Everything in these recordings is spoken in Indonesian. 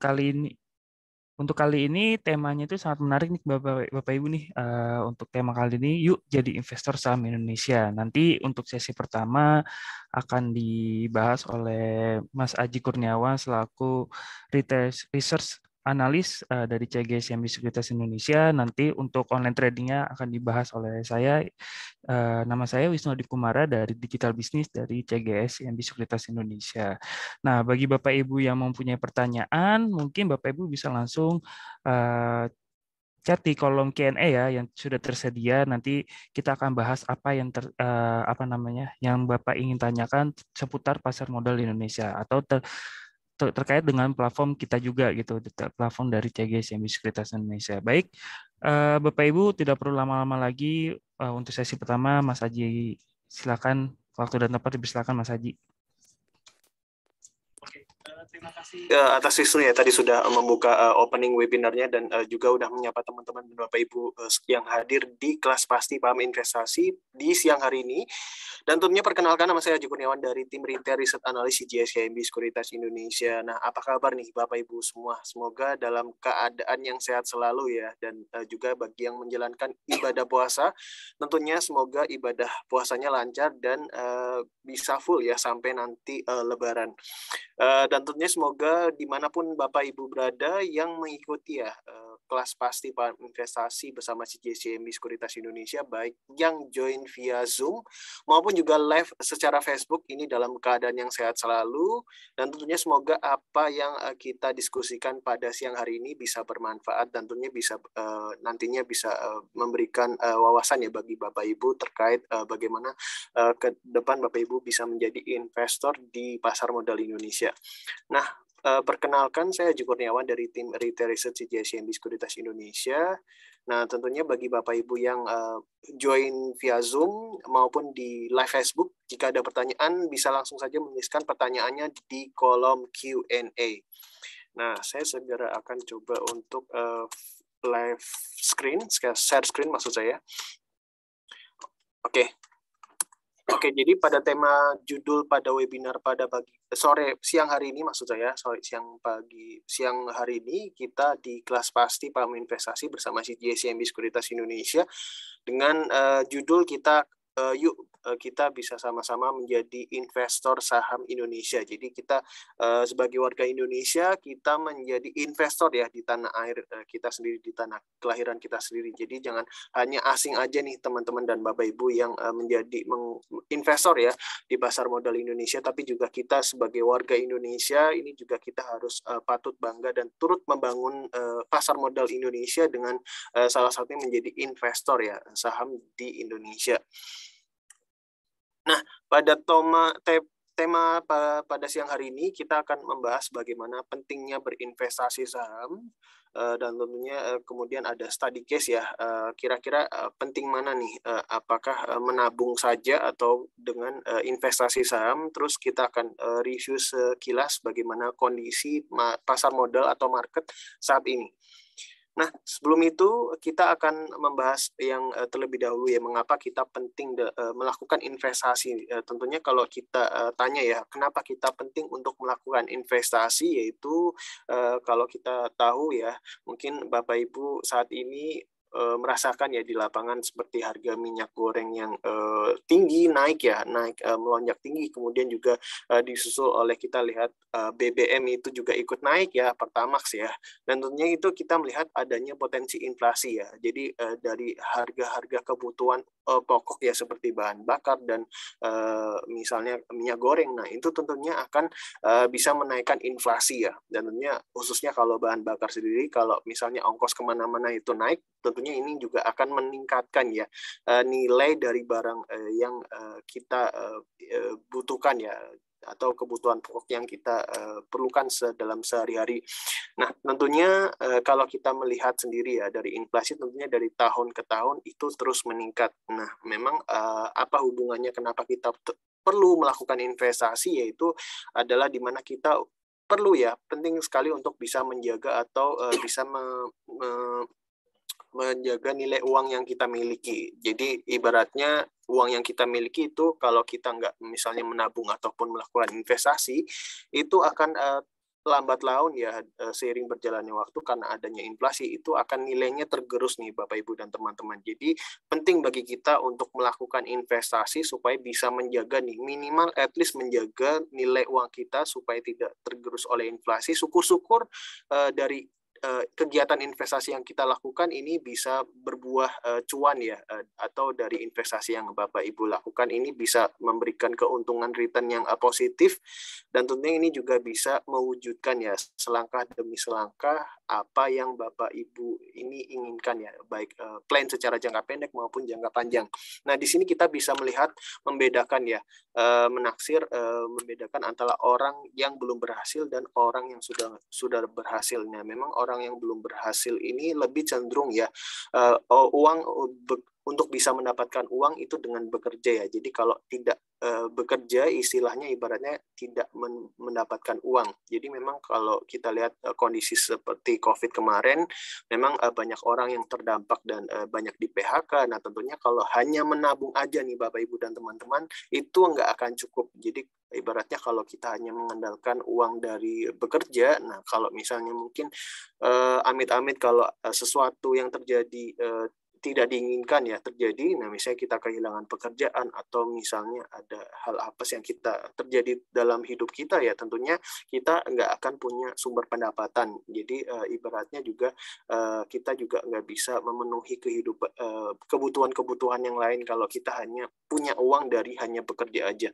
kali ini untuk kali ini temanya itu sangat menarik nih Bapak Bapak Ibu nih uh, untuk tema kali ini yuk jadi investor saham Indonesia. Nanti untuk sesi pertama akan dibahas oleh Mas Aji Kurniawan selaku Research analis uh, dari CG CMB Sekuritas Indonesia. Nanti untuk online tradingnya akan dibahas oleh saya. Uh, nama saya Wisnu Adi Kumara dari Digital Business dari CGS CMB Sekuritas Indonesia. Nah, bagi Bapak Ibu yang mempunyai pertanyaan, mungkin Bapak Ibu bisa langsung uh, chat di kolom Q&A ya yang sudah tersedia nanti kita akan bahas apa yang ter, uh, apa namanya yang Bapak ingin tanyakan seputar pasar modal Indonesia atau ter, ter terkait dengan platform kita juga gitu, platform dari CGSMB yang Sekuritas Indonesia. Baik, uh, Bapak Ibu tidak perlu lama-lama lagi uh, untuk sesi pertama Mas Aji silakan waktu dan tempat dipersilakan Mas Aji. Terima kasih uh, atas ya tadi sudah membuka uh, opening webinarnya dan uh, juga sudah menyapa teman-teman dan Bapak Ibu uh, yang hadir di kelas pasti paham investasi di siang hari ini. Dan tentunya perkenalkan nama saya Aji Kurniawan dari tim Retail Riset Analis CGSKMB Sekuritas Indonesia. Nah, apa kabar nih Bapak Ibu semua? Semoga dalam keadaan yang sehat selalu ya dan uh, juga bagi yang menjalankan ibadah puasa tentunya semoga ibadah puasanya lancar dan uh, bisa full ya sampai nanti uh, lebaran. Uh, dan tentu semoga dimanapun Bapak Ibu berada yang mengikuti ya eh, kelas pasti investasi bersama CJCMB Sekuritas Indonesia baik yang join via Zoom maupun juga live secara Facebook ini dalam keadaan yang sehat selalu dan tentunya semoga apa yang eh, kita diskusikan pada siang hari ini bisa bermanfaat dan tentunya bisa eh, nantinya bisa memberikan wawasan ya bagi Bapak Ibu terkait bagaimana ke depan Bapak Ibu bisa menjadi investor di pasar modal Indonesia. Nah, eh, perkenalkan saya Haji Kurniawan dari tim Retail Research CJSM Biskuritas Indonesia. Nah, tentunya bagi Bapak Ibu yang uh, join via Zoom maupun di live Facebook, jika ada pertanyaan bisa langsung saja menuliskan pertanyaannya di kolom Q&A. Nah, saya segera akan coba untuk uh, live screen, share screen maksud saya. Oke. Okay. Oke, jadi pada tema judul pada webinar pada pagi sore siang hari ini maksud saya sore siang pagi siang hari ini kita di kelas pasti paham investasi bersama CGSMB Sekuritas Indonesia dengan uh, judul kita uh, yuk uh, kita bisa sama-sama menjadi investor saham Indonesia. Jadi kita uh, sebagai warga Indonesia kita menjadi investor ya di tanah air uh, kita sendiri di tanah kelahiran kita sendiri. Jadi jangan hanya asing aja nih teman-teman dan Bapak Ibu yang uh, menjadi investor ya di pasar modal Indonesia tapi juga kita sebagai warga Indonesia ini juga kita harus uh, patut bangga dan turut membangun uh, pasar modal Indonesia dengan uh, salah satunya menjadi investor ya saham di Indonesia. Nah, pada tema te, tema pa, pada siang hari ini kita akan membahas bagaimana pentingnya berinvestasi saham uh, dan tentunya uh, kemudian ada study case ya. Eh, kira-kira uh, penting mana nih? Apakah menabung saja atau dengan investasi saham? Terus kita akan review sekilas bagaimana kondisi pasar modal atau market saat ini. Nah, sebelum itu kita akan membahas yang uh, terlebih dahulu ya mengapa kita penting de, uh, melakukan investasi. Uh, tentunya kalau kita uh, tanya ya, kenapa kita penting untuk melakukan investasi yaitu uh, kalau kita tahu ya, mungkin Bapak Ibu saat ini Eh, merasakan ya di lapangan seperti harga minyak goreng yang uh, tinggi naik ya naik uh, melonjak tinggi kemudian juga uh, disusul oleh kita lihat uh, BBM itu juga ikut naik ya pertamax ya dan tentunya itu kita melihat adanya potensi inflasi ya jadi uh, dari harga-harga kebutuhan uh, pokok ya seperti bahan bakar dan uh, misalnya minyak goreng nah itu tentunya akan uh, bisa menaikkan inflasi ya dan tentunya khususnya kalau bahan bakar sendiri kalau misalnya ongkos kemana-mana itu naik tentu tentunya ini juga akan meningkatkan ya uh, nilai dari barang uh, yang uh, kita uh, butuhkan ya atau kebutuhan pokok yang kita uh, perlukan dalam sehari-hari. Nah, tentunya uh, kalau kita melihat sendiri ya dari inflasi tentunya dari tahun ke tahun itu terus meningkat. Nah, memang uh, apa hubungannya kenapa kita perlu melakukan investasi yaitu adalah di mana kita perlu ya penting sekali untuk bisa menjaga atau uh, bisa me, me, menjaga nilai uang yang kita miliki. Jadi ibaratnya uang yang kita miliki itu kalau kita nggak misalnya menabung ataupun melakukan investasi itu akan uh, lambat laun ya uh, seiring berjalannya waktu karena adanya inflasi itu akan nilainya tergerus nih Bapak Ibu dan teman-teman. Jadi penting bagi kita untuk melakukan investasi supaya bisa menjaga nih minimal at least menjaga nilai uang kita supaya tidak tergerus oleh inflasi. Syukur-syukur uh, dari Eh, kegiatan investasi yang kita lakukan ini bisa berbuah uh, cuan ya uh, atau dari investasi yang Bapak Ibu lakukan ini bisa memberikan keuntungan return yang uh, positif dan tentunya ini juga bisa mewujudkan ya selangkah demi selangkah apa yang Bapak Ibu ini inginkan ya baik uh, plan secara jangka pendek maupun jangka panjang. Nah, di sini kita bisa melihat membedakan ya uh, menaksir uh, membedakan antara orang yang belum berhasil dan orang yang sudah sudah berhasil. Nah, memang orang orang yang belum berhasil ini lebih cenderung ya uh, uang oh, untuk bisa mendapatkan uang itu dengan bekerja ya. Jadi kalau tidak e, bekerja istilahnya ibaratnya tidak men, mendapatkan uang. Jadi memang kalau kita lihat e, kondisi seperti Covid kemarin memang e, banyak orang yang terdampak dan e, banyak di PHK. Nah, tentunya kalau hanya menabung aja nih Bapak Ibu dan teman-teman itu nggak akan cukup. Jadi ibaratnya kalau kita hanya mengandalkan uang dari bekerja nah kalau misalnya mungkin amit-amit e, kalau sesuatu yang terjadi e, tidak diinginkan ya terjadi, nah misalnya kita kehilangan pekerjaan atau misalnya ada hal apa sih yang kita terjadi dalam hidup kita ya tentunya kita nggak akan punya sumber pendapatan. Jadi e, ibaratnya juga e, kita juga nggak bisa memenuhi kehidupan e, eh, kebutuhan-kebutuhan yang lain kalau kita hanya punya uang dari hanya bekerja aja.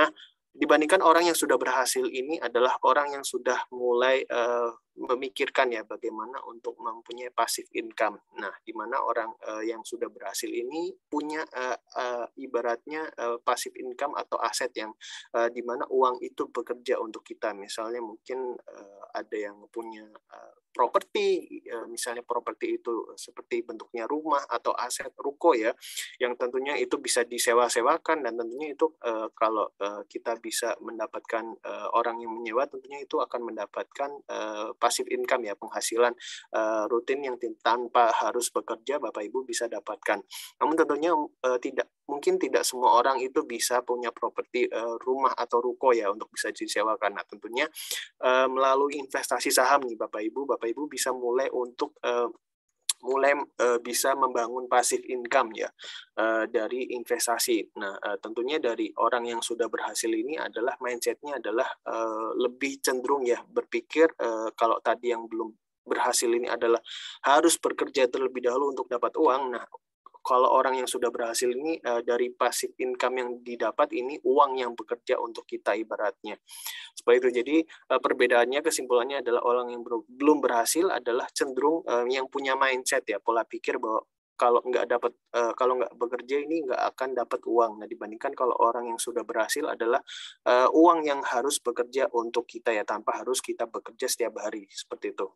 Nah dibandingkan orang yang sudah berhasil ini adalah orang yang sudah mulai uh, memikirkan ya bagaimana untuk mempunyai pasif income. Nah, di mana orang uh, yang sudah berhasil ini punya uh, uh, ibaratnya uh, pasif income atau aset yang uh, di mana uang itu bekerja untuk kita. Misalnya mungkin uh, ada yang punya uh, properti, uh, misalnya properti itu seperti bentuknya rumah atau aset ruko ya, yang tentunya itu bisa disewa-sewakan dan tentunya itu uh, kalau uh, kita bisa mendapatkan uh, orang yang menyewa tentunya itu akan mendapatkan uh, pasif income ya penghasilan uh, rutin yang tanpa harus bekerja Bapak Ibu bisa dapatkan. Namun tentunya uh, tidak mungkin tidak semua orang itu bisa punya properti uh, rumah atau ruko ya untuk bisa disewakan. Nah, tentunya uh, melalui investasi saham nih Bapak Ibu, Bapak Ibu bisa mulai untuk uh, mulai e, bisa membangun pasif income ya e, dari investasi. Nah, e, tentunya dari orang yang sudah berhasil ini adalah mindsetnya adalah e, lebih cenderung ya berpikir e, kalau tadi yang belum berhasil ini adalah harus bekerja terlebih dahulu untuk dapat uang. Nah, kalau orang yang sudah berhasil ini uh, dari pasif income yang didapat ini uang yang bekerja untuk kita ibaratnya. Seperti itu. Jadi uh, perbedaannya kesimpulannya adalah orang yang ber belum berhasil adalah cenderung uh, yang punya mindset ya pola pikir bahwa kalau nggak dapat uh, kalau nggak bekerja ini nggak akan dapat uang. Nah dibandingkan kalau orang yang sudah berhasil adalah uh, uang yang harus bekerja untuk kita ya tanpa harus kita bekerja setiap hari seperti itu.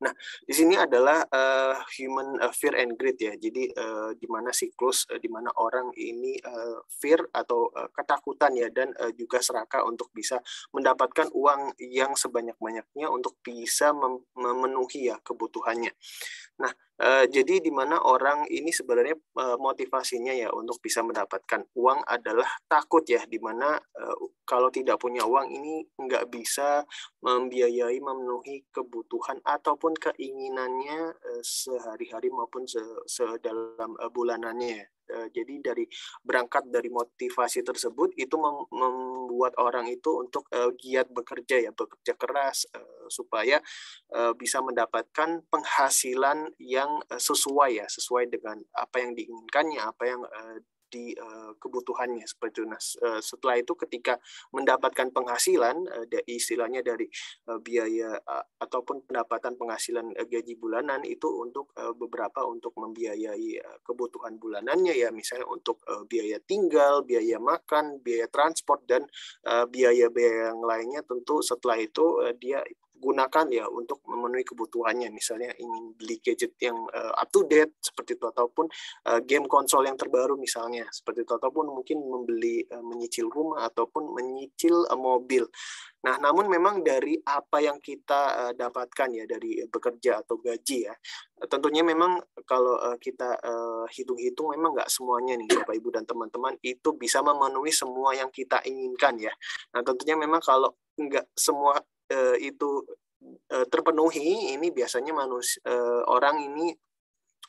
Nah, di sini adalah uh, human uh, fear and greed ya. Jadi uh, di mana siklus uh, di mana orang ini uh, fear atau uh, ketakutan ya dan uh, juga serakah untuk bisa mendapatkan uang yang sebanyak-banyaknya untuk bisa mem memenuhi ya kebutuhannya. Nah, Uh, jadi di mana orang ini sebenarnya uh, motivasinya ya untuk bisa mendapatkan uang adalah takut ya di mana uh, kalau tidak punya uang ini nggak bisa membiayai memenuhi kebutuhan ataupun keinginannya uh, sehari-hari maupun se sedalam uh, bulanannya. Ya. Eh, jadi dari berangkat dari motivasi tersebut itu mem membuat orang itu untuk uh, giat bekerja ya bekerja keras uh, supaya uh, bisa mendapatkan penghasilan yang uh, sesuai ya sesuai dengan apa yang diinginkannya apa yang uh, di uh, kebutuhannya seperti itu. Nah, eh, setelah itu ketika mendapatkan penghasilan uh, istilahnya dari uh, biaya uh, ataupun pendapatan penghasilan uh, gaji bulanan itu untuk uh, beberapa untuk membiayai uh, kebutuhan bulanannya ya misalnya untuk uh, biaya tinggal, biaya makan, biaya transport dan biaya-biaya uh, yang lainnya tentu setelah itu uh, dia gunakan ya untuk memenuhi kebutuhannya misalnya ingin beli gadget yang uh, up to date seperti itu ataupun uh, game konsol yang terbaru misalnya seperti itu ataupun mungkin membeli uh, menyicil rumah ataupun menyicil uh, mobil. Nah, namun memang dari apa yang kita uh, dapatkan ya dari bekerja atau gaji ya, tentunya memang kalau uh, kita uh, hitung-hitung memang nggak semuanya nih Bapak Ibu dan teman-teman itu bisa memenuhi semua yang kita inginkan ya. Nah, tentunya memang kalau nggak semua uh, itu uh, terpenuhi, ini biasanya manusia uh, eh, orang ini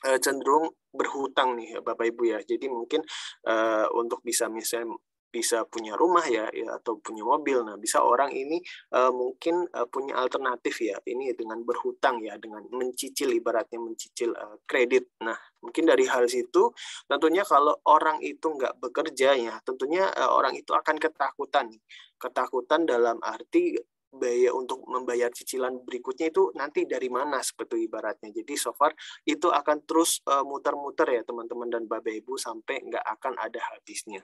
uh, cenderung berhutang nih ya, Bapak Ibu ya. Jadi mungkin uh, untuk bisa misalnya bisa punya rumah ya, ya atau punya mobil. Nah, bisa orang ini uh, mungkin uh, punya alternatif ya. Ini dengan berhutang ya, dengan mencicil ibaratnya mencicil uh, kredit. Nah, mungkin dari hal situ tentunya kalau orang itu nggak bekerja ya, tentunya uh, orang itu akan ketakutan. Ketakutan dalam arti biaya untuk membayar cicilan berikutnya itu nanti dari mana seperti ibaratnya. Jadi so far itu akan terus eh, muter-muter uh, ya teman-teman dan Bapak Ibu sampai nggak akan ada habisnya.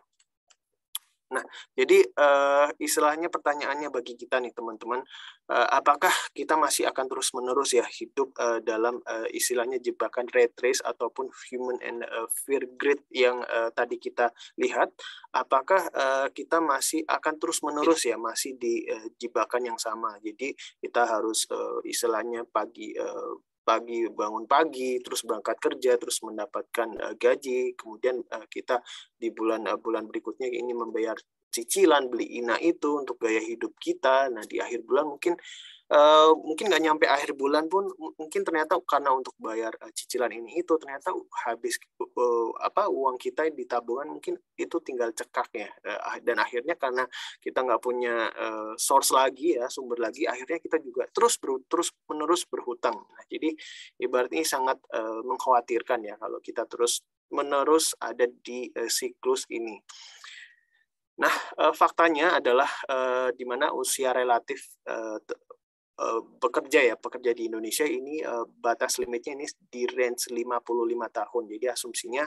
Nah, jadi uh, istilahnya pertanyaannya bagi kita nih teman-teman, uh, apakah kita masih akan terus-menerus ya hidup uh, dalam uh, istilahnya jebakan red race ataupun human and uh, fear greed yang uh, tadi kita lihat? Apakah uh, kita masih akan terus-menerus ya masih di uh, jebakan yang sama? Jadi kita harus uh, istilahnya pagi uh, pagi bangun pagi terus berangkat kerja terus mendapatkan uh, gaji kemudian uh, kita di bulan uh, bulan berikutnya ingin membayar cicilan, beli ina itu untuk gaya hidup kita. Nah di akhir bulan mungkin uh, mungkin nggak nyampe akhir bulan pun mungkin ternyata karena untuk bayar uh, cicilan ini itu ternyata habis uh, apa uang kita di tabungan mungkin itu tinggal cekak ya uh, dan akhirnya karena kita nggak punya uh, source lagi ya sumber lagi akhirnya kita juga terus ber, terus menerus berhutang nah, jadi ibaratnya sangat uh, mengkhawatirkan ya kalau kita terus menerus ada di uh, siklus ini. Nah, eh, faktanya adalah eh, di mana usia relatif eh, bekerja ya, pekerja di Indonesia ini batas limitnya ini di range 55 tahun. Jadi asumsinya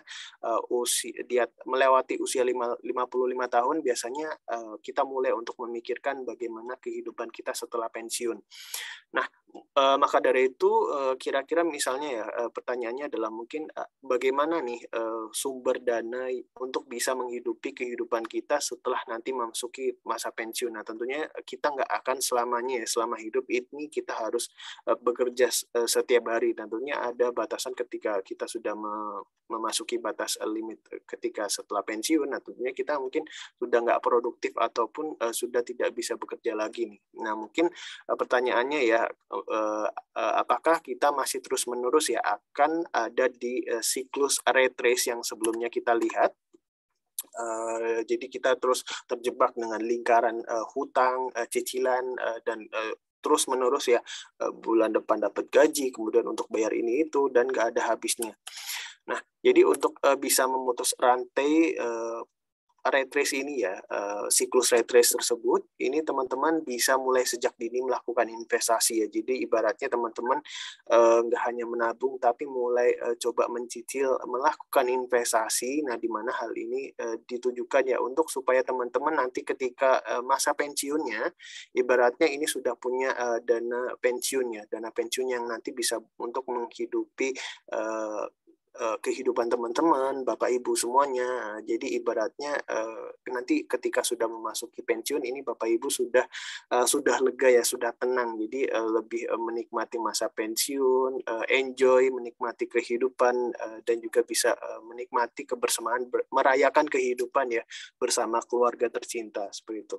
usia dia melewati usia lima 55 tahun biasanya kita mulai untuk memikirkan bagaimana kehidupan kita setelah pensiun. Nah, uh, maka dari itu uh, kira-kira misalnya ya uh, pertanyaannya adalah mungkin uh, bagaimana nih uh, sumber dana untuk bisa menghidupi kehidupan kita setelah nanti memasuki masa pensiun. Nah tentunya kita nggak akan selamanya ya selama hidup ini kita harus uh, bekerja uh, setiap hari. Tentunya ada batasan ketika kita sudah me memasuki batas uh, limit ketika setelah pensiun. Nah tentunya kita mungkin sudah nggak produktif ataupun uh, sudah tidak bisa bekerja lagi nih. Nah mungkin uh, pertanyaannya ya Eh, eh, apakah kita masih terus menerus ya akan ada di eh, siklus retrace yang sebelumnya kita lihat jadi kita terus terjebak dengan lingkaran hutang, cicilan, dan terus menerus ya bulan depan dapat gaji, kemudian untuk bayar ini itu dan nggak ada habisnya. Nah, jadi untuk bisa memutus rantai retrace ini ya, eh, siklus retrace tersebut, ini teman-teman bisa mulai sejak dini melakukan investasi ya. Jadi ibaratnya teman-teman eh, nggak hanya menabung, tapi mulai eh, coba mencicil melakukan investasi. Nah, di mana hal ini ditujukan ya untuk supaya teman-teman nanti ketika masa pensiunnya, ibaratnya ini sudah punya dana pensiun ya, dana pensiun yang nanti bisa untuk menghidupi Eh, kehidupan teman-teman, Bapak Ibu semuanya. Jadi ibaratnya uh, nanti ketika sudah memasuki pensiun ini Bapak Ibu sudah uh, sudah lega ya, sudah tenang. Jadi uh, lebih uh, menikmati masa pensiun, uh, enjoy menikmati kehidupan uh, dan juga bisa uh, menikmati kebersamaan merayakan kehidupan ya bersama keluarga tercinta seperti itu.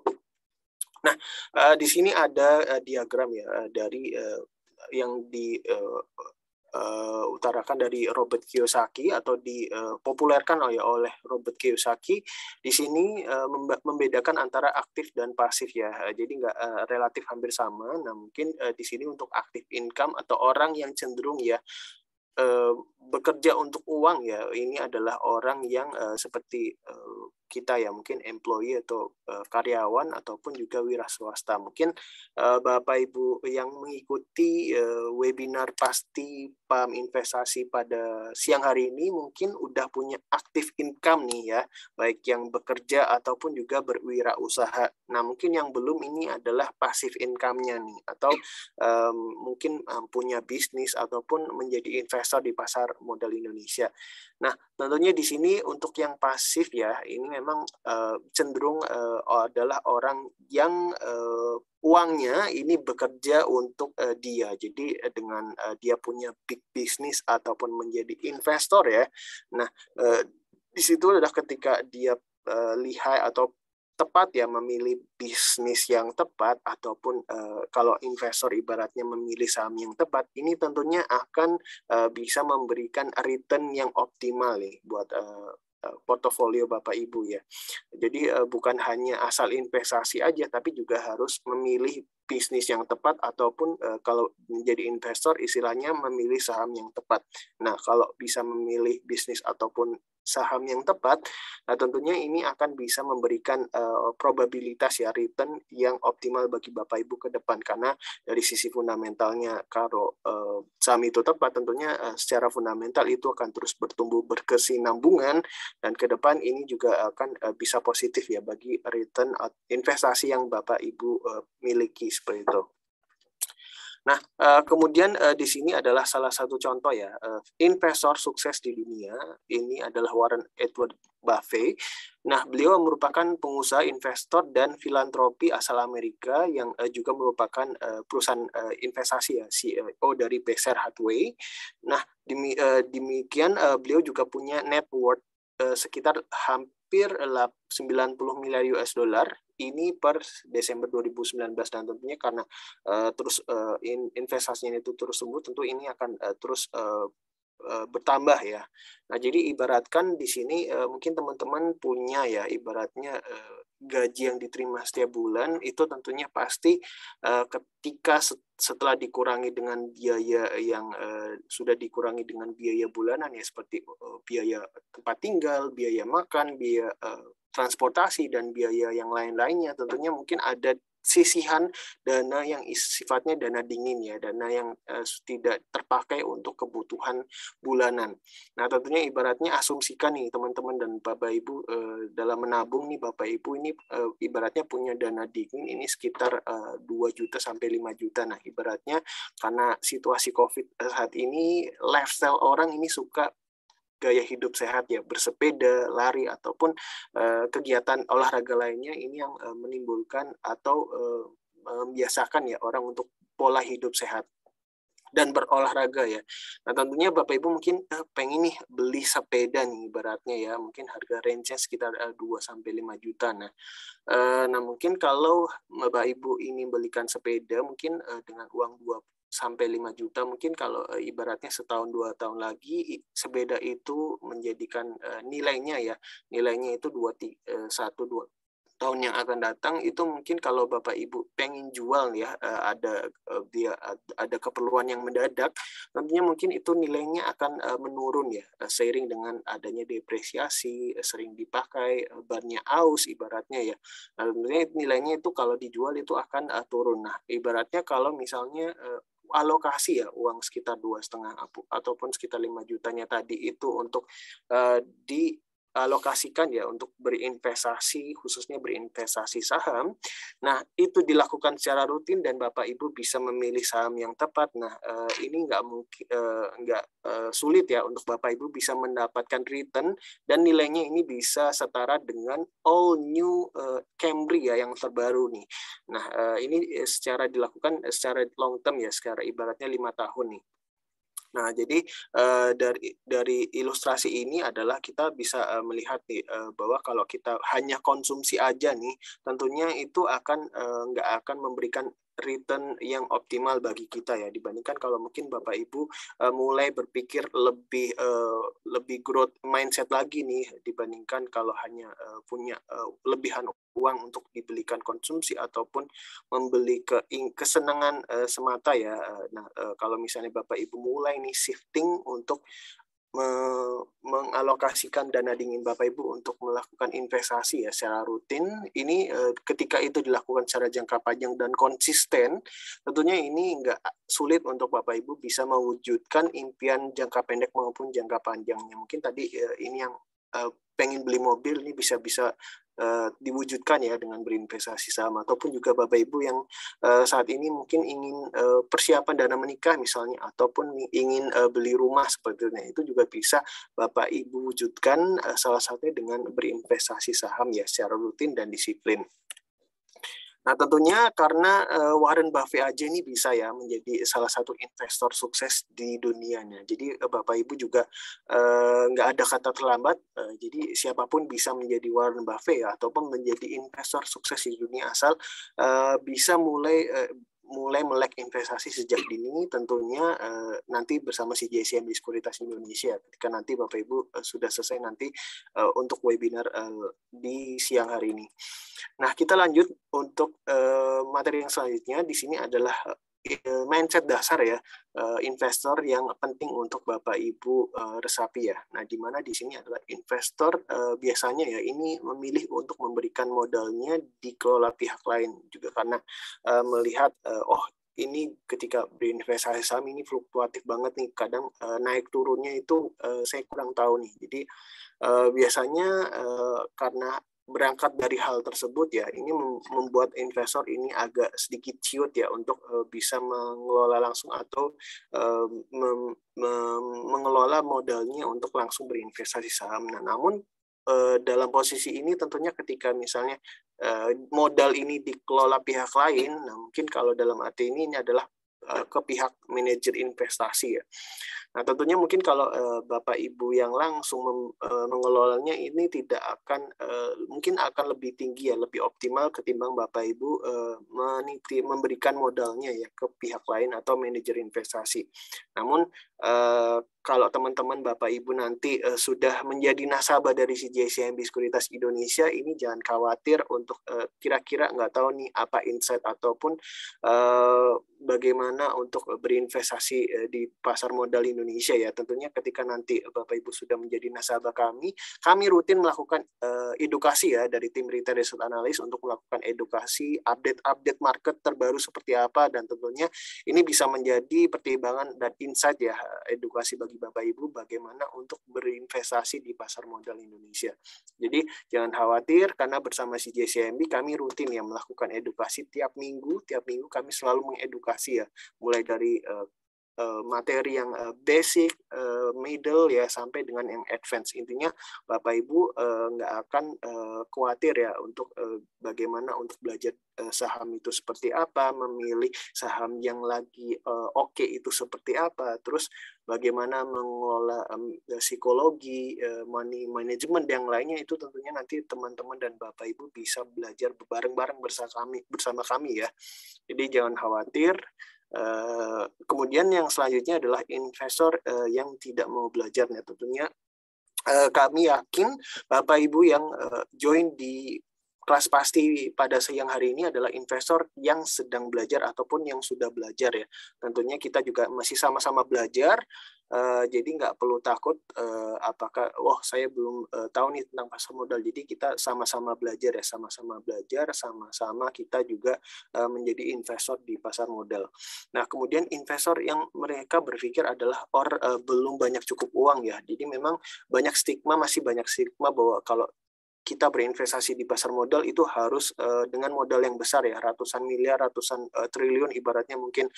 Nah, uh, di sini ada uh, diagram ya uh, dari uh, yang di uh, uh, utarakan dari Robert Kiyosaki atau dipopulerkan eh, oleh oleh Robert Kiyosaki di sini uh, membedakan antara aktif dan pasif ya jadi nggak uh, relatif hampir sama nah mungkin uh, di sini untuk aktif income atau orang yang cenderung ya uh, bekerja untuk uang ya ini adalah orang yang uh, seperti uh, kita ya mungkin employee atau uh, karyawan ataupun juga wira swasta mungkin uh, bapak ibu yang mengikuti uh, webinar pasti pam investasi pada siang hari ini mungkin udah punya aktif income nih ya baik yang bekerja ataupun juga berwirausaha nah mungkin yang belum ini adalah pasif income-nya nih atau um, mungkin um, punya bisnis ataupun menjadi investor di pasar modal Indonesia. Nah, tentunya di sini untuk yang pasif ya, ini memang uh, cenderung uh, adalah orang yang uh, uangnya ini bekerja untuk uh, dia. Jadi uh, dengan uh, dia punya big business ataupun menjadi investor ya. Nah, uh, di situ adalah ketika dia uh, lihai atau tepat ya memilih bisnis yang tepat ataupun uh, kalau investor ibaratnya memilih saham yang tepat ini tentunya akan uh, bisa memberikan return yang optimal nih buat uh, portofolio Bapak Ibu ya. Jadi bukan hanya asal investasi aja tapi juga harus memilih bisnis yang tepat ataupun kalau menjadi investor istilahnya memilih saham yang tepat. Nah, kalau bisa memilih bisnis ataupun saham yang tepat, nah tentunya ini akan bisa memberikan uh, probabilitas ya return yang optimal bagi Bapak Ibu ke depan karena dari sisi fundamentalnya kalau uh, saham itu tepat tentunya uh, secara fundamental itu akan terus bertumbuh berkesinambungan dan ke depan ini juga akan uh, bisa positif ya bagi return investasi yang Bapak Ibu uh, miliki seperti itu. Nah, eh, kemudian eh, di sini adalah salah satu contoh ya, eh, investor sukses di dunia ini adalah Warren Edward Buffett. Nah, beliau merupakan pengusaha investor dan filantropi asal Amerika yang juga merupakan perusahaan investasi ya, CEO dari Berkshire Hathaway. Nah, demikian beliau juga punya net worth sekitar hampir 90 miliar US dollar ini per Desember 2019 dan tentunya karena uh, terus uh, in, investasinya itu terus tumbuh tentu ini akan uh, terus uh, bertambah ya. Nah, jadi ibaratkan di sini uh, mungkin teman-teman punya ya ibaratnya uh, gaji yang diterima setiap bulan itu tentunya pasti uh, ketika setelah dikurangi dengan biaya yang sudah dikurangi dengan biaya bulanan ya seperti biaya tempat tinggal, biaya makan, biaya transportasi dan biaya yang lain-lainnya tentunya mungkin ada sisihan dana yang sifatnya dana dingin ya, dana yang uh, tidak terpakai untuk kebutuhan bulanan. Nah, tentunya ibaratnya asumsikan nih teman-teman dan Bapak Ibu uh, dalam menabung nih Bapak Ibu ini uh, ibaratnya punya dana dingin ini sekitar uh, 2 juta sampai 5 juta. Nah, ibaratnya karena situasi Covid saat ini lifestyle orang ini suka gaya hidup sehat ya bersepeda, lari ataupun uh, kegiatan olahraga lainnya ini yang uh, menimbulkan atau uh, membiasakan ya orang untuk pola hidup sehat dan berolahraga ya. Nah tentunya Bapak Ibu mungkin uh, pengen nih beli sepeda nih ibaratnya ya, mungkin harga range-nya sekitar uh, 2 sampai lima juta. Nah, uh, nah mungkin kalau Bapak Ibu ini belikan sepeda mungkin uh, dengan uang dua sampai 5 juta mungkin kalau eh, ibaratnya setahun dua tahun lagi sebeda itu menjadikan eh, nilainya ya nilainya itu dua eh, satu dua tahun yang akan datang itu mungkin kalau bapak ibu pengen jual ya ada dia ada keperluan yang mendadak tentunya mungkin itu nilainya akan menurun ya seiring dengan adanya depresiasi sering dipakai bannya aus ibaratnya ya lalu nilainya itu kalau dijual itu akan turun nah ibaratnya kalau misalnya alokasi ya uang sekitar dua setengah ataupun sekitar lima jutanya tadi itu untuk uh, di alokasikan ya untuk berinvestasi khususnya berinvestasi saham. Nah itu dilakukan secara rutin dan bapak ibu bisa memilih saham yang tepat. Nah eh, ini nggak mungkin eh, nggak eh, sulit ya untuk bapak ibu bisa mendapatkan return dan nilainya ini bisa setara dengan all new Camry ya yang terbaru nih. Nah ini secara dilakukan secara long term ya secara ibaratnya lima tahun nih. Nah, jadi uh, dari dari ilustrasi ini adalah kita bisa eh, melihat nih, eh, bahwa kalau kita hanya konsumsi aja nih, tentunya itu akan nggak akan memberikan return yang optimal bagi kita ya dibandingkan kalau mungkin Bapak Ibu uh, mulai berpikir lebih uh, lebih growth mindset lagi nih dibandingkan kalau hanya uh, punya uh, lebihan uang untuk dibelikan konsumsi ataupun membeli ke kesenangan uh, semata ya. nah, uh, kalau misalnya Bapak Ibu mulai nih shifting untuk me mengalokasikan dana dingin Bapak Ibu untuk melakukan investasi ya secara rutin. Ini e, ketika itu dilakukan secara jangka panjang dan konsisten, tentunya ini enggak sulit untuk Bapak Ibu bisa mewujudkan impian jangka pendek maupun jangka panjangnya. Mungkin tadi e, ini yang e, pengen beli mobil ini bisa-bisa Eh, diwujudkan ya dengan berinvestasi saham ataupun juga bapak ibu yang uh, saat ini mungkin ingin uh, persiapan dana menikah misalnya ataupun ingin uh, beli rumah sebetulnya itu juga bisa bapak ibu wujudkan uh, salah satunya dengan berinvestasi saham ya secara rutin dan disiplin. Nah tentunya karena eh, Warren Buffett aja ini bisa ya menjadi salah satu investor sukses di dunianya. Jadi eh, Bapak Ibu juga eh, nggak ada kata terlambat. jadi siapapun bisa menjadi Warren Buffett ya ataupun menjadi investor sukses di dunia asal bisa mulai mulai melek investasi sejak dini tentunya uh, nanti bersama si JCM di Sekuritas Indonesia ketika nanti Bapak Ibu uh, sudah selesai nanti uh, untuk webinar uh, di siang hari ini. Nah, kita lanjut untuk uh, materi yang selanjutnya di sini adalah Eh, mindset dasar ya eh, investor yang penting untuk Bapak Ibu eh, resapi ya. Nah, di mana di sini adalah investor biasanya ya ini memilih untuk memberikan modalnya di dikelola pihak lain juga karena melihat oh ini ketika berinvestasi saham ini fluktuatif banget nih kadang naik turunnya itu saya kurang tahu nih jadi biasanya karena berangkat dari hal tersebut ya ini membuat investor ini agak sedikit ciut ya untuk eh, bisa mengelola langsung atau eh, mengelola modalnya untuk langsung berinvestasi saham. Nah, namun eh, dalam posisi ini tentunya ketika misalnya modal ini dikelola pihak lain, nah mungkin kalau dalam arti ini ini adalah ke pihak manajer investasi ya Nah, tentunya mungkin kalau uh, Bapak Ibu yang langsung mem, uh, mengelolanya ini tidak akan uh, mungkin akan lebih tinggi ya, lebih optimal ketimbang Bapak Ibu uh, meniti, memberikan modalnya ya ke pihak lain atau manajer investasi. Namun uh, kalau teman-teman Bapak Ibu nanti uh, sudah menjadi nasabah dari CJCMB Sekuritas Indonesia ini jangan khawatir untuk uh, kira-kira nggak tahu nih apa insight ataupun uh, bagaimana untuk berinvestasi uh, di pasar modal Indonesia Indonesia ya. Tentunya ketika nanti eh, Bapak Ibu sudah menjadi nasabah kami, kami rutin melakukan uh, edukasi ya dari tim Retail Research analis untuk melakukan edukasi, update-update market terbaru seperti apa dan tentunya ini bisa menjadi pertimbangan dan insight ya eh, edukasi bagi Bapak Ibu bagaimana untuk berinvestasi di pasar modal Indonesia. Jadi jangan khawatir karena bersama si JCMB kami rutin ya melakukan edukasi tiap minggu, tiap minggu kami selalu mengedukasi ya mulai dari uh, Eh, materi yang eh, basic, eh, middle ya sampai dengan yang advance. Intinya Bapak Ibu nggak akan khawatir ya untuk bagaimana untuk belajar saham itu seperti apa, memilih saham yang lagi oke okay itu seperti apa, terus bagaimana mengelola psikologi, money management yang lainnya itu tentunya nanti teman-teman dan Bapak Ibu bisa belajar bareng-bareng bersama kami bersama kami ya. Jadi jangan khawatir Eh, kemudian yang selanjutnya adalah investor eh, yang tidak mau belajar. ya tentunya eh, kami yakin Bapak Ibu yang join di kelas pasti pada siang hari ini adalah investor yang sedang belajar ataupun yang sudah belajar ya. Tentunya kita juga masih sama-sama belajar, uh, jadi nggak perlu takut uh, apakah, wah saya belum uh, tahu nih tentang pasar modal. Jadi kita sama-sama belajar ya, sama-sama belajar, sama-sama kita juga uh, menjadi investor di pasar modal. Nah kemudian investor yang mereka berpikir adalah or uh, belum banyak cukup uang ya. Jadi memang banyak stigma masih banyak stigma bahwa kalau kita berinvestasi di pasar modal itu harus uh, dengan modal yang besar ya ratusan miliar ratusan uh, triliun ibaratnya mungkin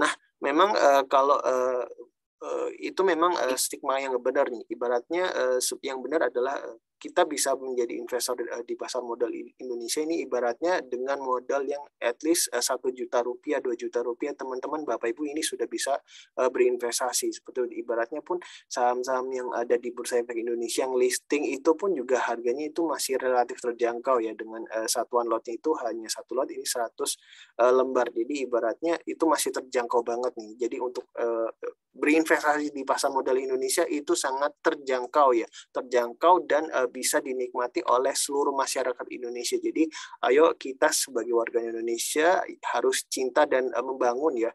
nah memang uh, kalau uh, uh, itu memang uh, stigma yang benar nih ibaratnya uh, yang benar adalah uh, kita bisa menjadi investor eh, di pasar modal Indonesia ini ibaratnya dengan modal yang at least eh, satu juta rupiah, dua juta rupiah, teman-teman Bapak Ibu ini sudah bisa eh, berinvestasi. Seperti itu. ibaratnya pun saham-saham yang ada di Bursa Efek Indonesia yang listing itu pun juga harganya itu masih relatif terjangkau ya dengan satuan lotnya itu hanya satu lot ini 100 lembar. Jadi ibaratnya itu masih terjangkau banget nih. Jadi untuk berinvestasi di pasar modal Indonesia itu sangat terjangkau ya, terjangkau dan Eh, bisa dinikmati oleh seluruh masyarakat Indonesia. Jadi ayo kita sebagai warga Indonesia harus cinta dan eh, membangun ya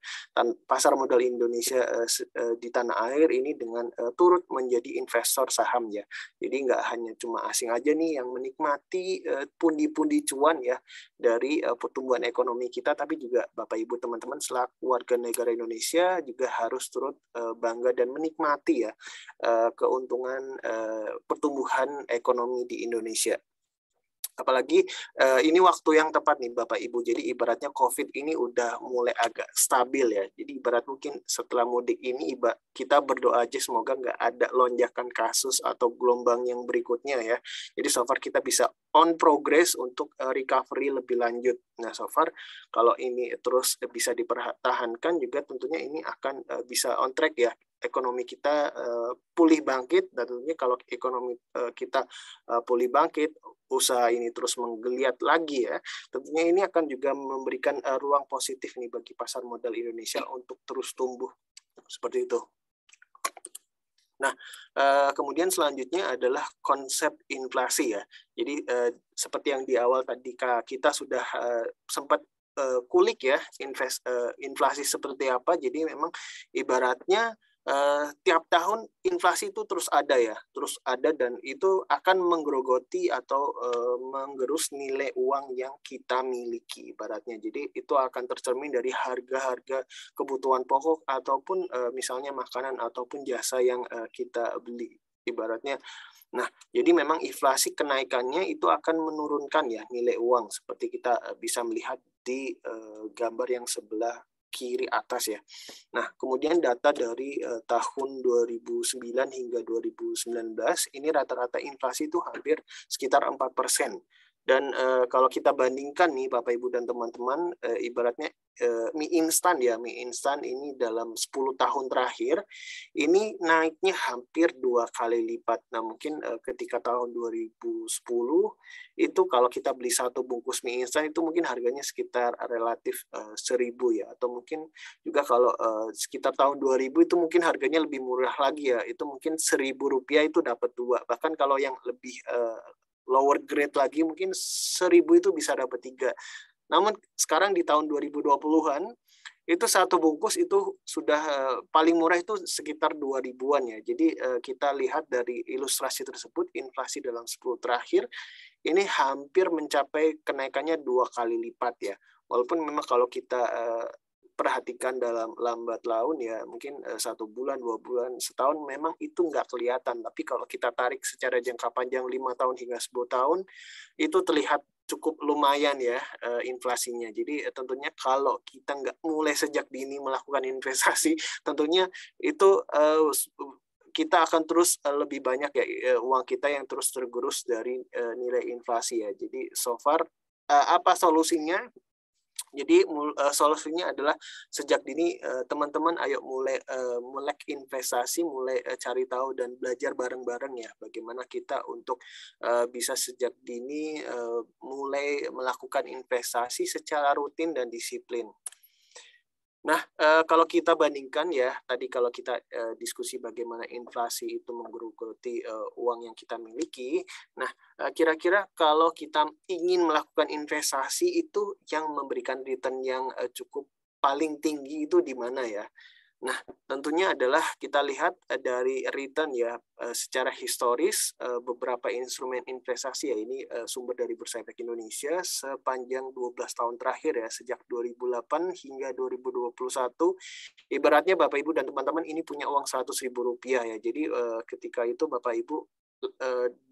pasar modal Indonesia eh, di tanah air ini dengan turut menjadi investor saham ya. Jadi nggak hanya cuma asing aja nih yang menikmati pundi-pundi cuan ya dari pertumbuhan ekonomi kita, tapi juga Bapak Ibu teman-teman selaku warga negara Indonesia juga harus turut bangga dan menikmati ya keuntungan pertumbuhan ekonomi di Indonesia. Apalagi eh, ini waktu yang tepat nih Bapak Ibu. Jadi ibaratnya COVID ini udah mulai agak stabil ya. Jadi ibarat mungkin setelah mudik ini iba, kita berdoa aja semoga nggak ada lonjakan kasus atau gelombang yang berikutnya ya. Jadi so far kita bisa on progress untuk eh, recovery lebih lanjut. Nah so far kalau ini terus bisa dipertahankan juga tentunya ini akan eh, bisa on track ya ekonomi kita uh, pulih bangkit dan tentunya kalau ekonomi uh, kita uh, pulih bangkit usaha ini terus menggeliat lagi ya tentunya ini akan juga memberikan uh, ruang positif nih bagi pasar modal Indonesia untuk terus tumbuh seperti itu. Nah, kemudian selanjutnya adalah konsep inflasi ya. Jadi seperti yang di awal tadi kita sudah sempat kulik ya inflasi seperti apa. Jadi memang ibaratnya Uh, tiap tahun inflasi itu terus ada ya, terus ada dan itu akan menggerogoti atau uh, menggerus nilai uang yang kita miliki ibaratnya. Jadi itu akan tercermin dari harga-harga kebutuhan pokok ataupun uh, misalnya makanan ataupun jasa yang uh, kita beli ibaratnya. Nah, jadi memang inflasi kenaikannya itu akan menurunkan ya nilai uang seperti kita bisa melihat di uh, gambar yang sebelah kiri atas ya. Nah, kemudian data dari uh, tahun 2009 hingga 2019 ini rata-rata inflasi itu hampir sekitar 4%. Dan uh, kalau kita bandingkan nih Bapak Ibu dan teman-teman, uh, ibaratnya uh, mie instan ya, mie instan ini dalam 10 tahun terakhir ini naiknya hampir dua kali lipat. Nah mungkin uh, ketika tahun 2010 itu kalau kita beli satu bungkus mie instan itu mungkin harganya sekitar relatif uh, 1000 ya, atau mungkin juga kalau uh, sekitar tahun 2000 itu mungkin harganya lebih murah lagi ya, itu mungkin seribu rupiah itu dapat dua. Bahkan kalau yang lebih uh, lower grade lagi mungkin seribu itu bisa dapat tiga. Namun sekarang di tahun 2020-an itu satu bungkus itu sudah eh, paling murah itu sekitar dua an ya. Jadi eh, kita lihat dari ilustrasi tersebut inflasi dalam 10 terakhir ini hampir mencapai kenaikannya dua kali lipat ya. Walaupun memang kalau kita eh, perhatikan dalam lambat laun ya mungkin eh, satu bulan dua bulan setahun memang itu nggak kelihatan tapi kalau kita tarik secara jangka panjang lima tahun hingga sepuluh tahun itu terlihat cukup lumayan ya eh, inflasinya. Jadi eh, tentunya kalau kita nggak mulai sejak dini melakukan investasi, tentunya itu kita akan terus lebih banyak ya uang kita yang terus tergerus dari nilai inflasi ya. Jadi so far apa solusinya? Jadi eh, solusinya adalah sejak dini eh, teman-teman ayo mulai uh, melek investasi, mulai cari tahu dan belajar bareng-bareng ya bagaimana kita untuk bisa sejak dini mulai melakukan investasi secara rutin dan disiplin. Nah, eh, kalau kita bandingkan ya, tadi kalau kita eh, diskusi bagaimana inflasi itu menggerogoti eh, uang yang kita miliki, nah kira-kira kalau kita ingin melakukan investasi itu yang memberikan return yang cukup paling tinggi itu di mana ya? Nah, tentunya adalah kita lihat eh, dari return ya eh, secara historis eh, beberapa instrumen investasi ya ini sumber dari Bursa Efek Indonesia sepanjang 12 tahun terakhir ya sejak 2008 hingga 2021 ibaratnya Bapak Ibu dan teman-teman ini punya uang ribu rupiah ya. Jadi ketika itu Bapak Ibu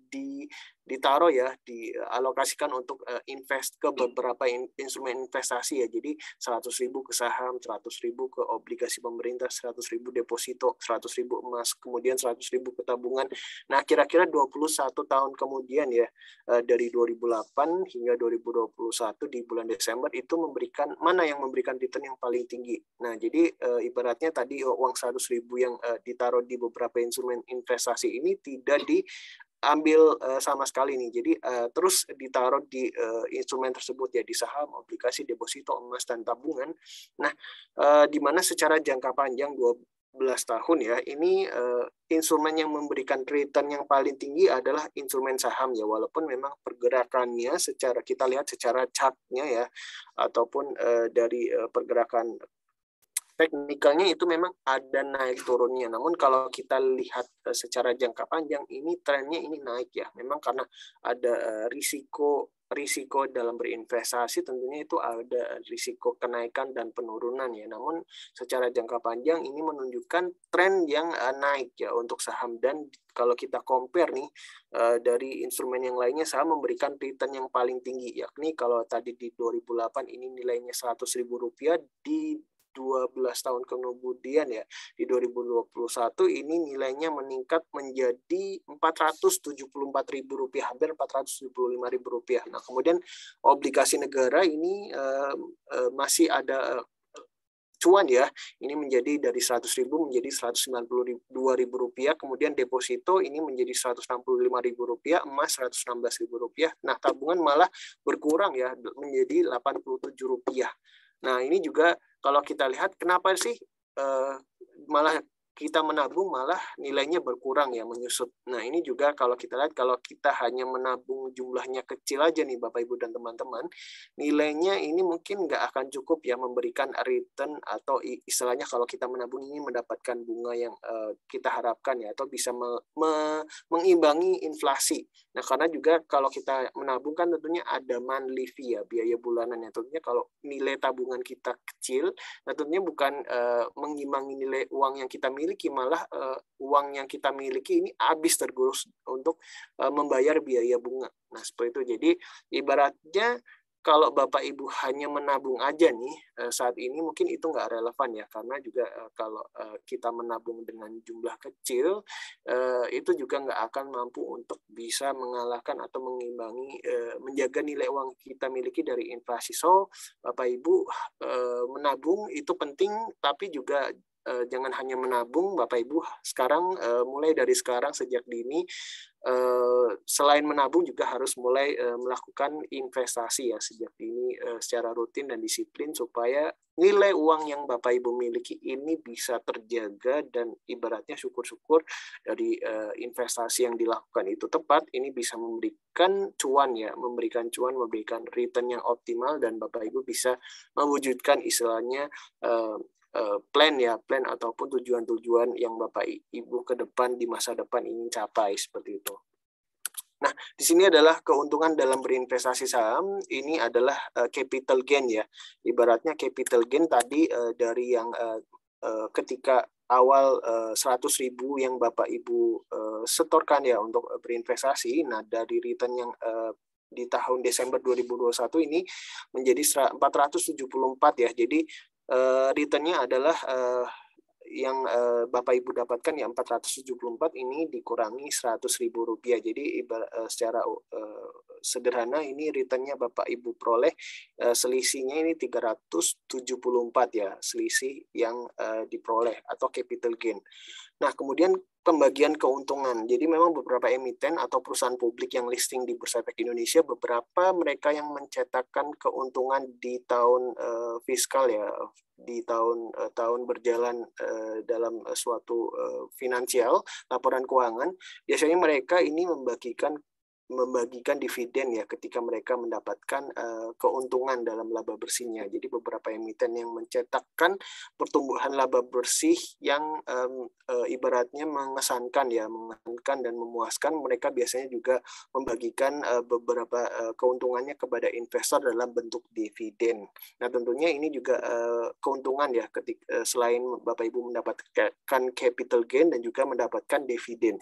di ditaruh ya dialokasikan untuk uh, invest ke beberapa in, instrumen investasi ya jadi 100.000 ke saham 100.000 ke obligasi pemerintah 100.000 deposito 100.000 emas kemudian 100.000 ribu ke tabungan nah kira-kira 21 tahun kemudian ya uh, dari 2008 hingga 2021 di bulan Desember itu memberikan mana yang memberikan return yang paling tinggi nah jadi uh, ibaratnya tadi oh, uang 100.000 yang uh, ditaruh di beberapa instrumen investasi ini tidak di ambil uh, sama sekali nih. Jadi uh, terus ditaruh di uh, instrumen tersebut ya di saham, obligasi, deposito, emas dan tabungan. Nah, uh, di mana secara jangka panjang 12 tahun ya, ini uh, instrumen yang memberikan return yang paling tinggi adalah instrumen saham ya walaupun memang pergerakannya secara kita lihat secara chartnya ya ataupun uh, dari uh, pergerakan teknikalnya itu memang ada naik turunnya. Namun kalau kita lihat eh, secara jangka panjang ini trennya ini naik ya. Memang karena ada eh, risiko risiko dalam berinvestasi tentunya itu ada risiko kenaikan dan penurunan ya. Namun secara jangka panjang ini menunjukkan tren yang eh, naik ya untuk saham dan kalau kita compare nih dari instrumen yang lainnya saham memberikan return yang paling tinggi yakni kalau tadi di 2008 ini nilainya 100.000 rupiah di 12 tahun kemudian ya di 2021 ini nilainya meningkat menjadi ribu rupiah hampir ribu rupiah. Nah kemudian obligasi negara ini uh, uh, masih ada uh, cuan ya ini menjadi dari ribu menjadi ribu rupiah kemudian deposito ini menjadi ribu rupiah emas ribu rupiah nah tabungan malah berkurang ya menjadi 87 rupiah nah ini juga kalau kita lihat kenapa sih uh, malah kita menabung malah nilainya berkurang ya menyusut. Nah ini juga kalau kita lihat kalau kita hanya menabung jumlahnya kecil aja nih Bapak Ibu dan teman-teman, nilainya ini mungkin nggak akan cukup ya memberikan return atau istilahnya kalau kita menabung ini mendapatkan bunga yang uh, kita harapkan ya atau bisa me me mengimbangi inflasi. Nah karena juga kalau kita menabung kan tentunya ada monthly fee ya biaya bulanan ya tentunya kalau nilai tabungan kita kecil, tentunya bukan uh, mengimbangi nilai uang yang kita miliki miliki malah uh, uang yang kita miliki ini habis tergerus untuk uh, membayar biaya bunga. Nah, seperti itu. Jadi ibaratnya kalau Bapak Ibu hanya menabung aja nih eh, saat ini mungkin itu nggak relevan ya karena juga kalau kita menabung dengan jumlah kecil itu juga nggak akan mampu untuk bisa mengalahkan atau mengimbangi menjaga nilai uang kita miliki dari inflasi. So Bapak Ibu menabung itu penting tapi juga uh, jangan hanya menabung Bapak Ibu sekarang uh, mulai dari sekarang sejak dini uh, selain menabung juga harus mulai uh, melakukan investasi ya sejak dini uh, secara rutin dan disiplin supaya nilai uang yang Bapak Ibu miliki ini bisa terjaga dan ibaratnya syukur-syukur dari uh, investasi yang dilakukan itu tepat ini bisa memberikan cuan ya memberikan cuan memberikan return yang optimal dan Bapak Ibu bisa mewujudkan istilahnya uh, Eh, plan ya, plan ataupun tujuan-tujuan yang Bapak Ibu ke depan di masa depan ingin capai seperti itu. Nah, di sini adalah keuntungan dalam berinvestasi saham. Ini adalah uh, capital gain ya. Ibaratnya capital gain tadi uh, dari yang uh, uh, ketika awal uh, ribu yang Bapak Ibu uh, setorkan ya untuk berinvestasi. Nah, dari return yang uh, di tahun Desember 2021 ini menjadi 474 ya. Jadi uh, returnnya adalah uh, yang uh, Bapak Ibu dapatkan ya 474 ini dikurangi 100 ribu rupiah. Jadi uh, secara uh, sederhana ini returnnya Bapak Ibu peroleh uh, selisihnya ini 374 ya selisih yang uh, diperoleh atau capital gain. Nah kemudian pembagian keuntungan. Jadi memang beberapa emiten atau perusahaan publik yang listing di Bursa Efek Indonesia, beberapa mereka yang mencetakkan keuntungan di tahun uh, fiskal ya, di tahun uh, tahun berjalan uh, dalam suatu uh, finansial laporan keuangan. Biasanya mereka ini membagikan membagikan dividen ya ketika mereka mendapatkan uh, keuntungan dalam laba bersihnya. Jadi beberapa emiten yang mencetakkan pertumbuhan laba bersih yang um, uh, ibaratnya mengesankan ya, mengesankan dan memuaskan, mereka biasanya juga membagikan uh, beberapa uh, keuntungannya kepada investor dalam bentuk dividen. Nah, tentunya ini juga uh, keuntungan ya ketika uh, selain Bapak Ibu mendapatkan capital gain dan juga mendapatkan dividen.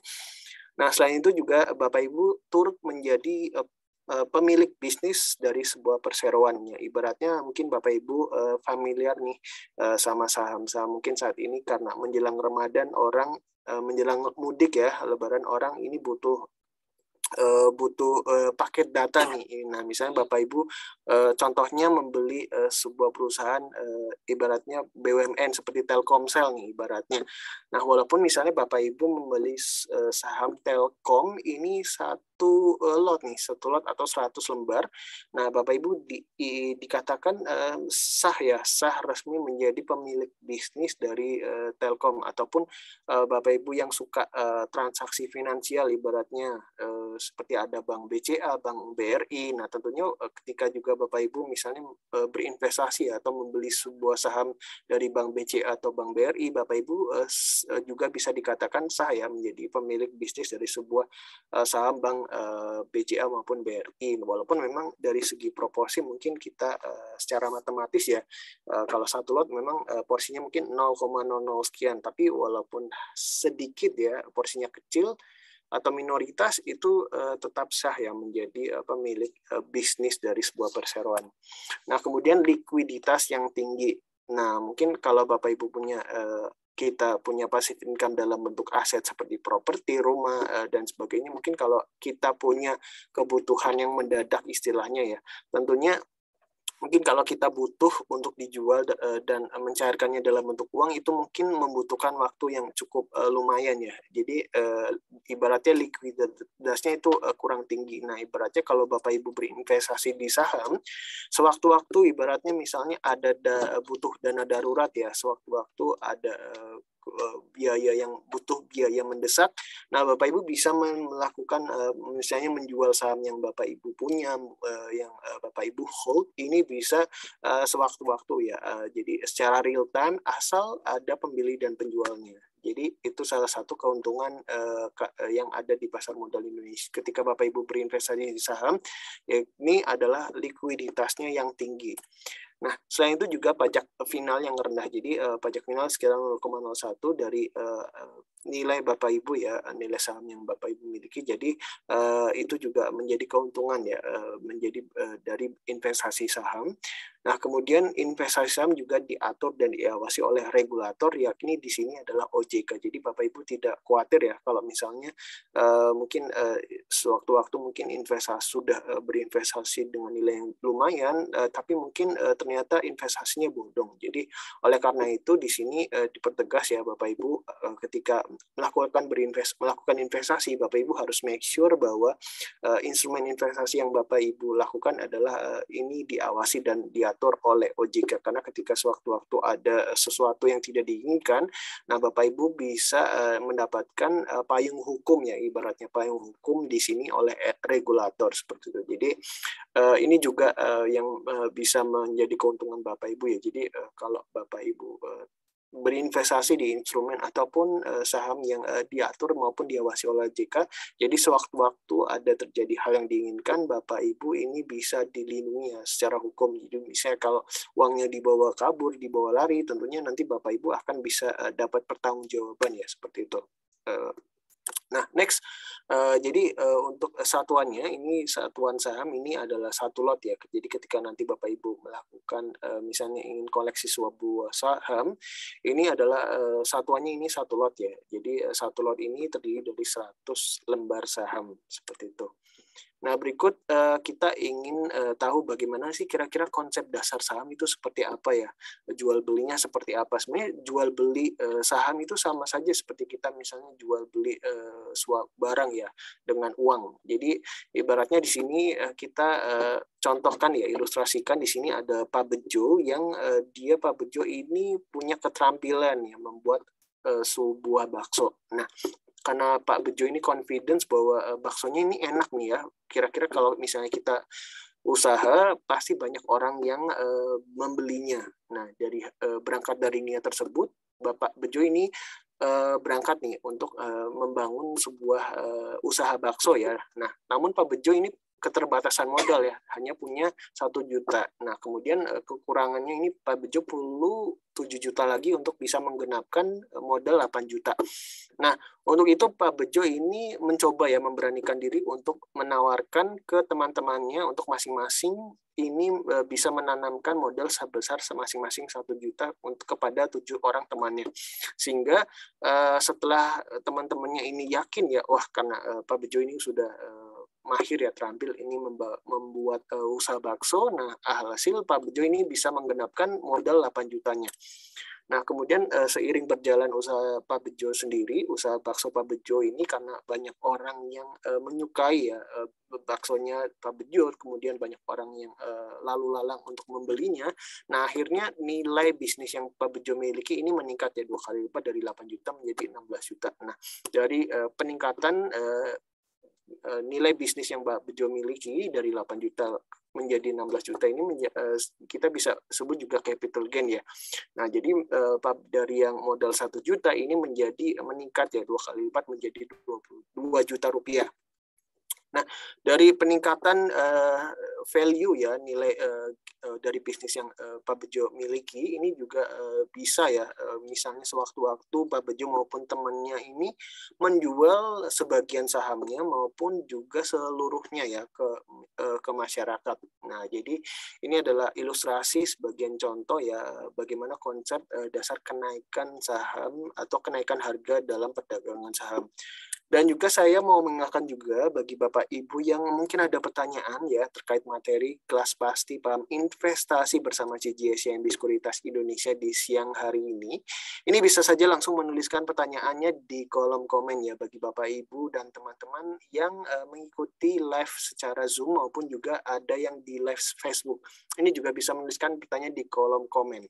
Nah, selain itu juga Bapak Ibu turut menjadi eh, pemilik bisnis dari sebuah perseroan ya ibaratnya mungkin bapak ibu uh, familiar nih uh, sama saham-saham mungkin saat ini karena menjelang ramadan orang menjelang mudik ya lebaran orang ini butuh uh, butuh uh, paket data nih. Nah, misalnya Bapak Ibu uh, contohnya membeli uh, sebuah perusahaan uh, ibaratnya BUMN seperti Telkomsel nih ibaratnya. Nah, walaupun misalnya Bapak Ibu membeli uh, saham Telkom ini saat satu eh, lot nih, satu lot atau 100 lembar. Nah, Bapak Ibu di, di, dikatakan eh, sah ya, sah resmi menjadi pemilik bisnis dari uh, Telkom ataupun uh, Bapak Ibu yang suka uh, transaksi finansial ibaratnya uh, seperti ada Bank BCA, Bank BRI. Nah, tentunya uh, ketika juga Bapak Ibu misalnya uh, berinvestasi atau membeli sebuah saham dari Bank BCA atau Bank BRI, Bapak Ibu uh, juga bisa dikatakan sah ya menjadi pemilik bisnis dari sebuah saham bank uh, eh, BCA maupun BRI walaupun memang dari segi proporsi mungkin kita eh, secara matematis ya eh, kalau satu lot memang porsinya mungkin 0,00 sekian tapi walaupun sedikit ya porsinya kecil atau minoritas itu tetap sah yang menjadi uh, pemilik bisnis dari sebuah perseroan. Nah, kemudian likuiditas yang tinggi Nah, mungkin kalau Bapak Ibu punya kita punya passive income dalam bentuk aset seperti properti, rumah, eh, dan sebagainya. Mungkin kalau kita punya kebutuhan yang mendadak istilahnya ya, tentunya mungkin kalau kita butuh untuk dijual eh, dan mencairkannya dalam bentuk uang itu mungkin membutuhkan waktu yang cukup eh, lumayan ya. Jadi eh, ibaratnya likuiditasnya itu kurang tinggi. Nah, ibaratnya kalau Bapak Ibu berinvestasi di saham, sewaktu-waktu ibaratnya misalnya ada da butuh dana darurat ya, sewaktu-waktu ada Eh, biaya yang butuh biaya mendesak. Nah, Bapak Ibu bisa melakukan eh, misalnya menjual saham yang Bapak Ibu punya eh, yang Bapak Ibu hold ini bisa sewaktu-waktu ya. Jadi secara real time asal ada pembeli dan penjualnya. Jadi itu salah satu keuntungan yang ada di pasar modal Indonesia. Ketika Bapak Ibu berinvestasi di saham, ya, ini adalah likuiditasnya yang tinggi. Nah, selain itu juga pajak final yang rendah. Jadi uh, pajak final sekitar 0,01 dari uh, nilai Bapak Ibu ya, nilai saham yang Bapak Ibu miliki. Jadi uh, itu juga menjadi keuntungan ya, uh, menjadi uh, dari investasi saham. Nah, kemudian investasi saham juga diatur dan diawasi oleh regulator yakni di sini adalah OJK. Jadi Bapak Ibu tidak khawatir ya kalau misalnya uh, mungkin uh, sewaktu-waktu mungkin investasi sudah uh, berinvestasi dengan nilai yang lumayan uh, tapi mungkin uh, ternyata investasinya bodong. Jadi oleh karena itu di sini uh, dipertegas ya Bapak Ibu uh, ketika melakukan berinvest melakukan investasi Bapak Ibu harus make sure bahwa uh, instrumen investasi yang Bapak Ibu lakukan adalah uh, ini diawasi dan diatur oleh OJK karena ketika sewaktu-waktu ada eh, sesuatu yang tidak diinginkan nah Bapak Ibu bisa uh, mendapatkan uh, payung hukum ya ibaratnya payung hukum di sini oleh regulator seperti itu. Jadi uh, ini juga uh, yang uh, bisa menjadi keuntungan Bapak Ibu ya. Jadi uh, kalau Bapak Ibu uh, berinvestasi di instrumen ataupun uh, saham yang uh, diatur maupun diawasi oleh JK. Jadi sewaktu-waktu ada terjadi hal yang diinginkan, Bapak Ibu ini bisa dilindungi ya secara hukum. Jadi misalnya kalau uangnya dibawa kabur, dibawa lari, tentunya nanti Bapak Ibu akan bisa uh, dapat pertanggungjawaban ya seperti itu. Uh, nah, next Eh, jadi uh, untuk satuannya ini satuan saham ini adalah satu lot ya. Jadi ketika nanti Bapak Ibu melakukan uh, misalnya ingin koleksi sebuah saham, ini adalah uh, satuannya ini satu lot ya. Jadi uh, satu lot ini terdiri dari 100 lembar saham seperti itu. Nah, berikut uh, kita ingin uh, tahu bagaimana sih kira-kira konsep dasar saham itu seperti apa ya? Jual belinya seperti apa? Sebenarnya jual beli uh, saham itu sama saja seperti kita misalnya jual beli uh, suap barang ya dengan uang. Jadi ibaratnya di sini uh, kita uh, contohkan ya ilustrasikan di sini ada Pak Bejo yang uh, dia Pak Bejo ini punya keterampilan ya membuat sebuah bakso. Nah, karena Pak Bejo ini confidence bahwa eh, baksonya ini enak nih ya. Kira-kira kalau misalnya kita usaha pasti banyak orang yang uh, membelinya. Nah, dari uh, berangkat dari niat tersebut, Bapak Bejo ini uh, berangkat nih untuk membangun sebuah usaha bakso ya. Nah, namun Pak Bejo ini keterbatasan modal ya hanya punya satu juta. Nah kemudian eh, kekurangannya ini Pak Bejo perlu 7 juta lagi untuk bisa menggenapkan eh, modal 8 juta. Nah untuk itu Pak Bejo ini mencoba ya memberanikan diri untuk menawarkan ke teman-temannya untuk masing-masing ini eh, bisa menanamkan modal sebesar masing-masing satu juta untuk kepada tujuh orang temannya sehingga setelah teman-temannya ini yakin ya wah karena Pak Bejo ini sudah mahir ya terampil ini membuat uh, usaha bakso. Nah, alhasil Pak Bejo ini bisa menggenapkan modal 8 jutanya. Nah, kemudian uh, seiring berjalan usaha Pak Bejo sendiri, usaha bakso Pak Bejo ini karena banyak orang yang uh, menyukai ya uh, baksonya Pak Bejo, kemudian banyak orang yang uh, lalu lalang untuk membelinya. Nah, akhirnya nilai bisnis yang Pak Bejo miliki ini meningkat ya dua kali lipat dari 8 juta menjadi 16 juta. Nah, dari uh, peningkatan uh, Eh, nilai bisnis yang Mbak Bejo miliki dari 8 juta menjadi 16 juta ini eh, kita bisa sebut juga capital gain ya. Nah, jadi eh, dari yang modal 1 juta ini menjadi meningkat ya dua kali lipat menjadi 22 juta rupiah. Nah, dari peningkatan uh, value ya nilai uh, dari bisnis yang uh, Pak Bejo miliki ini juga uh, bisa ya uh, misalnya sewaktu-waktu Pak Bejo maupun temannya ini menjual sebagian sahamnya maupun juga seluruhnya ya ke uh, ke masyarakat. Nah, jadi ini adalah ilustrasi sebagian contoh ya bagaimana konsep uh, dasar kenaikan saham atau kenaikan harga dalam perdagangan saham. Dan juga saya mau mengingatkan juga bagi Bapak Bapak Ibu yang mungkin ada pertanyaan ya terkait materi kelas pasti paham investasi bersama CGS yang Sekuritas Indonesia di siang hari ini. Ini bisa saja langsung menuliskan pertanyaannya di kolom komen ya bagi Bapak Ibu dan teman-teman yang uh, mengikuti live secara Zoom maupun juga ada yang di live Facebook. Ini juga bisa menuliskan pertanyaan di kolom komen.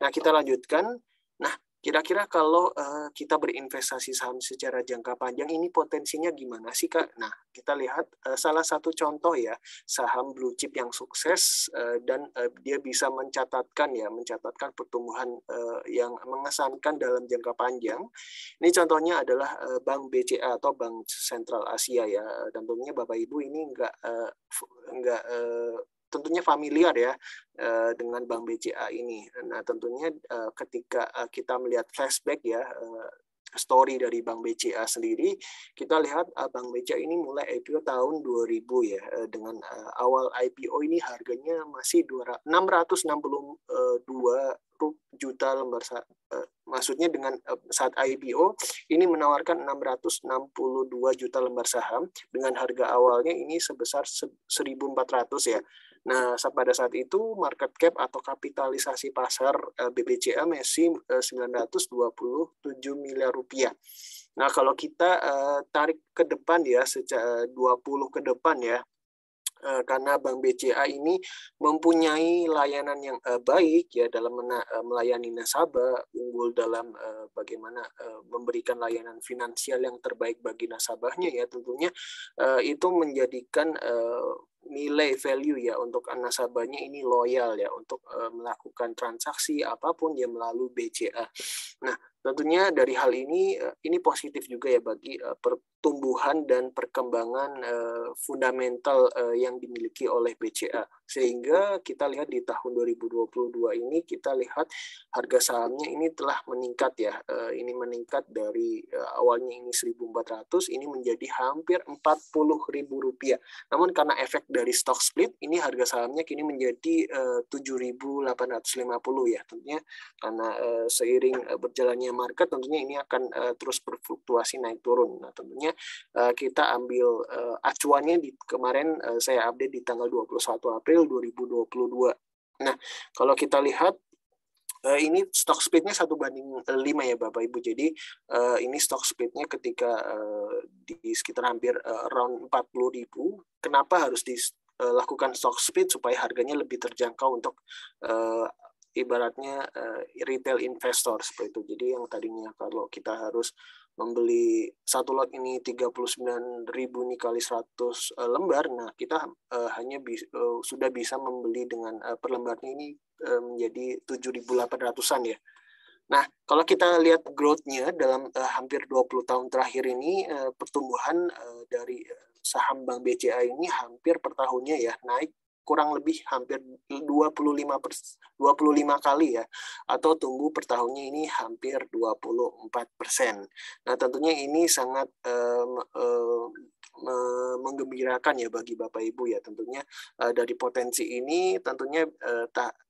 Nah, kita lanjutkan. Nah, Kira-kira kalau uh, kita berinvestasi saham secara jangka panjang ini potensinya gimana sih Kak? Nah, kita lihat uh, salah satu contoh ya, saham blue chip yang sukses uh, dan uh, dia bisa mencatatkan ya, mencatatkan pertumbuhan uh, yang mengesankan dalam jangka panjang. Ini contohnya adalah uh, Bank BCA atau Bank Central Asia ya. Dan tentunya Bapak Ibu ini enggak uh, enggak uh, tentunya familiar ya eh, dengan Bank BCA ini. Nah, tentunya eh, ketika eh, kita melihat flashback ya story dari Bank BCA sendiri, kita lihat Bank BCA ini mulai IPO tahun 2000 ya. Dengan awal IPO ini harganya masih 662 juta lembar saham. maksudnya dengan saat IPO ini menawarkan 662 juta lembar saham dengan harga awalnya ini sebesar 1400 ya Nah, pada saat itu market cap atau kapitalisasi pasar eh, BBCA masih 927 eh, miliar rupiah. Nah, kalau kita eh, tarik ke depan ya, sejak 20 ke depan ya, Eh, karena Bank BCA ini mempunyai layanan yang eh, baik ya dalam eh, melayani nasabah, unggul dalam bagaimana memberikan layanan finansial yang terbaik bagi nasabahnya ya tentunya itu menjadikan nilai value ya untuk nasabahnya ini loyal ya untuk melakukan transaksi apapun ya melalui BCA. Nah, tentunya dari hal ini ini positif juga ya bagi per, tumbuhan dan perkembangan uh, fundamental uh, yang dimiliki oleh BCA. Sehingga kita lihat di tahun 2022 ini kita lihat harga sahamnya ini telah meningkat ya. Uh, ini meningkat dari uh, awalnya ini 1.400 ini menjadi hampir 40.000 rupiah. Namun karena efek dari stock split ini harga sahamnya kini menjadi uh, 7.850 ya. Tentunya karena uh, seiring uh, berjalannya market tentunya ini akan uh, terus berfluktuasi naik turun. Nah, tentunya Eh, kita ambil eh, acuannya di kemarin eh, saya update di tanggal 21 April 2022. Nah, kalau kita lihat ini stock speednya satu banding 5 ya Bapak Ibu. Jadi ini stock speednya ketika di sekitar hampir uh, around 40 ribu. Kenapa harus dilakukan stock speed supaya harganya lebih terjangkau untuk ibaratnya retail investor seperti itu. Jadi yang tadinya kalau kita harus membeli satu lot ini 39.000 nih kali 100 uh, lembar. Nah, kita uh, hanya bi uh, sudah bisa membeli dengan uh, eh, per lembar ini uh, menjadi 7.800-an ya. Nah, kalau kita lihat growth-nya dalam uh, hampir 20 tahun terakhir ini uh, pertumbuhan uh, dari saham Bank BCA ini hampir per tahunnya ya naik kurang lebih hampir 25 pers 25 kali ya atau tumbuh per tahunnya ini hampir 24 persen. Nah tentunya ini sangat um, um, menggembirakan ya bagi Bapak Ibu ya tentunya eh, dari potensi ini tentunya eh,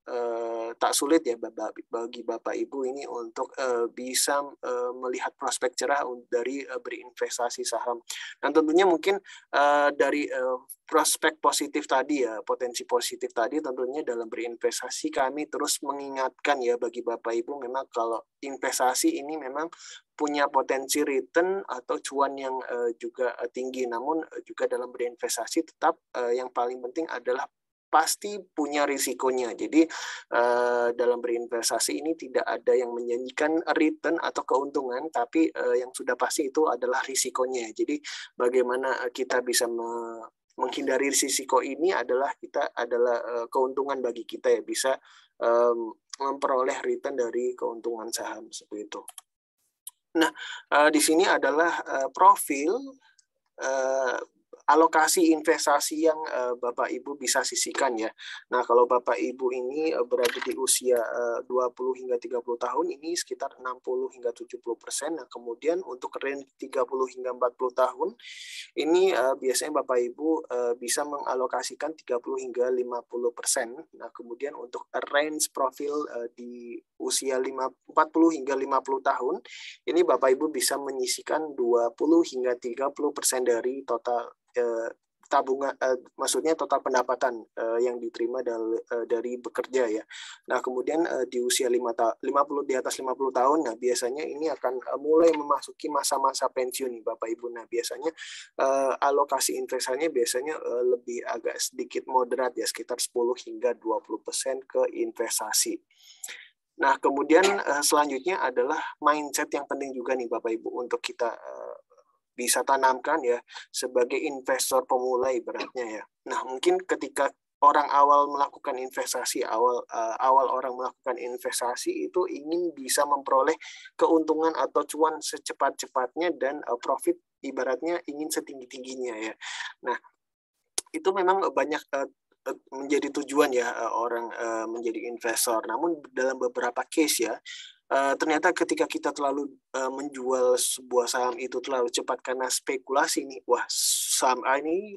eh, tak sulit ya bagi bapak ibu ini untuk eh, bisa eh, melihat prospek cerah dari eh, berinvestasi saham. Dan tentunya mungkin eh, dari eh, prospek positif tadi ya potensi positif tadi tentunya dalam berinvestasi kami terus mengingatkan ya bagi bapak ibu memang kalau investasi ini memang punya potensi return atau cuan yang eh, juga eh, tinggi namun eh, juga dalam berinvestasi tetap yang paling penting adalah pasti punya risikonya. Jadi uh, dalam berinvestasi ini tidak ada yang menjanjikan return atau keuntungan, tapi uh, yang sudah pasti itu adalah risikonya. Jadi bagaimana eh, kita bisa me menghindari risiko ini adalah kita adalah uh, keuntungan bagi kita ya bisa um, memperoleh return dari keuntungan saham seperti itu. Nah, uh, di sini adalah uh, profil uh, alokasi investasi yang uh, Bapak Ibu bisa sisihkan ya. Nah, kalau Bapak Ibu ini uh, berada di usia eh, uh, 20 hingga 30 tahun ini sekitar 60 hingga 70 persen. Nah, kemudian untuk range 30 hingga 40 tahun ini uh, biasanya Bapak Ibu uh, bisa mengalokasikan 30 hingga 50 persen. Nah, kemudian untuk range profil uh, di usia 5, 40 hingga 50 tahun ini Bapak Ibu bisa menyisihkan 20 hingga 30 persen dari total eh, tabungan eh, maksudnya total pendapatan eh, yang diterima dari, eh, dari bekerja ya. Nah, kemudian eh, di usia 5 ta 50 di atas 50 tahun nah biasanya ini akan eh, mulai memasuki masa-masa pensiun nih Bapak Ibu. Nah, biasanya eh, alokasi investasinya biasanya eh, lebih agak sedikit moderat ya sekitar 10 hingga 20% ke investasi. Nah, kemudian eh, selanjutnya adalah mindset yang penting juga nih Bapak Ibu untuk kita eh, bisa tanamkan ya sebagai investor pemula ibaratnya ya. Nah, mungkin ketika orang awal melakukan investasi awal uh, awal orang melakukan investasi itu ingin bisa memperoleh keuntungan atau cuan secepat-cepatnya dan uh, profit ibaratnya ingin setinggi-tingginya ya. Nah, itu memang banyak uh, menjadi tujuan ya orang menjadi investor. Namun dalam beberapa case ya Eh, ternyata ketika kita terlalu uh, menjual sebuah saham itu terlalu cepat karena spekulasi nih, wah saham A ini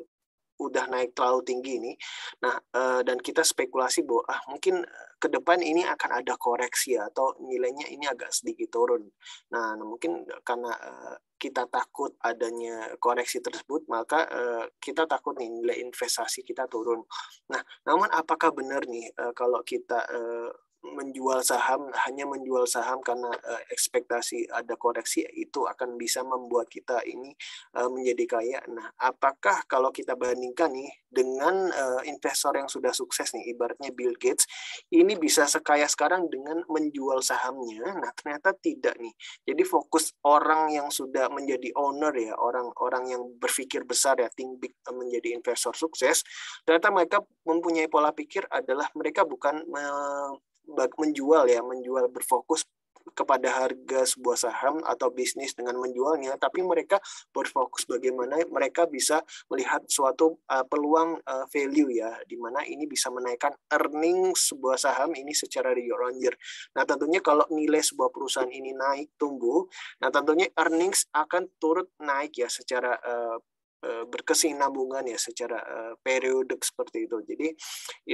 udah naik terlalu tinggi ini. Nah, uh, dan kita spekulasi bahwa ah mungkin ke depan ini akan ada koreksi atau nilainya ini agak sedikit turun. Nah, nah mungkin karena uh, kita takut adanya koreksi tersebut, maka uh, kita takut nih nilai investasi kita turun. Nah, namun apakah benar nih uh, kalau kita uh, menjual saham hanya menjual saham karena uh, ekspektasi ada koreksi itu akan bisa membuat kita ini uh, menjadi kaya. Nah, apakah kalau kita bandingkan nih dengan uh, investor yang sudah sukses nih ibaratnya Bill Gates ini bisa sekaya sekarang dengan menjual sahamnya? Nah, ternyata tidak nih. Jadi fokus orang yang sudah menjadi owner ya, orang-orang yang berpikir besar ya, think big menjadi investor sukses, ternyata mereka mempunyai pola pikir adalah mereka bukan menjual ya, menjual berfokus kepada harga sebuah saham atau bisnis dengan menjualnya, tapi mereka berfokus bagaimana mereka bisa melihat suatu uh, peluang uh, value ya, di mana ini bisa menaikkan earning sebuah saham ini secara year on year. Nah tentunya kalau nilai sebuah perusahaan ini naik tumbuh, nah tentunya earnings akan turut naik ya secara uh, berkesinambungan ya secara uh, periodik seperti itu. Jadi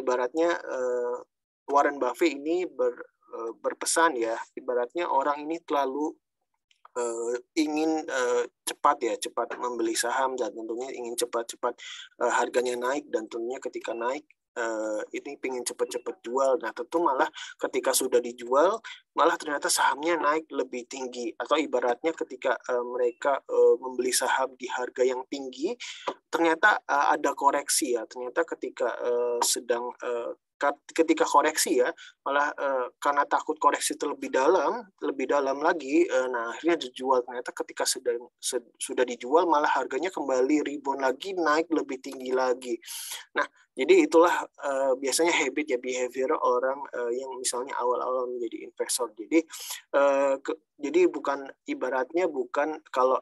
ibaratnya uh, Warren Buffett ini ber, eh, berpesan ya, ibaratnya orang ini terlalu uh, ingin uh, cepat ya, cepat membeli saham dan tentunya ingin cepat-cepat uh, harganya naik dan tentunya ketika naik uh, ini ingin cepat-cepat jual. Nah tentu malah ketika sudah dijual malah ternyata sahamnya naik lebih tinggi atau ibaratnya ketika uh, mereka uh, membeli saham di harga yang tinggi ternyata uh, ada koreksi ya. Ternyata ketika uh, sedang uh, ketika koreksi ya malah uh, karena takut koreksi terlebih dalam lebih dalam lagi uh, nah akhirnya dijual ternyata ketika sudah sudah dijual malah harganya kembali rebound lagi naik lebih tinggi lagi nah jadi itulah uh, biasanya habit ya behavior orang uh, yang misalnya awal-awal menjadi investor jadi uh, ke, jadi bukan ibaratnya bukan kalau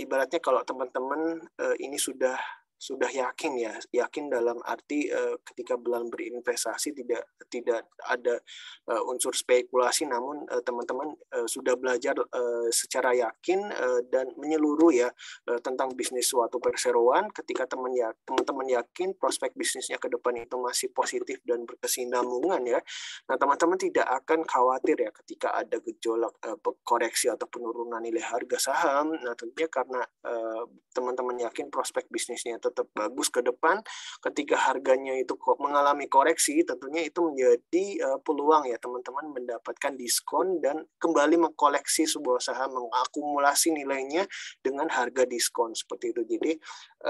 ibaratnya kalau teman-teman ini sudah sudah yakin ya yakin dalam arti uh, ketika belum berinvestasi tidak tidak ada uh, unsur spekulasi namun eh, teman-teman uh, sudah belajar uh, secara yakin uh, dan menyeluruh ya uh, tentang bisnis suatu perseroan ketika teman ya teman-teman yakin prospek bisnisnya ke depan itu masih positif dan berkesinambungan ya nah teman-teman tidak akan khawatir ya ketika ada gejolak uh, koreksi atau penurunan nilai harga saham nah tentunya karena teman-teman uh, teman -teman yakin prospek bisnisnya itu tetap bagus ke depan ketika harganya itu mengalami koreksi tentunya itu menjadi uh, peluang ya teman-teman mendapatkan diskon dan kembali mengkoleksi sebuah saham mengakumulasi nilainya dengan harga diskon seperti itu jadi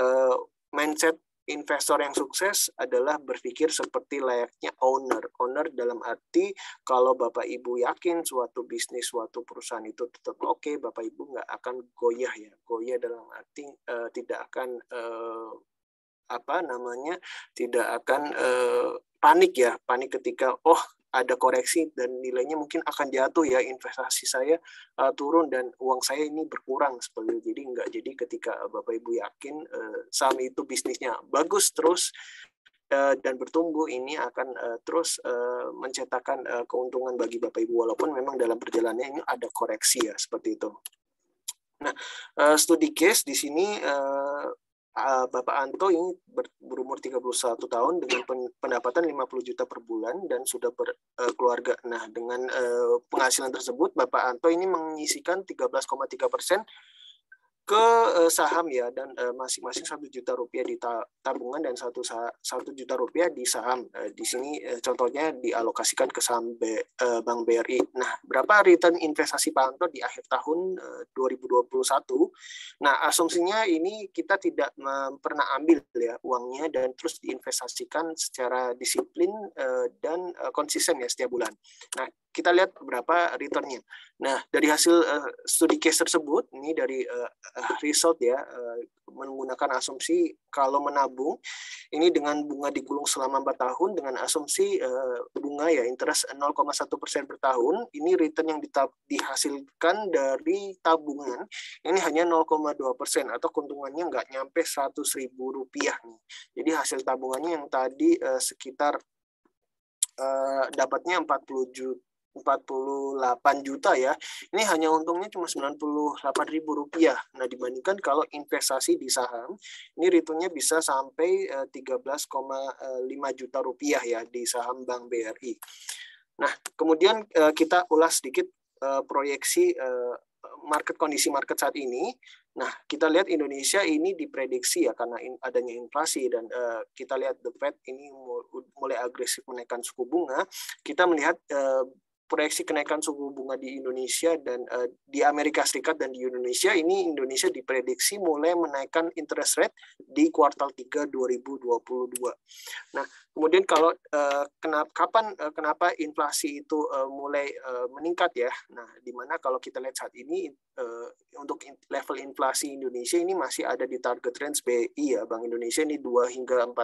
uh, mindset investor yang sukses adalah berpikir seperti layaknya owner. Owner dalam arti kalau Bapak Ibu yakin suatu bisnis, suatu perusahaan itu tetap oke, okay, Bapak Ibu nggak akan goyah ya. Goyah dalam arti uh, tidak akan uh, apa namanya tidak akan uh, panik ya panik ketika oh ada koreksi dan nilainya mungkin akan jatuh ya investasi saya uh, turun dan uang saya ini berkurang seperti itu. Jadi nggak jadi ketika eh, Bapak Ibu yakin uh, saham itu bisnisnya bagus terus dan bertumbuh ini akan uh, terus uh, mencetakkan uh, keuntungan bagi Bapak Ibu walaupun memang dalam perjalanannya ini ada koreksi ya seperti itu. Nah, uh, studi case di sini uh, Eh, Bapak Anto ini ber, berumur 31 tahun dengan pen, pendapatan 50 juta per bulan dan sudah berkeluarga. Eh, nah, dengan eh, penghasilan tersebut, Bapak Anto ini mengisikan 13,3 persen ke uh, saham ya dan eh, masing-masing satu juta rupiah di tabungan dan satu satu juta rupiah di saham uh, di sini uh, contohnya dialokasikan ke saham B, uh, Bank BRI. Nah berapa return investasi Pak Anto di akhir tahun uh, 2021? Nah asumsinya ini kita tidak uh, pernah ambil ya uangnya dan terus diinvestasikan secara disiplin uh, dan uh, konsisten ya setiap bulan. Nah kita lihat berapa returnnya. Nah dari hasil uh, studi case tersebut ini dari uh, result ya uh, menggunakan asumsi kalau menabung ini dengan bunga digulung selama 4 tahun dengan asumsi uh, bunga ya interest 0,1 persen per tahun ini return yang dihasilkan dari tabungan ini hanya 0,2 persen atau keuntungannya nggak nyampe 100 ribu rupiah nih. Jadi hasil tabungannya yang tadi uh, sekitar uh, dapatnya 40 juta 48 juta ya. Ini hanya untungnya cuma 98 ribu rupiah. Nah dibandingkan kalau investasi di saham, ini returnnya bisa sampai 13,5 eh, juta rupiah ya di saham Bank BRI. Nah kemudian eh, kita ulas sedikit eh, proyeksi market kondisi market saat ini. Nah, kita lihat Indonesia ini diprediksi ya karena in, adanya inflasi dan uh, kita lihat The Fed ini mulai agresif menaikkan suku bunga. Kita melihat uh, proyeksi kenaikan suku bunga di Indonesia dan uh, di Amerika Serikat dan di Indonesia ini Indonesia diprediksi mulai menaikkan interest rate di kuartal 3 2022. Nah, kemudian kalau uh, eh, kenapa kapan uh, kenapa inflasi itu uh, mulai uh, meningkat ya. Nah, di mana kalau kita lihat saat ini uh, untuk level inflasi Indonesia ini masih ada di target range BI ya Bank Indonesia ini 2 hingga 4%.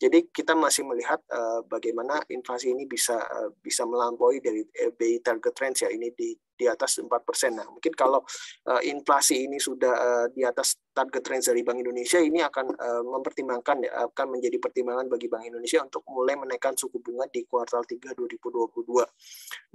Jadi kita masih melihat uh, bagaimana inflasi ini bisa uh, bisa melampaui dari eh, dari target range ya ini di di atas 4 persen. Nah, mungkin kalau uh, inflasi ini sudah uh, di atas target range dari Bank Indonesia, ini akan uh, mempertimbangkan, akan menjadi pertimbangan bagi Bank Indonesia untuk mulai menaikkan suku bunga di kuartal 3 2022.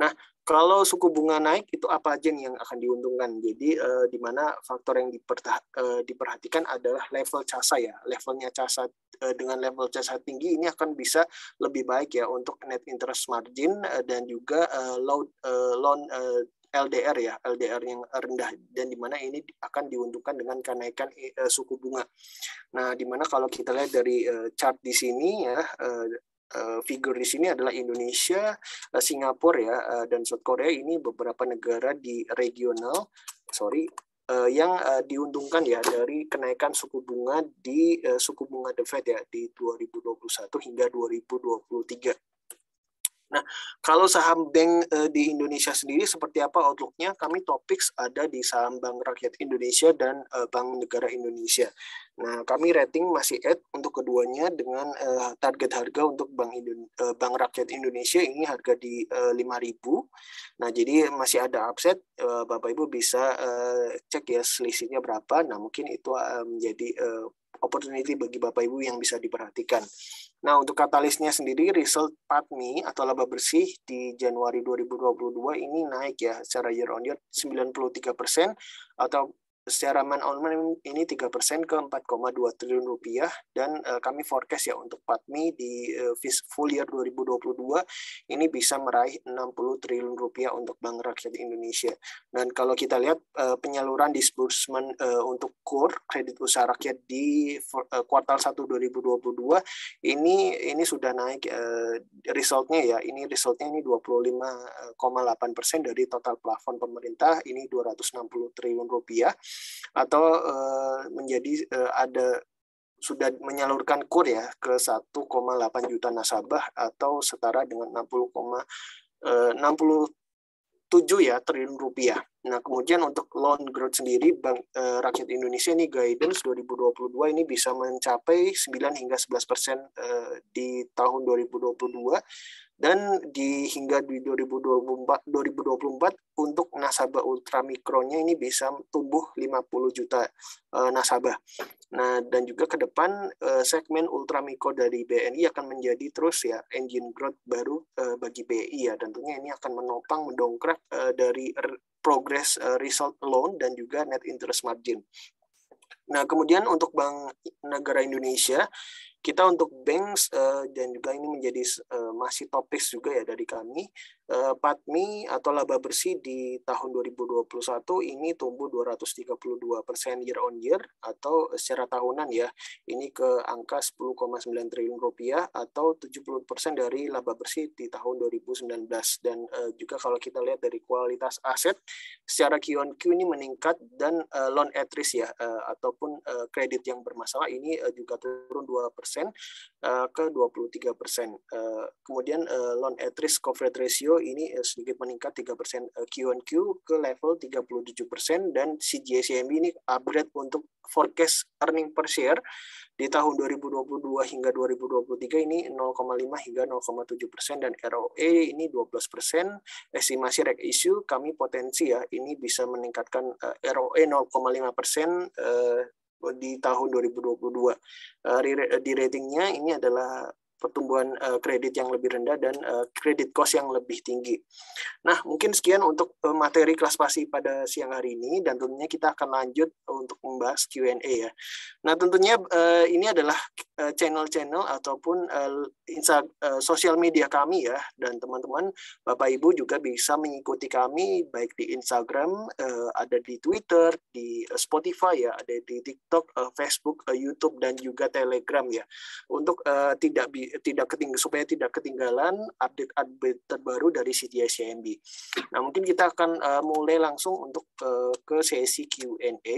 Nah, kalau suku bunga naik, itu apa aja yang akan diuntungkan? Jadi, uh, di mana faktor yang uh, diperhatikan adalah level casa ya. Levelnya casa uh, dengan level casa tinggi ini akan bisa lebih baik ya untuk net interest margin uh, dan juga uh, load, uh, loan uh, LDR ya, LDR yang rendah dan di mana ini akan diuntungkan dengan kenaikan uh, suku bunga. Nah, di mana kalau kita lihat dari uh, chart di sini ya uh, eh, figur di sini adalah Indonesia, Singapura ya dan South Korea ini beberapa negara di regional, sorry yang diuntungkan ya dari kenaikan suku bunga di suku bunga The Fed ya di 2021 hingga 2023. Nah, kalau saham bank eh, di Indonesia sendiri seperti apa outlooknya? Kami topik ada di saham Bank Rakyat Indonesia dan eh, Bank Negara Indonesia. Nah, kami rating masih add untuk keduanya dengan eh, target harga untuk Bank Indo Bank Rakyat Indonesia ini harga di eh, 5.000. Nah, jadi masih ada upset Bapak Ibu bisa cek ya selisihnya berapa. Nah, mungkin itu menjadi opportunity bagi Bapak Ibu yang bisa diperhatikan. Nah, untuk katalisnya sendiri, result PATMI atau laba bersih di Januari 2022 ini naik ya secara year on year 93 persen atau secara man on man ini 3% ke 4,2 triliun rupiah dan uh, kami forecast ya untuk PATMI di uh, full year 2022 ini bisa meraih 60 triliun rupiah untuk Bank Rakyat Indonesia. Dan kalau kita lihat uh, penyaluran disbursement uh, untuk KUR kredit usaha rakyat di uh, kuartal 1 2022 ini ini sudah naik uh, resultnya ya ini resultnya ini 25,8% dari total plafon pemerintah ini 260 triliun rupiah atau uh, menjadi uh, ada sudah menyalurkan kur ya ke 1,8 juta nasabah atau setara dengan 60, uh, 67 ya triliun rupiah. Nah, kemudian untuk loan growth sendiri Bank eh, Rakyat Indonesia ini guidance 2022 ini bisa mencapai 9 hingga 11 persen di tahun 2022 dan di hingga di 2024 2024 untuk nasabah ultramikronya ini bisa tumbuh 50 juta e, nasabah. Nah, dan juga ke depan e, segmen ultramikro dari BNI akan menjadi terus ya engine growth baru e, bagi BI ya. Tentunya ini akan menopang mendongkrak e, dari progress e, result loan dan juga net interest margin. Nah, kemudian untuk Bank Negara Indonesia kita untuk banks uh, dan juga ini menjadi uh, masih topik juga ya dari kami Eh, PATMI atau laba bersih di tahun 2021 ini tumbuh 232 persen year on year atau secara tahunan ya ini ke angka 10,9 triliun rupiah atau 70 persen dari laba bersih di tahun 2019 dan uh, juga kalau kita lihat dari kualitas aset secara Q on Q ini meningkat dan uh, loan at risk ya uh, ataupun uh, kredit yang bermasalah ini uh, juga turun 2 persen uh, ke 23 persen uh, kemudian uh, loan at risk coverage ratio ini eh, sedikit meningkat 3% eh, Q&Q ke level 37% dan CJCMB ini upgrade untuk forecast earning per share di tahun 2022 hingga 2023 ini 0,5 hingga 0,7 persen dan ROE ini 12 persen. Estimasi reg issue kami potensi ya ini bisa meningkatkan uh, ROE 0,5 persen eh, di tahun 2022. Uh, di ratingnya ini adalah pertumbuhan uh, kredit yang lebih rendah dan uh, kredit cost yang lebih tinggi. Nah, mungkin sekian untuk uh, materi kelas PASI pada siang hari ini dan tentunya kita akan lanjut untuk membahas Q&A ya. Nah, tentunya uh, ini adalah channel-channel ataupun uh, uh, sosial media kami ya dan teman-teman Bapak Ibu juga bisa mengikuti kami baik di Instagram, uh, ada di Twitter, di Spotify ya, ada di TikTok, uh, Facebook, uh, YouTube dan juga Telegram ya. Untuk uh, tidak tidak keting supaya tidak ketinggalan update-update terbaru dari CTI CIMB. Nah, mungkin kita akan uh, mulai langsung untuk uh, ke sesi Q&A.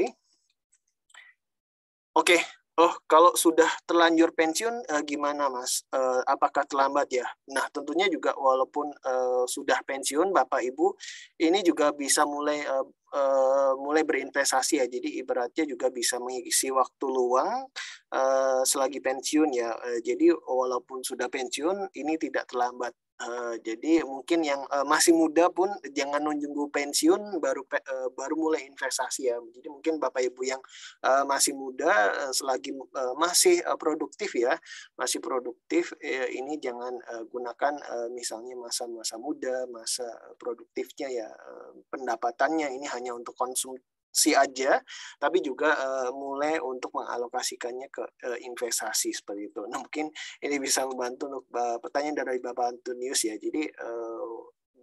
Oke, Oh, kalau sudah terlanjur pensiun eh, gimana, Mas? Eh, apakah terlambat ya? Nah, tentunya juga walaupun eh, sudah pensiun, Bapak Ibu, ini juga bisa mulai eh, eh, mulai berinvestasi ya. Jadi ibaratnya juga bisa mengisi waktu luang eh, selagi pensiun ya. Eh, jadi walaupun sudah pensiun, ini tidak terlambat. Uh, jadi mungkin yang uh, masih muda pun jangan nunggu pensiun baru uh, baru mulai investasi ya. Jadi mungkin bapak ibu yang uh, masih muda uh, selagi uh, masih uh, produktif ya, masih produktif uh, ini jangan uh, gunakan uh, misalnya masa-masa muda, masa produktifnya ya uh, pendapatannya ini hanya untuk konsum si aja, tapi juga uh, mulai untuk mengalokasikannya ke uh, investasi seperti itu. Nah, mungkin ini bisa membantu untuk uh, pertanyaan dari Bapak Antonius ya. Jadi uh,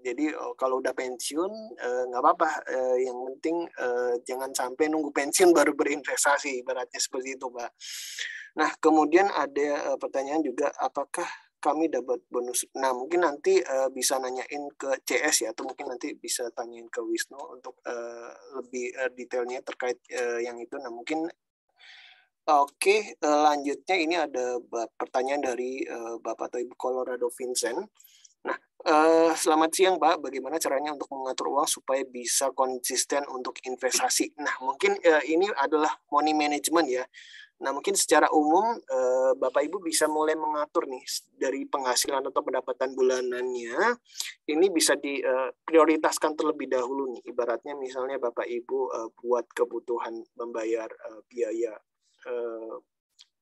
jadi oh, kalau udah pensiun nggak eh, apa-apa eh, yang penting eh, jangan sampai nunggu pensiun baru berinvestasi ibaratnya seperti itu mbak nah kemudian ada eh, pertanyaan juga apakah kami dapat bonus. Nah, mungkin nanti uh, bisa nanyain ke CS ya, atau mungkin nanti bisa tanyain ke Wisnu untuk uh, lebih uh, detailnya terkait uh, yang itu. Nah, mungkin Oke, okay, lanjutnya ini ada pertanyaan dari uh, Bapak atau Ibu Colorado Vincent. Nah, uh, selamat siang Pak, bagaimana caranya untuk mengatur uang supaya bisa konsisten untuk investasi? Nah, mungkin uh, ini adalah money management ya. Nah, mungkin secara umum eh, Bapak Ibu bisa mulai mengatur nih dari penghasilan atau pendapatan bulanannya. Ini bisa diprioritaskan eh, terlebih dahulu nih. Ibaratnya misalnya Bapak Ibu eh, buat kebutuhan membayar biaya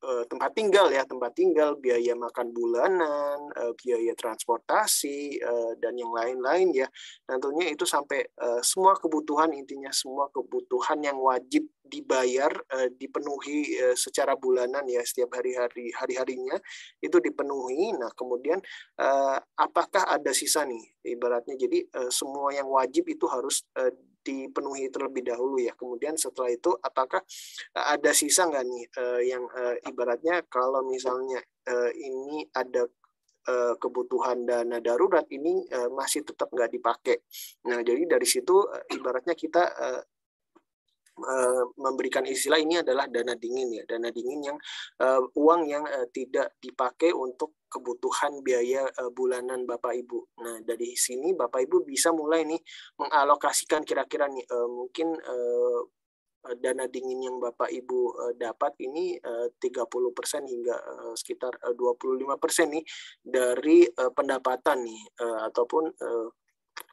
Eh, tempat tinggal ya tempat tinggal biaya makan bulanan eh, biaya transportasi eh, dan yang lain-lain ya tentunya itu sampai semua kebutuhan intinya semua kebutuhan yang wajib dibayar dipenuhi secara bulanan ya setiap hari-hari hari-harinya itu dipenuhi nah kemudian apakah ada sisa nih ibaratnya jadi semua yang wajib itu harus dipenuhi terlebih dahulu ya. Kemudian setelah itu apakah eh, ada sisa nggak nih eh, yang eh, ibaratnya kalau misalnya ini ada kebutuhan dana darurat ini masih tetap nggak dipakai. Nah, jadi dari situ ibaratnya kita Eh, memberikan istilah ini adalah dana dingin ya, dana dingin yang eh, uang yang eh, tidak dipakai untuk kebutuhan biaya bulanan Bapak Ibu. Nah, dari sini Bapak Ibu bisa mulai nih mengalokasikan kira-kira nih mungkin dana dingin yang Bapak Ibu dapat ini 30% hingga sekitar 25% nih dari pendapatan nih ataupun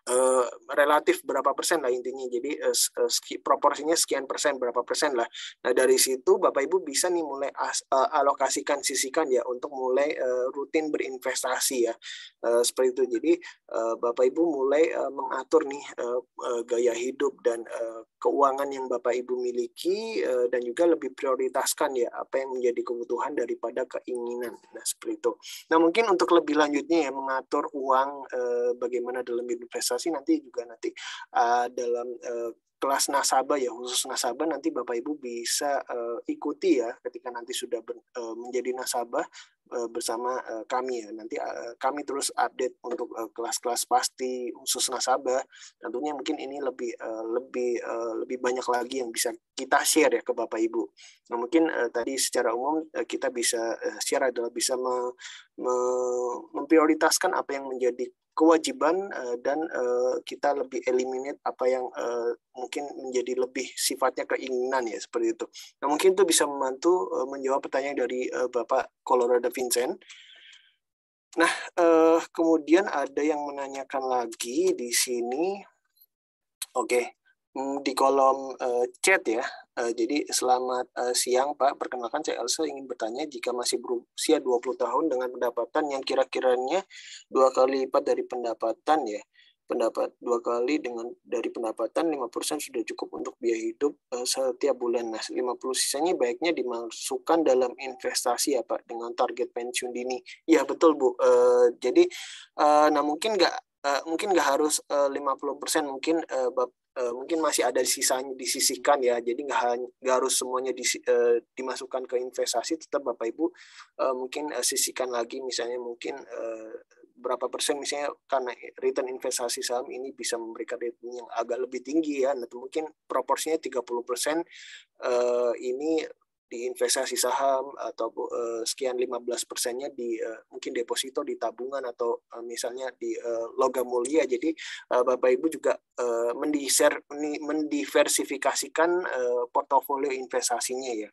Eh, relatif berapa persen lah intinya jadi uh, proporsinya sekian persen berapa persen lah nah dari situ bapak ibu bisa nih mulai as, uh, alokasikan sisikan ya untuk mulai uh, rutin berinvestasi ya uh, seperti itu jadi uh, bapak ibu mulai uh, mengatur nih uh, uh, gaya hidup dan uh, keuangan yang bapak ibu miliki dan juga lebih prioritaskan ya apa yang menjadi kebutuhan daripada keinginan nah seperti itu nah mungkin untuk lebih lanjutnya ya mengatur uang bagaimana dalam investasi nanti juga nanti uh, dalam uh, kelas nasabah ya khusus nasabah nanti Bapak Ibu bisa uh, ikuti ya ketika nanti sudah ber, uh, menjadi nasabah uh, bersama uh, kami ya nanti uh, kami terus update untuk kelas kelas-kelas pasti khusus nasabah tentunya mungkin ini lebih uh, lebih uh, lebih banyak lagi yang bisa kita share ya ke Bapak Ibu. Nah mungkin uh, tadi secara umum uh, kita bisa uh, share adalah bisa me, me, memprioritaskan apa yang menjadi kewajiban uh, dan uh, kita lebih eliminate apa yang uh, mungkin menjadi lebih sifatnya keinginan ya seperti itu. Nah mungkin itu bisa membantu uh, menjawab pertanyaan dari uh, Bapak Colorado Vincent. Nah uh, kemudian ada yang menanyakan lagi di sini. Oke, okay. Mm, di kolom uh, chat ya. Uh, jadi selamat uh, siang Pak, perkenalkan saya Elsa ingin bertanya jika masih berusia 20 tahun dengan pendapatan yang kira-kiranya dua kali lipat dari pendapatan ya. Pendapat dua kali dengan dari pendapatan 5% sudah cukup untuk biaya hidup uh, setiap bulan. Nah, 50 sisanya baiknya dimasukkan dalam investasi ya Pak dengan target pensiun dini. Ya betul Bu. Uh, jadi uh, nah mungkin nggak Uh, mungkin nggak harus uh, 50% mungkin uh, Eh, mungkin masih ada sisanya disisihkan ya jadi nggak harus semuanya di, uh, eh, dimasukkan ke investasi tetap bapak ibu uh, mungkin uh, sisihkan lagi misalnya mungkin uh, berapa persen misalnya karena return investasi saham ini bisa memberikan return yang agak lebih tinggi ya atau nah, mungkin proporsinya 30 persen ini di investasi saham atau uh, sekian 15 persennya di uh, mungkin deposito di tabungan atau uh, misalnya di uh, logam mulia jadi uh, bapak ibu juga uh, mendiser mendiversifikasikan uh, portofolio investasinya ya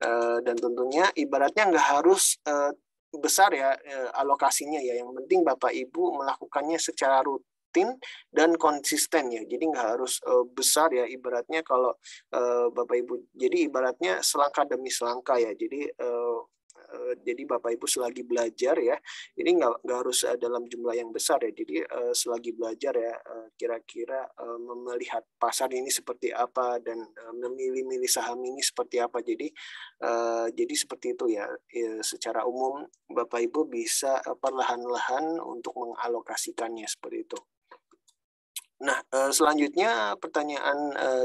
uh, dan tentunya ibaratnya nggak harus uh, besar ya uh, alokasinya ya yang penting Bapak Ibu melakukannya secara rutin rutin dan konsisten ya. Jadi nggak harus uh, besar ya ibaratnya kalau uh, Bapak Ibu. Jadi ibaratnya selangkah demi selangkah ya. Jadi uh, jadi bapak ibu selagi belajar ya ini nggak nggak harus dalam jumlah yang besar ya jadi selagi belajar ya kira-kira melihat pasar ini seperti apa dan memilih-milih saham ini seperti apa jadi jadi seperti itu ya. ya secara umum bapak ibu bisa perlahan-lahan untuk mengalokasikannya seperti itu Nah, eh, selanjutnya pertanyaan, eh,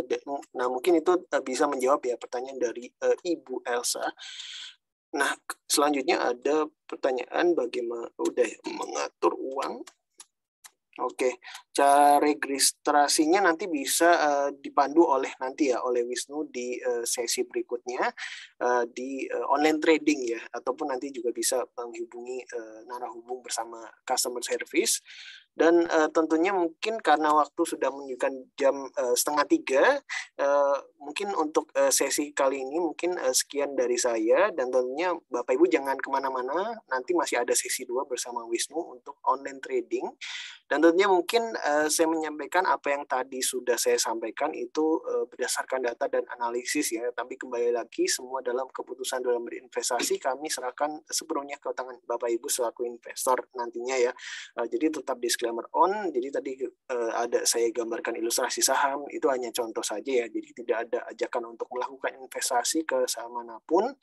nah mungkin itu eh, bisa menjawab ya pertanyaan dari Ibu Elsa. Nah, selanjutnya ada pertanyaan bagaimana udah ya, mengatur uang. Oke, cara registrasinya nanti bisa dipandu oleh nanti ya oleh Wisnu di sesi berikutnya di online trading ya ataupun nanti juga bisa menghubungi uh, narah hubung bersama customer service dan uh, tentunya mungkin karena waktu sudah menunjukkan jam uh, setengah tiga uh, mungkin untuk uh, sesi kali ini mungkin uh, sekian dari saya dan tentunya bapak ibu jangan kemana-mana nanti masih ada sesi dua bersama Wisnu untuk online trading dan tentunya mungkin uh, saya menyampaikan apa yang tadi sudah saya sampaikan itu uh, berdasarkan data dan analisis ya tapi kembali lagi semua dalam keputusan dalam berinvestasi kami serahkan sepenuhnya ke tangan bapak ibu selaku investor nantinya ya uh, jadi tetap disclaimer disclaimer on. Jadi tadi uh, ada saya gambarkan ilustrasi saham itu hanya contoh saja ya. Jadi tidak ada ajakan untuk melakukan investasi ke saham manapun.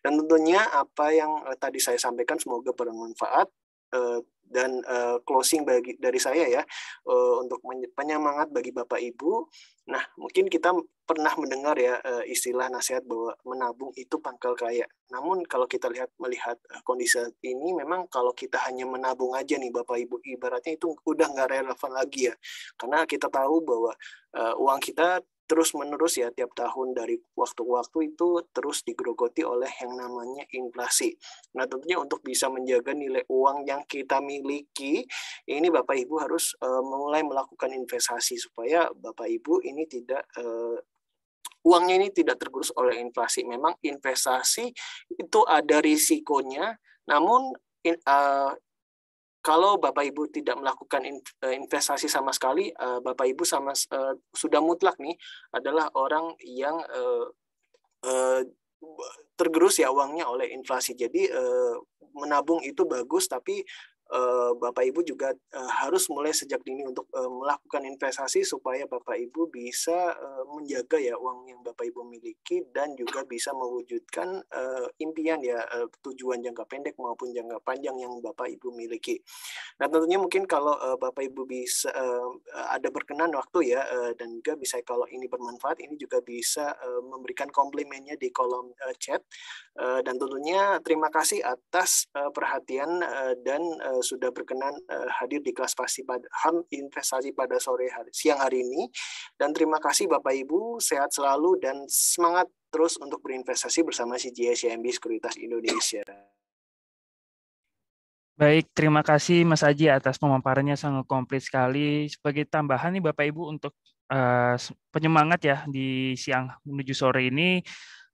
Dan tentunya apa yang uh, tadi saya sampaikan semoga bermanfaat Eh, dan eh, closing bagi dari saya ya eh, untuk penyemangat bagi Bapak Ibu. Nah, mungkin kita pernah mendengar ya istilah nasihat bahwa menabung itu pangkal kaya. Namun kalau kita lihat melihat kondisi ini memang kalau kita hanya menabung aja nih Bapak Ibu ibaratnya itu udah nggak relevan lagi ya. Karena kita tahu bahwa uang kita terus menerus ya tiap tahun dari waktu-waktu itu terus digerogoti oleh yang namanya inflasi. Nah tentunya untuk bisa menjaga nilai uang yang kita miliki, ini Bapak Ibu harus uh, mulai melakukan investasi supaya Bapak Ibu ini tidak uh, uangnya ini tidak tergerus oleh inflasi. Memang investasi itu ada risikonya, namun in, uh, kalau Bapak Ibu tidak melakukan eh, investasi sama sekali, eh, Bapak Ibu sama eh, sudah mutlak nih adalah orang yang tergerus ya uangnya oleh inflasi. Jadi menabung itu bagus tapi Eh, Bapak Ibu juga eh, harus mulai sejak dini untuk eh, melakukan investasi supaya Bapak Ibu bisa menjaga ya uang yang Bapak Ibu miliki dan juga bisa mewujudkan impian ya tujuan jangka pendek maupun jangka panjang yang Bapak Ibu miliki. Nah tentunya mungkin kalau Bapak Ibu bisa ada berkenan waktu ya dan juga bisa kalau ini bermanfaat ini juga bisa memberikan komplimennya di kolom chat dan tentunya terima kasih atas perhatian dan Eh, sudah berkenan uh, hadir di kelas pasti pada investasi pada sore hari siang hari ini dan terima kasih Bapak Ibu sehat selalu dan semangat terus untuk berinvestasi bersama CGSCMB Sekuritas Indonesia. Baik, terima kasih Mas Aji atas pemaparannya sangat komplit sekali. Sebagai tambahan nih Bapak Ibu untuk uh, penyemangat ya di siang menuju sore ini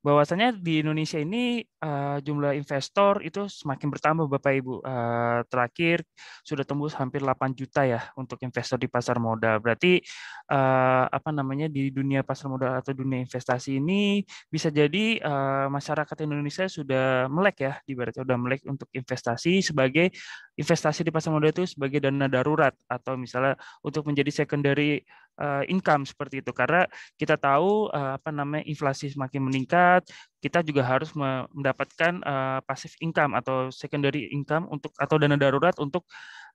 bahwasanya di Indonesia ini uh, jumlah investor itu semakin bertambah Bapak Ibu. Uh, terakhir sudah tembus hampir 8 juta ya untuk investor di pasar modal. Berarti uh, apa namanya di dunia pasar modal atau dunia investasi ini bisa jadi uh, masyarakat Indonesia sudah melek ya, ibaratnya sudah melek untuk investasi sebagai investasi di pasar modal itu sebagai dana darurat atau misalnya untuk menjadi secondary uh, income seperti itu karena kita tahu uh, apa namanya inflasi semakin meningkat kita juga harus mendapatkan uh, passive income atau secondary income untuk atau dana darurat untuk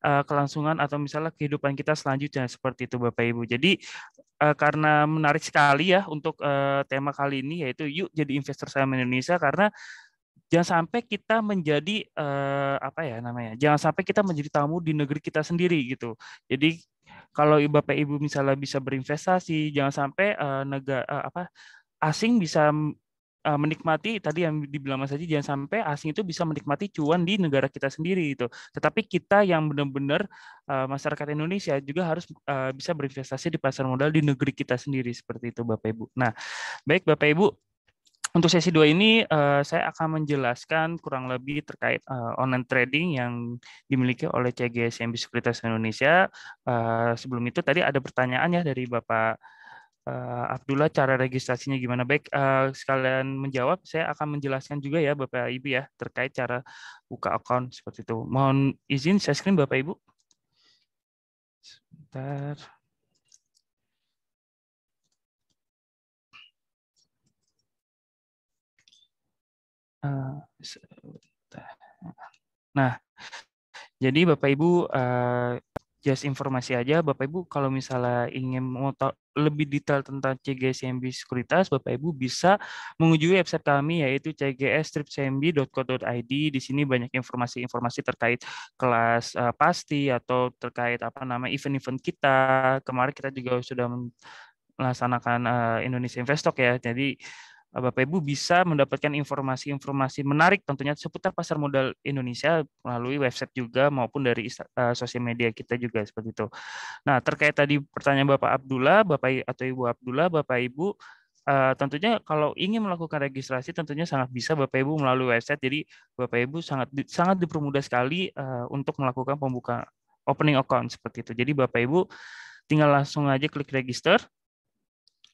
uh, kelangsungan atau misalnya kehidupan kita selanjutnya seperti itu Bapak Ibu. Jadi karena menarik sekali ya untuk tema kali ini yaitu yuk jadi investor saham Indonesia karena jangan sampai kita menjadi eh, apa ya namanya jangan sampai kita menjadi tamu di negeri kita sendiri gitu jadi kalau bapak ibu misalnya bisa berinvestasi jangan sampai eh, negara uh, eh, apa asing bisa eh, menikmati tadi yang dibilang mas Haji jangan sampai asing itu bisa menikmati cuan di negara kita sendiri itu tetapi kita yang benar-benar eh, masyarakat Indonesia juga harus bisa berinvestasi di pasar modal di negeri kita sendiri seperti itu bapak ibu nah baik bapak ibu untuk sesi dua ini uh, saya akan menjelaskan kurang lebih terkait uh, online trading yang dimiliki oleh CGSMB Sekuritas Indonesia. Uh, sebelum itu tadi ada pertanyaan ya dari Bapak uh, Abdullah cara registrasinya gimana? Baik, uh, sekalian menjawab, saya akan menjelaskan juga ya Bapak Ibu ya terkait cara buka account seperti itu. Mohon izin saya screen Bapak Ibu. Sebentar. Eh, nah, jadi Bapak Ibu eh, just informasi aja, Bapak Ibu kalau misalnya ingin mau lebih detail tentang CGS CMB Sekuritas, Bapak Ibu bisa mengunjungi website kami yaitu cgs-cmb.co.id. Di sini banyak informasi-informasi terkait kelas uh, pasti atau terkait apa nama event-event kita. Kemarin kita juga sudah melaksanakan uh, Indonesia Investok ya. Jadi Bapak Ibu bisa mendapatkan informasi-informasi menarik tentunya seputar pasar modal Indonesia melalui website juga maupun dari eh, sosial media kita juga seperti itu. Nah, terkait tadi pertanyaan Bapak Abdullah, Bapak atau Ibu Abdullah, Bapak Ibu eh, tentunya kalau ingin melakukan registrasi tentunya sangat bisa Bapak Ibu melalui website. Jadi Bapak Ibu sangat sangat dipermudah sekali eh, untuk melakukan pembuka opening account seperti itu. Jadi Bapak Ibu tinggal langsung aja klik register.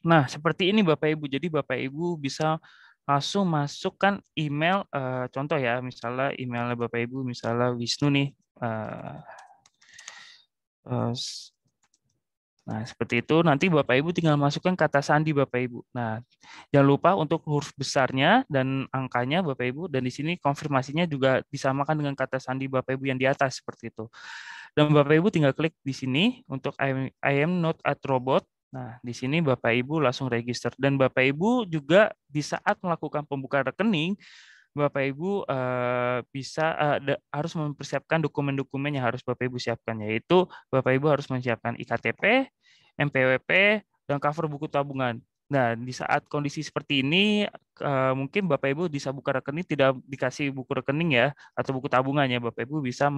Nah, seperti ini Bapak Ibu. Jadi Bapak Ibu bisa langsung masukkan email uh, contoh ya, misalnya emailnya Bapak Ibu misalnya Wisnu nih. Uh, uh, Nah, seperti itu nanti Bapak Ibu tinggal masukkan kata sandi Bapak Ibu. Nah, jangan lupa untuk huruf besarnya dan angkanya Bapak Ibu dan di sini konfirmasinya juga disamakan dengan kata sandi Bapak Ibu yang di atas seperti itu. Dan Bapak Ibu tinggal klik di sini untuk I am, I am not a robot Nah, di sini Bapak Ibu langsung register dan Bapak Ibu juga di saat melakukan pembukaan rekening Bapak Ibu uh, bisa uh, de, harus mempersiapkan dokumen-dokumen yang harus Bapak Ibu siapkan yaitu Bapak Ibu harus menyiapkan IKTP, MPWP, dan cover buku tabungan. Nah, di saat kondisi seperti ini Uh, mungkin Bapak Ibu bisa buka rekening tidak dikasih buku rekening ya atau buku tabungannya Bapak Ibu bisa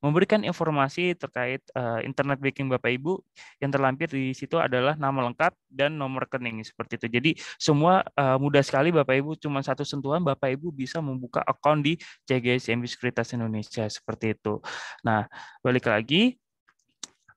memberikan informasi terkait uh, internet banking Bapak Ibu yang terlampir di situ adalah nama lengkap dan nomor rekening seperti itu. Jadi semua uh, mudah sekali Bapak Ibu cuma satu sentuhan Bapak Ibu bisa membuka akun di CGSMB Sekuritas Indonesia seperti itu. Nah, balik lagi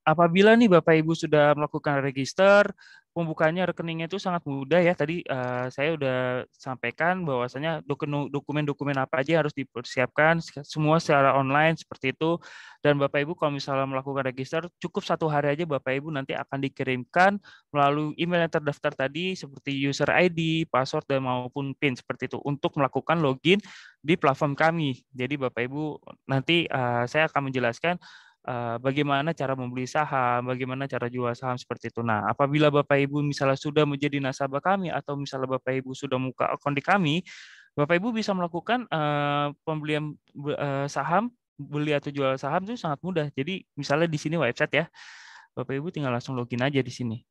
apabila nih Bapak Ibu sudah melakukan register Pembukanya rekeningnya itu sangat mudah ya. Tadi uh, saya sudah sampaikan bahwasanya dokumen-dokumen apa aja harus dipersiapkan semua secara online seperti itu. Dan Bapak Ibu kalau misalnya melakukan register cukup satu hari aja Bapak Ibu nanti akan dikirimkan melalui email yang terdaftar tadi seperti user ID, password dan maupun PIN seperti itu untuk melakukan login di platform kami. Jadi Bapak Ibu nanti uh, saya akan menjelaskan Eh, bagaimana cara membeli saham, bagaimana cara jual saham seperti itu. Nah, apabila Bapak Ibu misalnya sudah menjadi nasabah kami atau misalnya Bapak Ibu sudah muka akun di kami, Bapak Ibu bisa melakukan uh, pembelian uh, saham, beli atau jual saham itu sangat mudah. Jadi misalnya di sini website ya, Bapak Ibu tinggal langsung login aja di sini.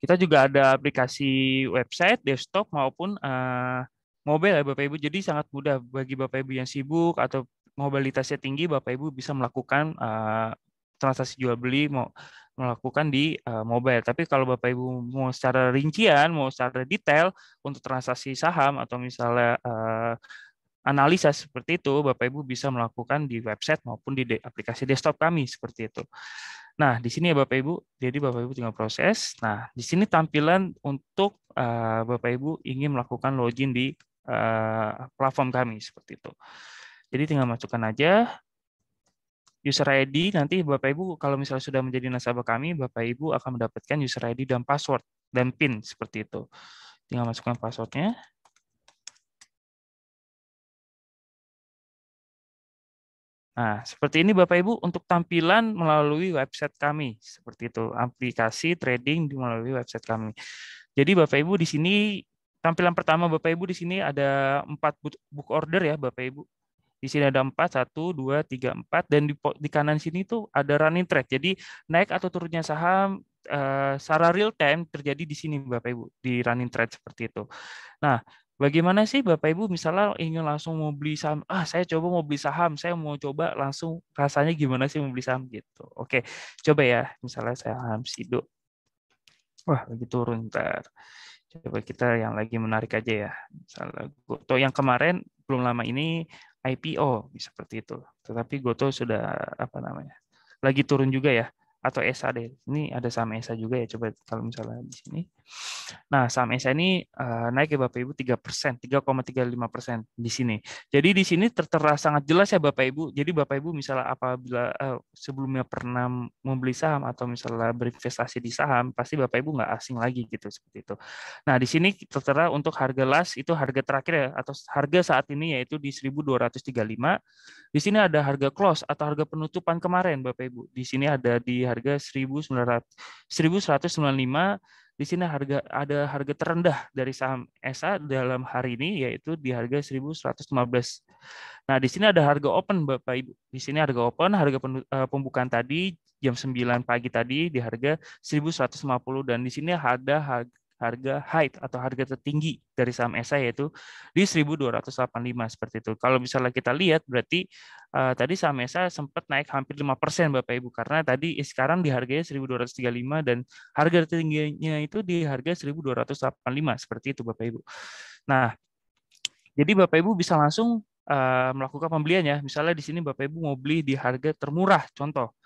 Kita juga ada aplikasi website, desktop maupun uh, mobile ya Bapak Ibu. Jadi sangat mudah bagi Bapak Ibu yang sibuk atau mobilitasnya tinggi, Bapak Ibu bisa melakukan uh, transaksi jual beli mau melakukan di uh, mobile. Tapi kalau Bapak Ibu mau secara rincian, mau secara detail untuk transaksi saham atau misalnya uh, analisa seperti itu, Bapak Ibu bisa melakukan di website maupun di de aplikasi desktop kami seperti itu. Nah, di sini ya Bapak Ibu, jadi Bapak Ibu tinggal proses. Nah, di sini tampilan untuk uh, Bapak Ibu ingin melakukan login di uh, platform kami seperti itu. Jadi tinggal masukkan aja user ID nanti Bapak Ibu kalau misalnya sudah menjadi nasabah kami, Bapak Ibu akan mendapatkan user ID dan password dan PIN seperti itu. Tinggal masukkan passwordnya. Nah, seperti ini Bapak Ibu untuk tampilan melalui website kami. Seperti itu, aplikasi trading di melalui website kami. Jadi Bapak Ibu di sini tampilan pertama Bapak Ibu di sini ada empat book order ya Bapak Ibu. Di sini ada 4, 1, 2, 3, 4. Dan di, di kanan sini tuh ada running track. Jadi naik atau turunnya saham uh, secara real time terjadi di sini Bapak-Ibu. Di running track seperti itu. Nah, Bagaimana sih Bapak Ibu misalnya ingin langsung mau beli saham, ah saya coba mau beli saham, saya mau coba langsung rasanya gimana sih mau beli saham gitu. Oke, coba ya misalnya saya saham Sido. Wah, lagi turun ntar. Coba kita yang lagi menarik aja ya. Misalnya atau yang kemarin belum lama ini IPO seperti itu. Tetapi Goto sudah apa namanya? lagi turun juga ya atau ESA deh. Ini ada saham ESA juga ya coba kalau misalnya di sini. Nah, saham ESA ini uh, naik ya Bapak Ibu tiga tiga tiga persen koma lima persen di sini. Jadi di sini tertera sangat jelas ya Bapak Ibu. Jadi Bapak Ibu misalnya apabila uh, sebelumnya pernah membeli saham atau misalnya berinvestasi di saham, pasti Bapak Ibu nggak asing lagi gitu seperti itu. Nah, di sini tertera untuk harga las itu harga terakhir ya atau harga saat ini yaitu di seribu dua ratus tiga lima. Di sini ada harga close atau harga penutupan kemarin Bapak Ibu. Di sini ada di harga 1195 di sini harga ada harga terendah dari saham ESA dalam hari ini yaitu di harga 1115. Nah, di sini ada harga open Bapak Ibu. Di sini harga open, harga eh, pembukaan tadi jam 9 pagi tadi di harga 1150 dan di sini ada harga harga height atau harga tertinggi dari saham ESA yaitu di 1285 seperti itu. Kalau misalnya kita lihat berarti uh, tadi saham ESA sempat naik hampir 5% Bapak Ibu karena tadi eh, sekarang di harganya 1235 dan harga tertingginya itu di harga 1285 seperti itu Bapak Ibu. Nah, jadi Bapak Ibu bisa langsung uh, melakukan pembelian ya. Misalnya di sini Bapak Ibu mau beli di harga termurah contoh.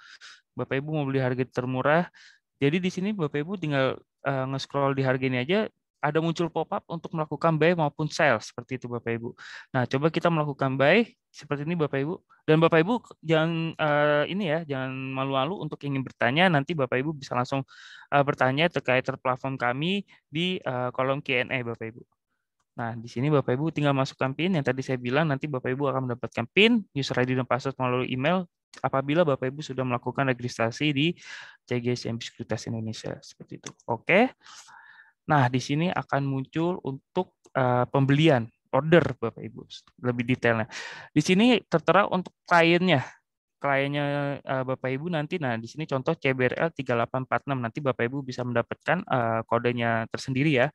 Bapak Ibu mau beli harga termurah jadi di sini Bapak Ibu tinggal uh, nge-scroll di harga ini aja ada muncul pop-up untuk melakukan buy maupun sell seperti itu Bapak Ibu. Nah, coba kita melakukan buy seperti ini Bapak Ibu. Dan Bapak Ibu jangan uh, ini ya, jangan malu-malu untuk ingin bertanya nanti Bapak Ibu bisa langsung uh, bertanya terkait terplatform kami di uh, kolom Q&A Bapak Ibu. Nah, di sini Bapak Ibu tinggal masukkan PIN yang tadi saya bilang nanti Bapak Ibu akan mendapatkan PIN, user ID dan password melalui email apabila Bapak Ibu sudah melakukan registrasi di CGSMB Sekuritas Indonesia seperti itu. Oke. Nah, di sini akan muncul untuk uh, pembelian order Bapak Ibu lebih detailnya. Di sini tertera untuk kliennya. Kliennya uh, Bapak Ibu nanti nah di sini contoh CBRL 3846 nanti Bapak Ibu bisa mendapatkan uh, kodenya tersendiri ya.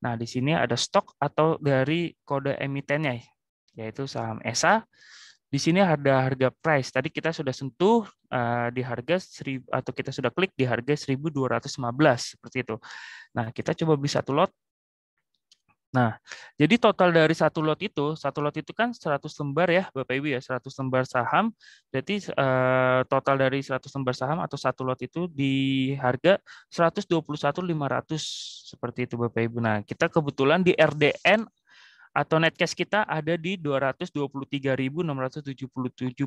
Nah, di sini ada stok atau dari kode emitennya yaitu saham ESA di sini ada harga price. Tadi kita sudah sentuh eh, di harga 1000 atau kita sudah klik di harga 1215 seperti itu. Nah, kita coba beli satu lot. Nah, jadi total dari satu lot itu, satu lot itu kan 100 lembar ya, Bapak Ibu ya, 100 lembar saham. jadi eh, total dari 100 lembar saham atau satu lot itu di harga 121.500 seperti itu Bapak Ibu. Nah, kita kebetulan di RDN atau net cash kita ada di 223.677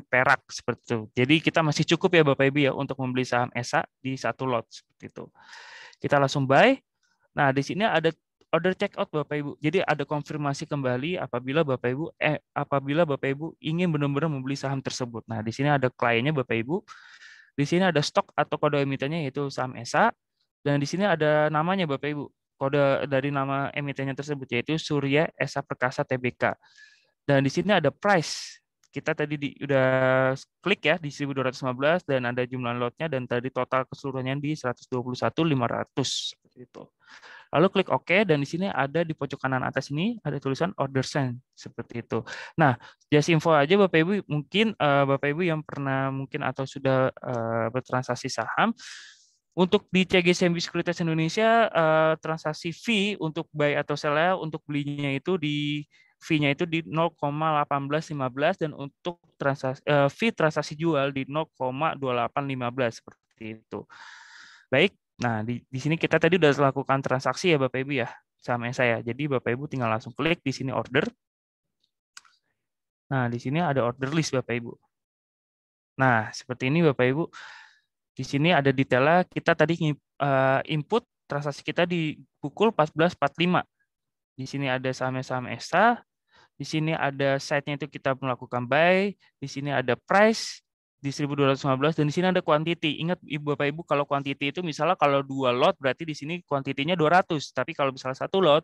perak seperti itu. Jadi kita masih cukup ya Bapak Ibu ya untuk membeli saham ESA di satu lot seperti itu. Kita langsung buy. Nah, di sini ada order check out Bapak Ibu. Jadi ada konfirmasi kembali apabila Bapak Ibu eh apabila Bapak Ibu ingin benar-benar membeli saham tersebut. Nah, di sini ada kliennya Bapak Ibu. Di sini ada stok atau kode emitennya yaitu saham ESA dan di sini ada namanya Bapak Ibu kode dari nama emitennya tersebut yaitu Surya Esa Perkasa Tbk. Dan di sini ada price. Kita tadi di, udah klik ya di 1215 dan ada jumlah lotnya dan tadi total keseluruhannya di 121.500 seperti itu. Lalu klik OK dan di sini ada di pojok kanan atas ini ada tulisan order send seperti itu. Nah, just info aja Bapak Ibu mungkin uh, Bapak Ibu yang pernah mungkin atau sudah uh, bertransaksi saham untuk di CGC Sekuritas Indonesia uh, transaksi fee untuk buy atau sell untuk belinya itu di fee-nya itu di 0,1815 dan untuk transaksi uh, eh, fee transaksi jual di 0,2815 seperti itu. Baik, nah di, di sini kita tadi sudah lakukan transaksi ya Bapak Ibu ya sama saya. Jadi Bapak Ibu tinggal langsung klik di sini order. Nah, di sini ada order list Bapak Ibu. Nah, seperti ini Bapak Ibu. Di sini ada detailnya, kita tadi eh, input transaksi kita di pukul 14.45. Di sini ada saham-saham ESA, di sini ada site-nya itu kita melakukan buy, di sini ada price, di 1215 dan di sini ada quantity. Ingat Ibu Bapak Ibu kalau quantity itu misalnya kalau dua lot berarti di sini quantity-nya 200, tapi kalau misalnya satu lot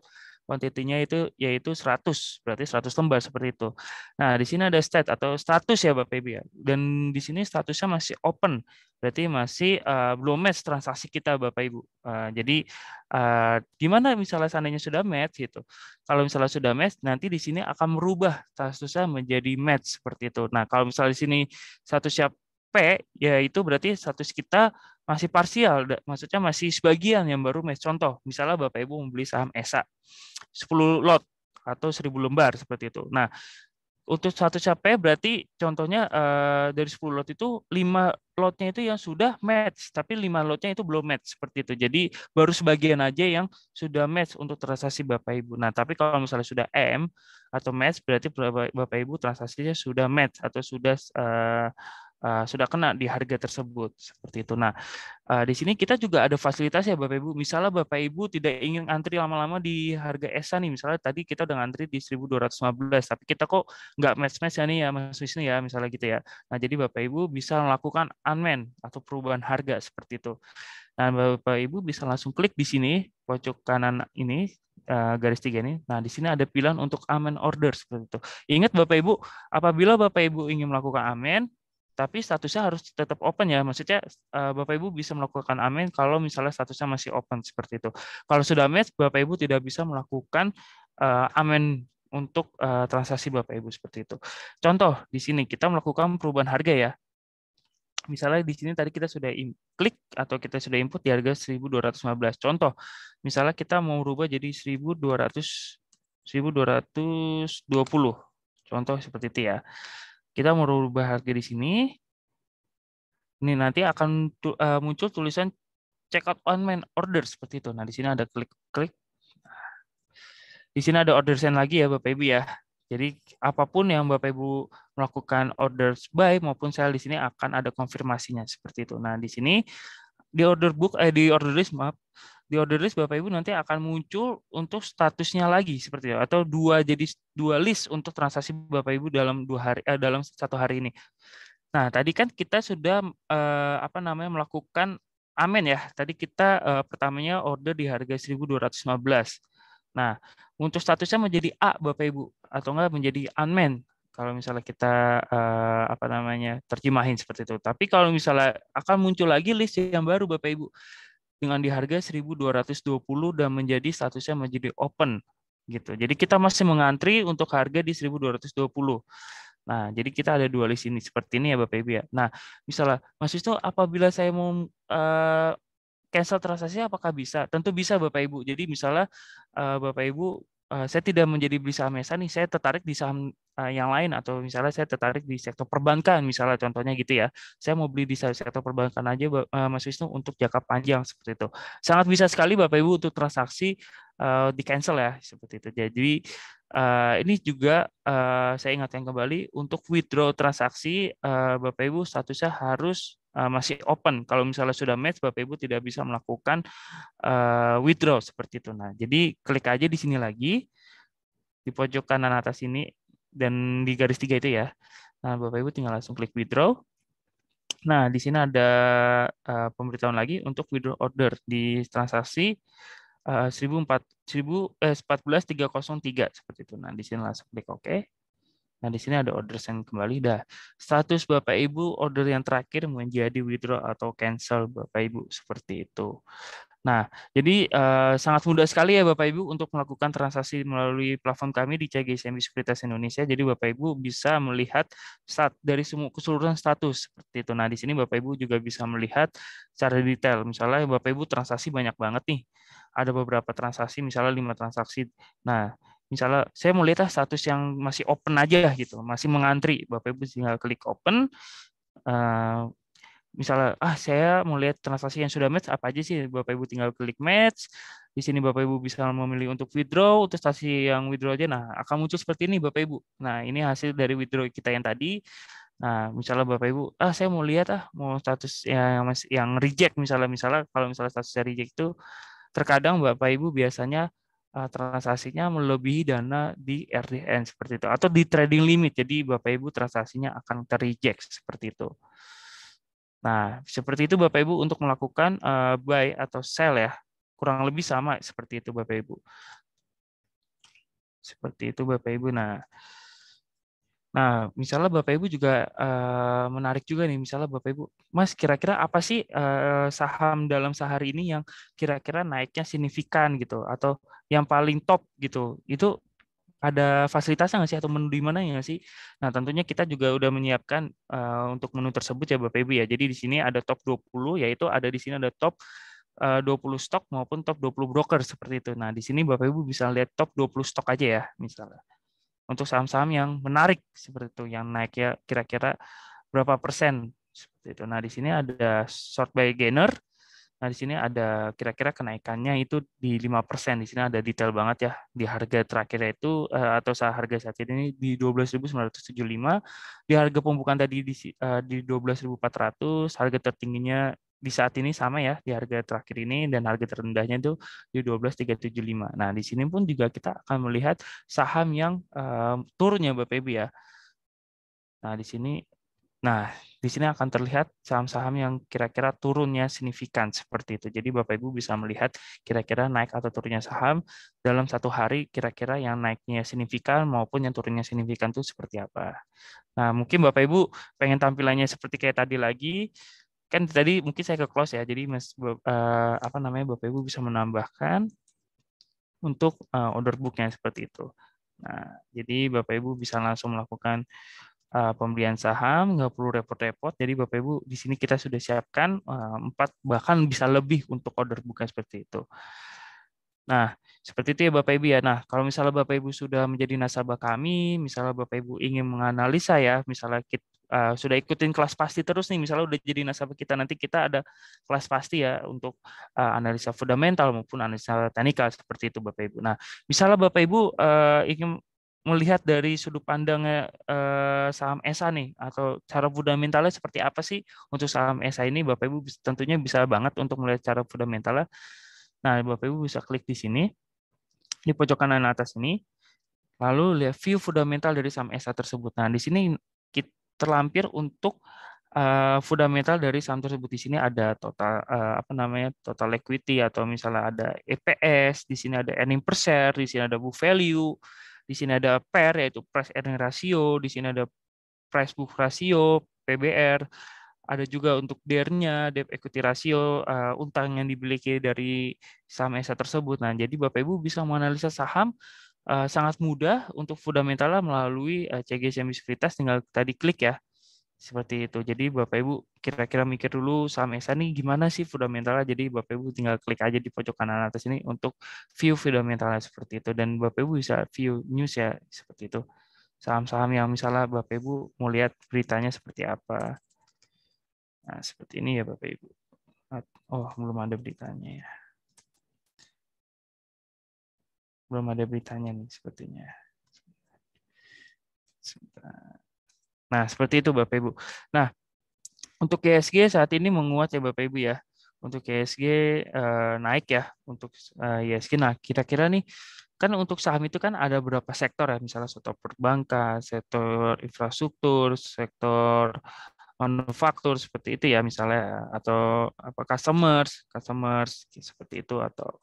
kuantitinya itu yaitu 100, berarti 100 lembar seperti itu. Nah, di sini ada stat atau status ya Bapak Ibu ya. Dan di sini statusnya masih open, berarti masih uh, belum match transaksi kita Bapak Ibu. Uh, jadi uh, gimana misalnya seandainya sudah match gitu. Kalau misalnya sudah match, nanti di sini akan merubah statusnya menjadi match seperti itu. Nah, kalau misalnya di sini statusnya P, yaitu berarti status kita masih parsial, maksudnya masih sebagian yang baru match. Contoh, misalnya Bapak Ibu membeli saham ESA. 10 lot atau 1000 lembar seperti itu. Nah, untuk satu capek berarti contohnya eh, dari 10 lot itu 5 lotnya itu yang sudah match, tapi 5 lotnya itu belum match seperti itu. Jadi baru sebagian aja yang sudah match untuk transaksi Bapak Ibu. Nah, tapi kalau misalnya sudah M atau match berarti Bapak Ibu transaksinya sudah match atau sudah uh, Eh, sudah kena di harga tersebut seperti itu. Nah, eh, di sini kita juga ada fasilitas ya Bapak Ibu. Misalnya Bapak Ibu tidak ingin antri lama-lama di harga ESA nih, misalnya tadi kita udah ngantri di 1215 tapi kita kok nggak match-match ya nih ya Mas Wisnu ya misalnya gitu ya. Nah, jadi Bapak Ibu bisa melakukan unman atau perubahan harga seperti itu. Nah, Bapak Ibu bisa langsung klik di sini pojok kanan ini eh, garis tiga ini. Nah, di sini ada pilihan untuk amen order seperti itu. Ingat Bapak Ibu, apabila Bapak Ibu ingin melakukan amen, tapi statusnya harus tetap open ya. Maksudnya eh, Bapak Ibu bisa melakukan amin kalau misalnya statusnya masih open seperti itu. Kalau sudah amin, Bapak Ibu tidak bisa melakukan eh, amin untuk eh, transaksi Bapak Ibu seperti itu. Contoh di sini kita melakukan perubahan harga ya. Misalnya di sini tadi kita sudah klik atau kita sudah input di harga 1215. Contoh, misalnya kita mau merubah jadi 1200 1220. Contoh seperti itu ya. Kita mau rubah harga di sini. Ini nanti akan eh, muncul tulisan check out online order seperti itu. Nah, di sini ada klik-klik. Di sini ada order send lagi ya Bapak Ibu ya. Jadi apapun yang Bapak Ibu melakukan order buy maupun sell di sini akan ada konfirmasinya seperti itu. Nah, di sini di order book eh di order list maaf di order list Bapak Ibu nanti akan muncul untuk statusnya lagi seperti itu atau dua jadi dua list untuk transaksi Bapak Ibu dalam dua hari eh, dalam satu hari ini. Nah, tadi kan kita sudah eh, apa namanya melakukan amen ya. Tadi kita eh, pertamanya order di harga 1215. Nah, untuk statusnya menjadi A Bapak Ibu atau enggak menjadi unmen kalau misalnya kita eh, apa namanya terjemahin seperti itu. Tapi kalau misalnya akan muncul lagi list yang baru Bapak Ibu dengan di harga 1220 dan menjadi statusnya menjadi open gitu. Jadi kita masih mengantri untuk harga di 1220. Nah, jadi kita ada dua list ini seperti ini ya Bapak Ibu ya. Nah, misalnya Mas Wisnu apabila saya mau uh, cancel transaksi apakah bisa? Tentu bisa Bapak Ibu. Jadi misalnya uh, Bapak Ibu Eh, saya tidak menjadi beli saham Mesa nih, saya tertarik di saham eh, yang lain atau misalnya saya tertarik di sektor perbankan misalnya contohnya gitu ya. Saya mau beli di sektor perbankan aja eh, Mas Wisnu untuk jangka panjang seperti itu. Sangat bisa sekali Bapak Ibu untuk transaksi uh, di cancel ya seperti itu. Jadi uh, ini juga uh, saya ingatkan kembali untuk withdraw transaksi uh, Bapak Ibu statusnya harus Eh, masih open. Kalau misalnya sudah match, Bapak Ibu tidak bisa melakukan uh, withdraw seperti itu. Nah, jadi klik aja di sini lagi di pojok kanan atas ini dan di garis tiga itu ya. Nah, Bapak Ibu tinggal langsung klik withdraw. Nah, di sini ada uh, pemberitahuan lagi untuk withdraw order di transaksi uh, 1004 eh, seperti itu. Nah, di sini langsung klik OK. Nah, di sini ada order send kembali. Dah, status Bapak Ibu order yang terakhir menjadi withdraw atau cancel Bapak Ibu seperti itu. Nah, jadi uh, sangat mudah sekali ya Bapak Ibu untuk melakukan transaksi melalui platform kami di CGSMB Sekuritas Indonesia. Jadi Bapak Ibu bisa melihat stat dari semua keseluruhan status seperti itu. Nah, di sini Bapak Ibu juga bisa melihat secara detail. Misalnya Bapak Ibu transaksi banyak banget nih. Ada beberapa transaksi misalnya lima transaksi. Nah, misalnya saya mau lihat ah, status yang masih open aja gitu masih mengantri bapak ibu tinggal klik open uh, misalnya ah saya mau lihat transaksi yang sudah match apa aja sih Bapak Ibu tinggal klik match di sini Bapak Ibu bisa memilih untuk withdraw untuk transaksi yang withdraw aja nah akan muncul seperti ini Bapak Ibu nah ini hasil dari withdraw kita yang tadi nah misalnya Bapak Ibu ah saya mau lihat ah mau status yang yang reject misalnya misalnya kalau misalnya status reject itu terkadang Bapak Ibu biasanya uh, transaksinya melebihi dana di RDN seperti itu atau di trading limit jadi Bapak Ibu transaksinya akan terreject seperti itu. Nah, seperti itu Bapak Ibu untuk melakukan uh, buy atau sell ya. Kurang lebih sama seperti itu Bapak Ibu. Seperti itu Bapak Ibu. Nah, Nah, misalnya Bapak Ibu juga uh, menarik juga nih, misalnya Bapak Ibu, Mas kira-kira apa sih uh, saham dalam sehari ini yang kira-kira naiknya signifikan gitu, atau yang paling top gitu, itu ada fasilitasnya nggak sih atau menu di mana ya sih? Nah tentunya kita juga udah menyiapkan uh, untuk menu tersebut ya Bapak Ibu ya. Jadi di sini ada top 20 yaitu ada di sini ada top 20 stok maupun top 20 broker seperti itu. Nah, di sini Bapak Ibu bisa lihat top 20 stok aja ya, misalnya untuk saham-saham yang menarik seperti itu yang naik ya kira-kira berapa persen seperti itu. Nah, di sini ada short by gainer. Nah, di sini ada kira-kira kenaikannya itu di lima persen. Di sini ada detail banget ya di harga terakhir itu eh, atau harga saat ini di dua 12.975, di harga pembukaan tadi di eh, di 12.400, harga tertingginya di saat ini sama ya di harga terakhir ini dan harga terendahnya itu di 12.375. Nah, di sini pun juga kita akan melihat saham yang um, turunnya Bapak Ibu ya. Nah, di sini Nah, di sini akan terlihat saham-saham yang kira-kira turunnya signifikan seperti itu. Jadi Bapak Ibu bisa melihat kira-kira naik atau turunnya saham dalam satu hari kira-kira yang naiknya signifikan maupun yang turunnya signifikan itu seperti apa. Nah, mungkin Bapak Ibu pengen tampilannya seperti kayak tadi lagi, kan tadi mungkin saya ke close ya jadi mas uh, apa namanya bapak ibu bisa menambahkan untuk uh, order booknya seperti itu nah jadi bapak ibu bisa langsung melakukan uh, pembelian saham nggak perlu repot-repot jadi bapak ibu di sini kita sudah siapkan empat uh, bahkan bisa lebih untuk order booknya seperti itu nah seperti itu ya Bapak Ibu ya. Nah, kalau misalnya Bapak Ibu sudah menjadi nasabah kami, misalnya Bapak Ibu ingin menganalisa ya, misalnya kita, uh, sudah ikutin kelas pasti terus nih misalnya udah jadi nasabah kita nanti kita ada kelas pasti ya untuk uh, analisa fundamental maupun analisa teknikal seperti itu Bapak Ibu. Nah, misalnya Bapak Ibu uh, ingin melihat dari sudut pandang uh, saham ESA nih atau cara fundamentalnya seperti apa sih untuk saham ESA ini Bapak Ibu tentunya bisa banget untuk melihat cara fundamentalnya. Nah, Bapak Ibu bisa klik di sini di pojok kanan atas ini. Lalu lihat view fundamental dari saham ESA tersebut. Nah, di sini terlampir untuk uh, fundamental dari saham tersebut di sini ada total uh, apa namanya total equity atau misalnya ada EPS di sini ada earning per share di sini ada book value di sini ada PER yaitu price earning ratio di sini ada price book ratio PBR ada juga untuk DER-nya, debt equity ratio, uh, utang yang dimiliki dari saham ESA tersebut. Nah, jadi Bapak Ibu bisa menganalisa saham uh, sangat mudah untuk fundamentalnya melalui uh, CG sensitivitas tinggal tadi klik ya. Seperti itu. Jadi Bapak Ibu kira-kira mikir dulu saham ESA ini gimana sih fundamentalnya. Jadi Bapak Ibu tinggal klik aja di pojok kanan atas ini untuk view fundamentalnya seperti itu dan Bapak Ibu bisa view news ya seperti itu. Saham-saham yang misalnya Bapak Ibu mau lihat beritanya seperti apa. Nah, seperti ini ya Bapak Ibu. Oh, belum ada beritanya ya. belum ada beritanya nih sepertinya. Nah, seperti itu Bapak Ibu. Nah, untuk KSG saat ini menguat ya Bapak Ibu ya. Untuk KSG eh, naik ya. Untuk KSG eh, nah kira-kira nih kan untuk saham itu kan ada beberapa sektor ya, misalnya sektor perbankan, sektor infrastruktur, sektor manufaktur seperti itu ya misalnya atau apa customers customers seperti itu atau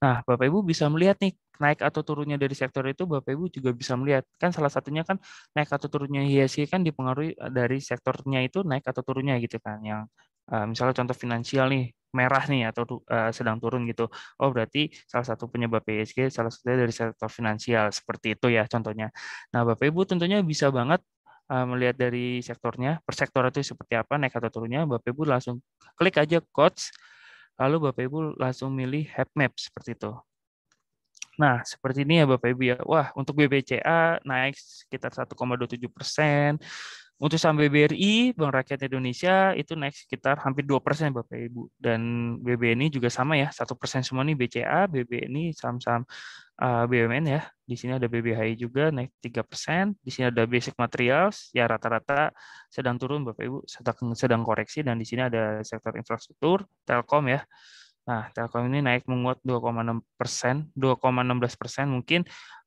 nah bapak ibu bisa melihat nih naik atau turunnya dari sektor itu bapak ibu juga bisa melihat kan salah satunya kan naik atau turunnya IHSG kan dipengaruhi eh, dari sektornya itu naik atau turunnya gitu kan yang eh, misalnya contoh finansial nih merah nih atau uh, sedang turun gitu. Oh berarti salah satu penyebab IHSG e salah satunya dari sektor finansial seperti itu ya contohnya. Nah Bapak Ibu tentunya bisa banget Eh, melihat dari sektornya, per sektor itu seperti apa, naik atau turunnya, Bapak Ibu langsung klik aja coach lalu Bapak Ibu langsung milih heat map seperti itu. Nah, seperti ini ya Bapak Ibu ya. Wah, untuk BBCA naik sekitar 1,27 persen, untuk saham BBRI, Bank Rakyat Indonesia itu naik sekitar hampir dua persen, Bapak Ibu. Dan BBNI juga sama ya, satu persen semua nih BCA, BBNI, saham-saham uh, eh, BUMN ya. Di sini ada BBHI juga naik tiga persen. di sini ada basic materials ya rata-rata sedang turun Bapak Ibu, sedang sedang koreksi dan di sini ada sektor infrastruktur, Telkom ya Nah, Telkom ini naik menguat 2,6 persen, 2,16 persen mungkin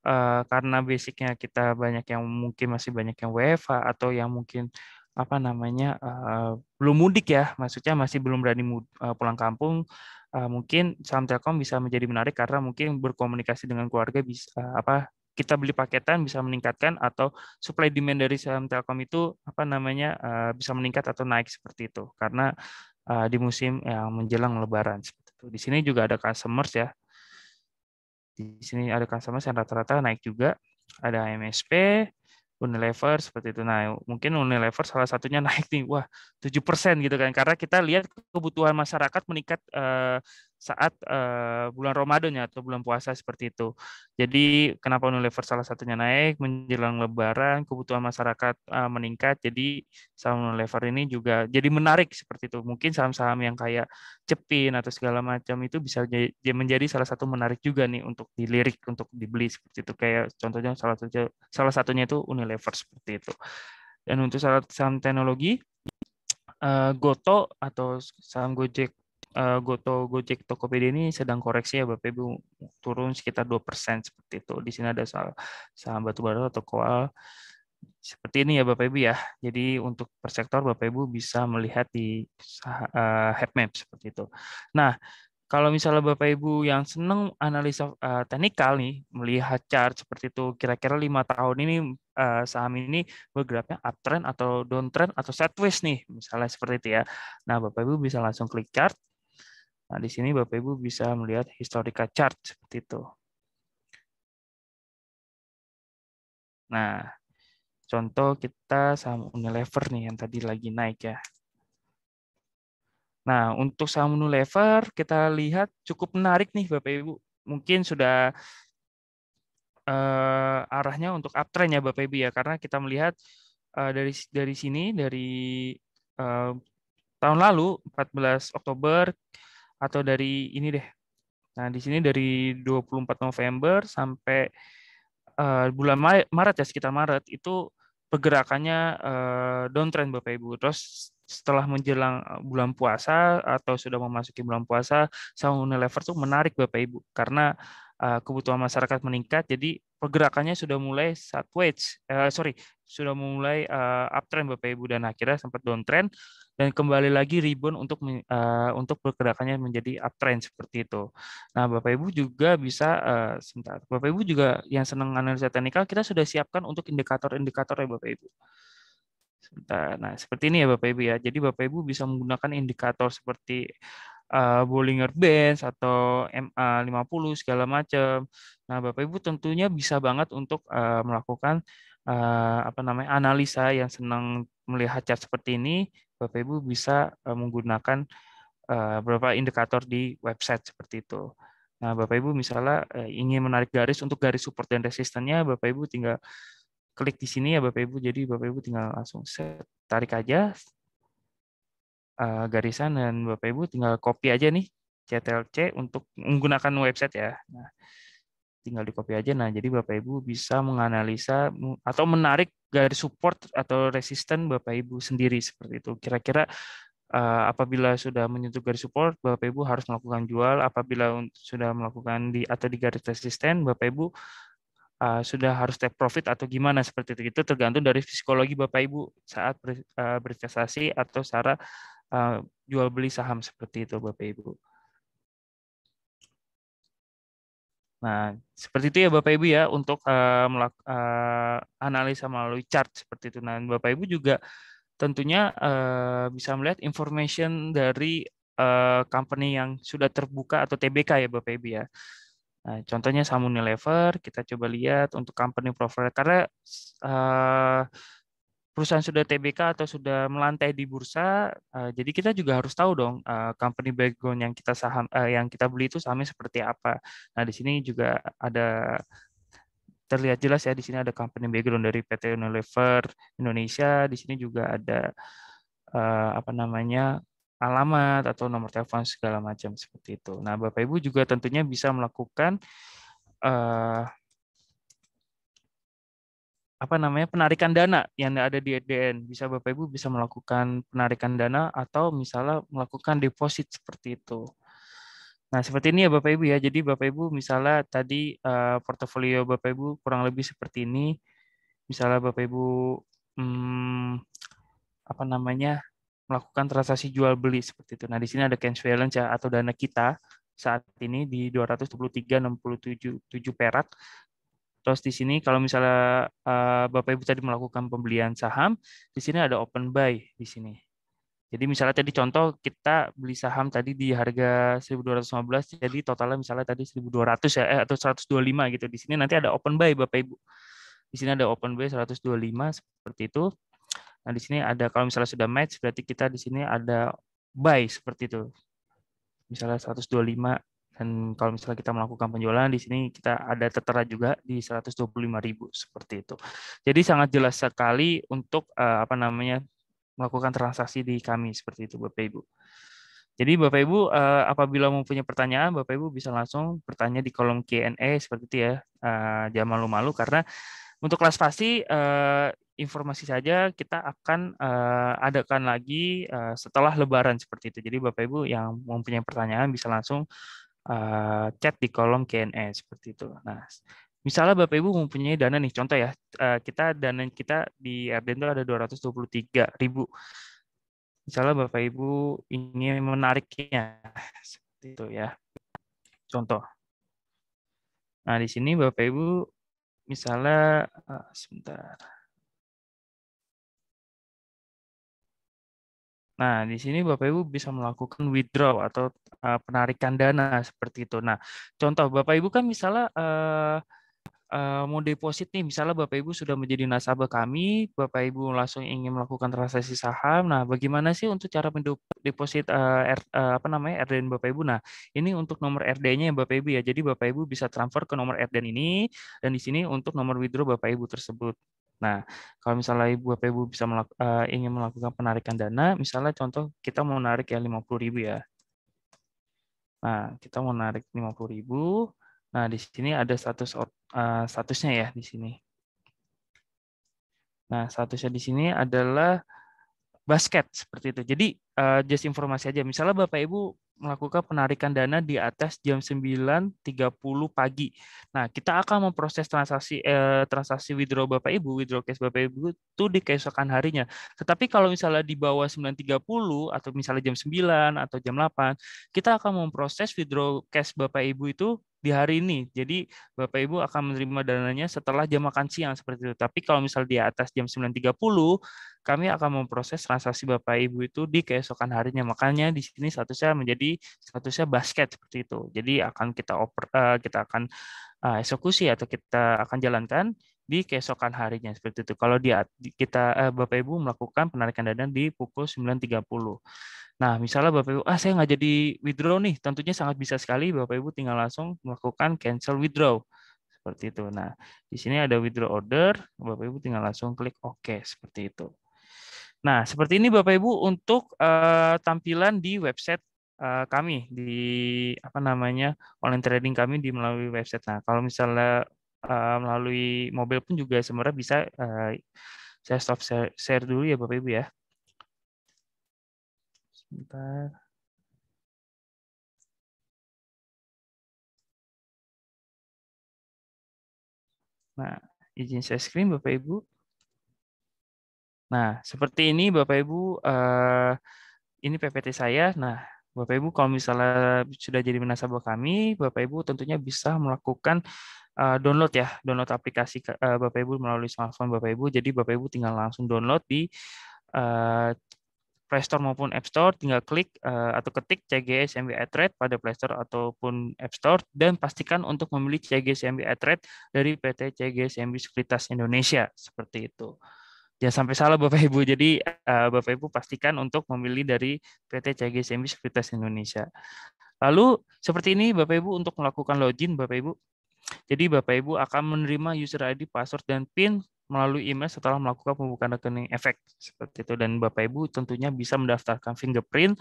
uh, karena basicnya kita banyak yang mungkin masih banyak yang wfa atau yang mungkin apa namanya uh, belum mudik ya, maksudnya masih belum berani mud, uh, pulang kampung. Uh, mungkin saham Telkom bisa menjadi menarik karena mungkin berkomunikasi dengan keluarga bisa uh, apa kita beli paketan bisa meningkatkan atau supply demand dari saham Telkom itu apa namanya uh, bisa meningkat atau naik seperti itu karena uh, di musim yang menjelang Lebaran. Tuh, gitu. di sini juga ada customers ya. Di sini ada customers yang rata-rata naik juga. Ada MSP, Unilever seperti itu. Nah, mungkin Unilever salah satunya naik nih. Wah, 7% gitu kan. Karena kita lihat kebutuhan masyarakat meningkat eh, saat uh, bulan Ramadan ya atau bulan puasa seperti itu. Jadi kenapa Unilever salah satunya naik menjelang lebaran, kebutuhan masyarakat uh, meningkat. Jadi saham Unilever ini juga jadi menarik seperti itu. Mungkin saham-saham yang kayak Cepin atau segala macam itu bisa menjadi salah satu menarik juga nih untuk dilirik, untuk dibeli seperti itu. Kayak contohnya salah satu salah satunya itu Unilever seperti itu. Dan untuk saham teknologi eh, Goto atau saham Gojek uh, Goto Gojek Tokopedia ini sedang koreksi ya Bapak Ibu turun sekitar 2% seperti itu. Di sini ada soal saham batubara atau koal seperti ini ya Bapak Ibu ya. Jadi untuk per sektor Bapak Ibu bisa melihat di uh, Map seperti itu. Nah, kalau misalnya Bapak Ibu yang senang analisa uh, teknikal nih melihat chart seperti itu kira-kira lima tahun ini uh, saham ini bergeraknya uptrend atau downtrend atau sideways nih misalnya seperti itu ya. Nah Bapak Ibu bisa langsung klik chart Nah, di sini Bapak Ibu bisa melihat historical chart seperti itu. Nah, contoh kita saham Unilever nih yang tadi lagi naik ya. Nah, untuk saham Unilever kita lihat cukup menarik nih Bapak Ibu. Mungkin sudah uh, arahnya untuk uptrend ya Bapak Ibu ya karena kita melihat uh, dari dari sini dari uh, tahun lalu 14 Oktober atau dari ini deh. Nah, di sini dari 24 November sampai uh, bulan Maret ya sekitar Maret itu pergerakannya uh, downtrend Bapak Ibu. Terus setelah menjelang eh, bulan puasa atau sudah memasuki bulan puasa, saham Unilever tuh menarik Bapak Ibu karena uh, kebutuhan masyarakat meningkat jadi pergerakannya sudah mulai sideways, uh, sorry, sudah mulai uh, uptrend Bapak Ibu dan akhirnya sempat downtrend dan kembali lagi rebound untuk uh, untuk pergerakannya menjadi uptrend seperti itu. Nah, Bapak Ibu juga bisa uh, sebentar. Bapak Ibu juga yang senang analisa teknikal kita sudah siapkan untuk indikator-indikator ya Bapak Ibu. Sebentar. Nah, seperti ini ya Bapak Ibu ya. Jadi Bapak Ibu bisa menggunakan indikator seperti uh, eh, Bollinger Bands atau MA50 segala macam. Nah, Bapak Ibu tentunya bisa banget untuk uh, melakukan uh, apa namanya analisa yang senang melihat chart seperti ini, Bapak Ibu bisa uh, menggunakan uh, beberapa indikator di website seperti itu. Nah, Bapak Ibu misalnya uh, ingin menarik garis untuk garis support dan resistennya, Bapak Ibu tinggal klik di sini ya Bapak Ibu. Jadi Bapak Ibu tinggal langsung set, tarik aja uh, garisan dan Bapak Ibu tinggal copy aja nih CTLC untuk menggunakan website ya. Nah, tinggal di copy aja. Nah, jadi Bapak Ibu bisa menganalisa atau menarik garis support atau resisten Bapak Ibu sendiri seperti itu. Kira-kira uh, apabila sudah menyentuh garis support, Bapak Ibu harus melakukan jual. Apabila sudah melakukan di atau di garis resisten, Bapak Ibu uh, sudah harus take profit atau gimana seperti itu. Itu tergantung dari psikologi Bapak Ibu saat ber, uh, berinvestasi atau secara Eh, jual beli saham seperti itu Bapak Ibu. Nah, seperti itu ya Bapak Ibu ya untuk uh, analisa melalui chart seperti itu. Nah, Bapak Ibu juga tentunya uh, bisa melihat information dari uh, company yang sudah terbuka atau TBK ya Bapak Ibu ya. Nah, contohnya Samuni Lever, kita coba lihat untuk company profile karena uh, perusahaan sudah TBK atau sudah melantai di bursa, uh, jadi kita juga harus tahu dong uh, company background yang kita saham uh, yang kita beli itu sahamnya seperti apa. Nah di sini juga ada terlihat jelas ya di sini ada company background dari PT Unilever Indonesia, di sini juga ada uh, apa namanya alamat atau nomor telepon segala macam seperti itu. Nah bapak ibu juga tentunya bisa melakukan uh, apa namanya penarikan dana yang ada di EDN bisa bapak ibu bisa melakukan penarikan dana atau misalnya melakukan deposit seperti itu nah seperti ini ya bapak ibu ya jadi bapak ibu misalnya tadi uh, portofolio bapak ibu kurang lebih seperti ini misalnya bapak ibu hmm, apa namanya melakukan transaksi jual beli seperti itu nah di sini ada cash balance ya atau dana kita saat ini di 273,67 perak Terus di sini kalau misalnya uh, Bapak Ibu tadi melakukan pembelian saham, di sini ada open buy di sini. Jadi misalnya tadi contoh kita beli saham tadi di harga 1215 jadi totalnya misalnya tadi 1200 ya eh, atau 125 gitu. Di sini nanti ada open buy Bapak Ibu. Di sini ada open buy 125 seperti itu. Nah, di sini ada kalau misalnya sudah match berarti kita di sini ada buy seperti itu. Misalnya 125 dan kalau misalnya kita melakukan penjualan di sini kita ada tertera juga di 125.000 seperti itu. Jadi sangat jelas sekali untuk eh, apa namanya melakukan transaksi di kami seperti itu Bapak Ibu. Jadi Bapak Ibu eh, apabila mempunyai pertanyaan Bapak Ibu bisa langsung bertanya di kolom Q&A seperti itu ya. Eh, jangan malu-malu karena untuk kelas pasti informasi saja kita akan uh, adakan lagi uh, setelah Lebaran seperti itu. Jadi Bapak Ibu yang mempunyai pertanyaan bisa langsung uh, chat di kolom Q&A seperti itu. Nah, misalnya Bapak Ibu mempunyai dana nih, contoh ya, uh, kita dana kita di RDN itu ada 223 ribu. Misalnya Bapak Ibu ingin menariknya seperti itu ya. Contoh. Nah, di sini Bapak Ibu misalnya uh, sebentar. Nah, di sini Bapak Ibu bisa melakukan withdraw atau uh, penarikan dana seperti itu. Nah, contoh Bapak Ibu kan misalnya uh, uh, mau deposit nih, misalnya Bapak Ibu sudah menjadi nasabah kami, Bapak Ibu langsung ingin melakukan transaksi saham. Nah, bagaimana sih untuk cara deposit uh, R, uh, apa namanya RDN Bapak Ibu? Nah, ini untuk nomor RDN-nya ya Bapak Ibu ya. Jadi Bapak Ibu bisa transfer ke nomor RDN ini dan di sini untuk nomor withdraw Bapak Ibu tersebut. Nah, kalau misalnya Ibu Bapak Ibu bisa melak uh, ingin melakukan penarikan dana, misalnya contoh kita mau narik ya lima 50.000 ya. Nah, kita mau narik 50.000. Nah, di sini ada status uh, statusnya ya di sini. Nah, statusnya di sini adalah basket seperti itu. Jadi uh, just informasi aja. Misalnya Bapak Ibu melakukan penarikan dana di atas jam 9.30 pagi. Nah, kita akan memproses transaksi eh, transaksi withdraw Bapak Ibu, withdraw cash Bapak Ibu itu di keesokan harinya. Tetapi kalau misalnya di bawah 9.30 atau misalnya jam 9 atau jam 8, kita akan memproses withdraw cash Bapak Ibu itu di hari ini. Jadi Bapak Ibu akan menerima dananya setelah jam makan siang seperti itu. Tapi kalau misal di atas jam 9.30, kami akan memproses transaksi Bapak Ibu itu di keesokan harinya. Makanya di sini statusnya menjadi statusnya basket seperti itu. Jadi akan kita oper, eh, kita akan eh, eksekusi atau kita akan jalankan di keesokan harinya seperti itu. Kalau dia kita eh, Bapak Ibu melakukan penarikan dana di pukul 9.30. Nah, misalnya Bapak Ibu, ah saya nggak jadi withdraw nih, tentunya sangat bisa sekali Bapak Ibu tinggal langsung melakukan cancel withdraw. Seperti itu. Nah, di sini ada withdraw order, Bapak Ibu tinggal langsung klik OK seperti itu. Nah, seperti ini Bapak Ibu untuk uh, tampilan di website eh, kami di apa namanya online trading kami di melalui website. Nah, kalau misalnya uh, melalui mobile pun juga sebenarnya bisa uh, saya stop share, share dulu ya Bapak Ibu ya. Bentar. Nah, izin saya screen Bapak Ibu. Nah, seperti ini Bapak Ibu, eh, ini PPT saya. Nah, Bapak Ibu kalau misalnya sudah jadi nasabah kami, Bapak Ibu tentunya bisa melakukan eh, download ya, download aplikasi eh, Bapak Ibu melalui smartphone Bapak Ibu. Jadi Bapak Ibu tinggal langsung download di eh, Play Store maupun App Store, tinggal klik uh, atau ketik CGS MB pada Play Store ataupun App Store dan pastikan untuk memilih CGS MB dari PT CGS Sekuritas Indonesia seperti itu. Jangan sampai salah Bapak Ibu. Jadi uh, Bapak Ibu pastikan untuk memilih dari PT CGS Sekuritas Indonesia. Lalu seperti ini Bapak Ibu untuk melakukan login Bapak Ibu. Jadi Bapak Ibu akan menerima user ID, password dan PIN melalui email setelah melakukan pembukaan rekening efek seperti itu dan Bapak Ibu tentunya bisa mendaftarkan fingerprint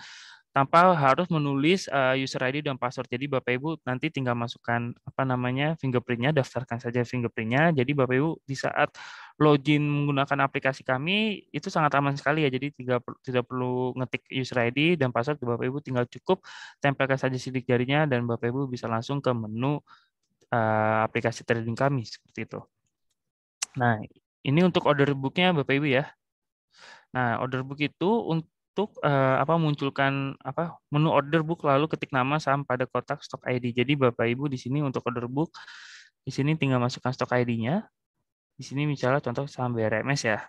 tanpa harus menulis eh, user ID dan password. Jadi Bapak Ibu nanti tinggal masukkan apa namanya fingerprintnya, daftarkan saja fingerprintnya. Jadi Bapak Ibu di saat login menggunakan aplikasi kami itu sangat aman sekali ya. Jadi tidak tidak perlu ngetik user ID dan password. Bapak Ibu tinggal cukup tempelkan saja sidik jarinya dan Bapak Ibu bisa langsung ke menu eh, aplikasi trading kami seperti itu. Nah, ini untuk order booknya Bapak Ibu ya. Nah, order book itu untuk uh, apa munculkan apa menu order book lalu ketik nama saham pada kotak stok ID. Jadi Bapak Ibu di sini untuk order book di sini tinggal masukkan stok ID-nya. Di sini misalnya contoh saham BRMS ya.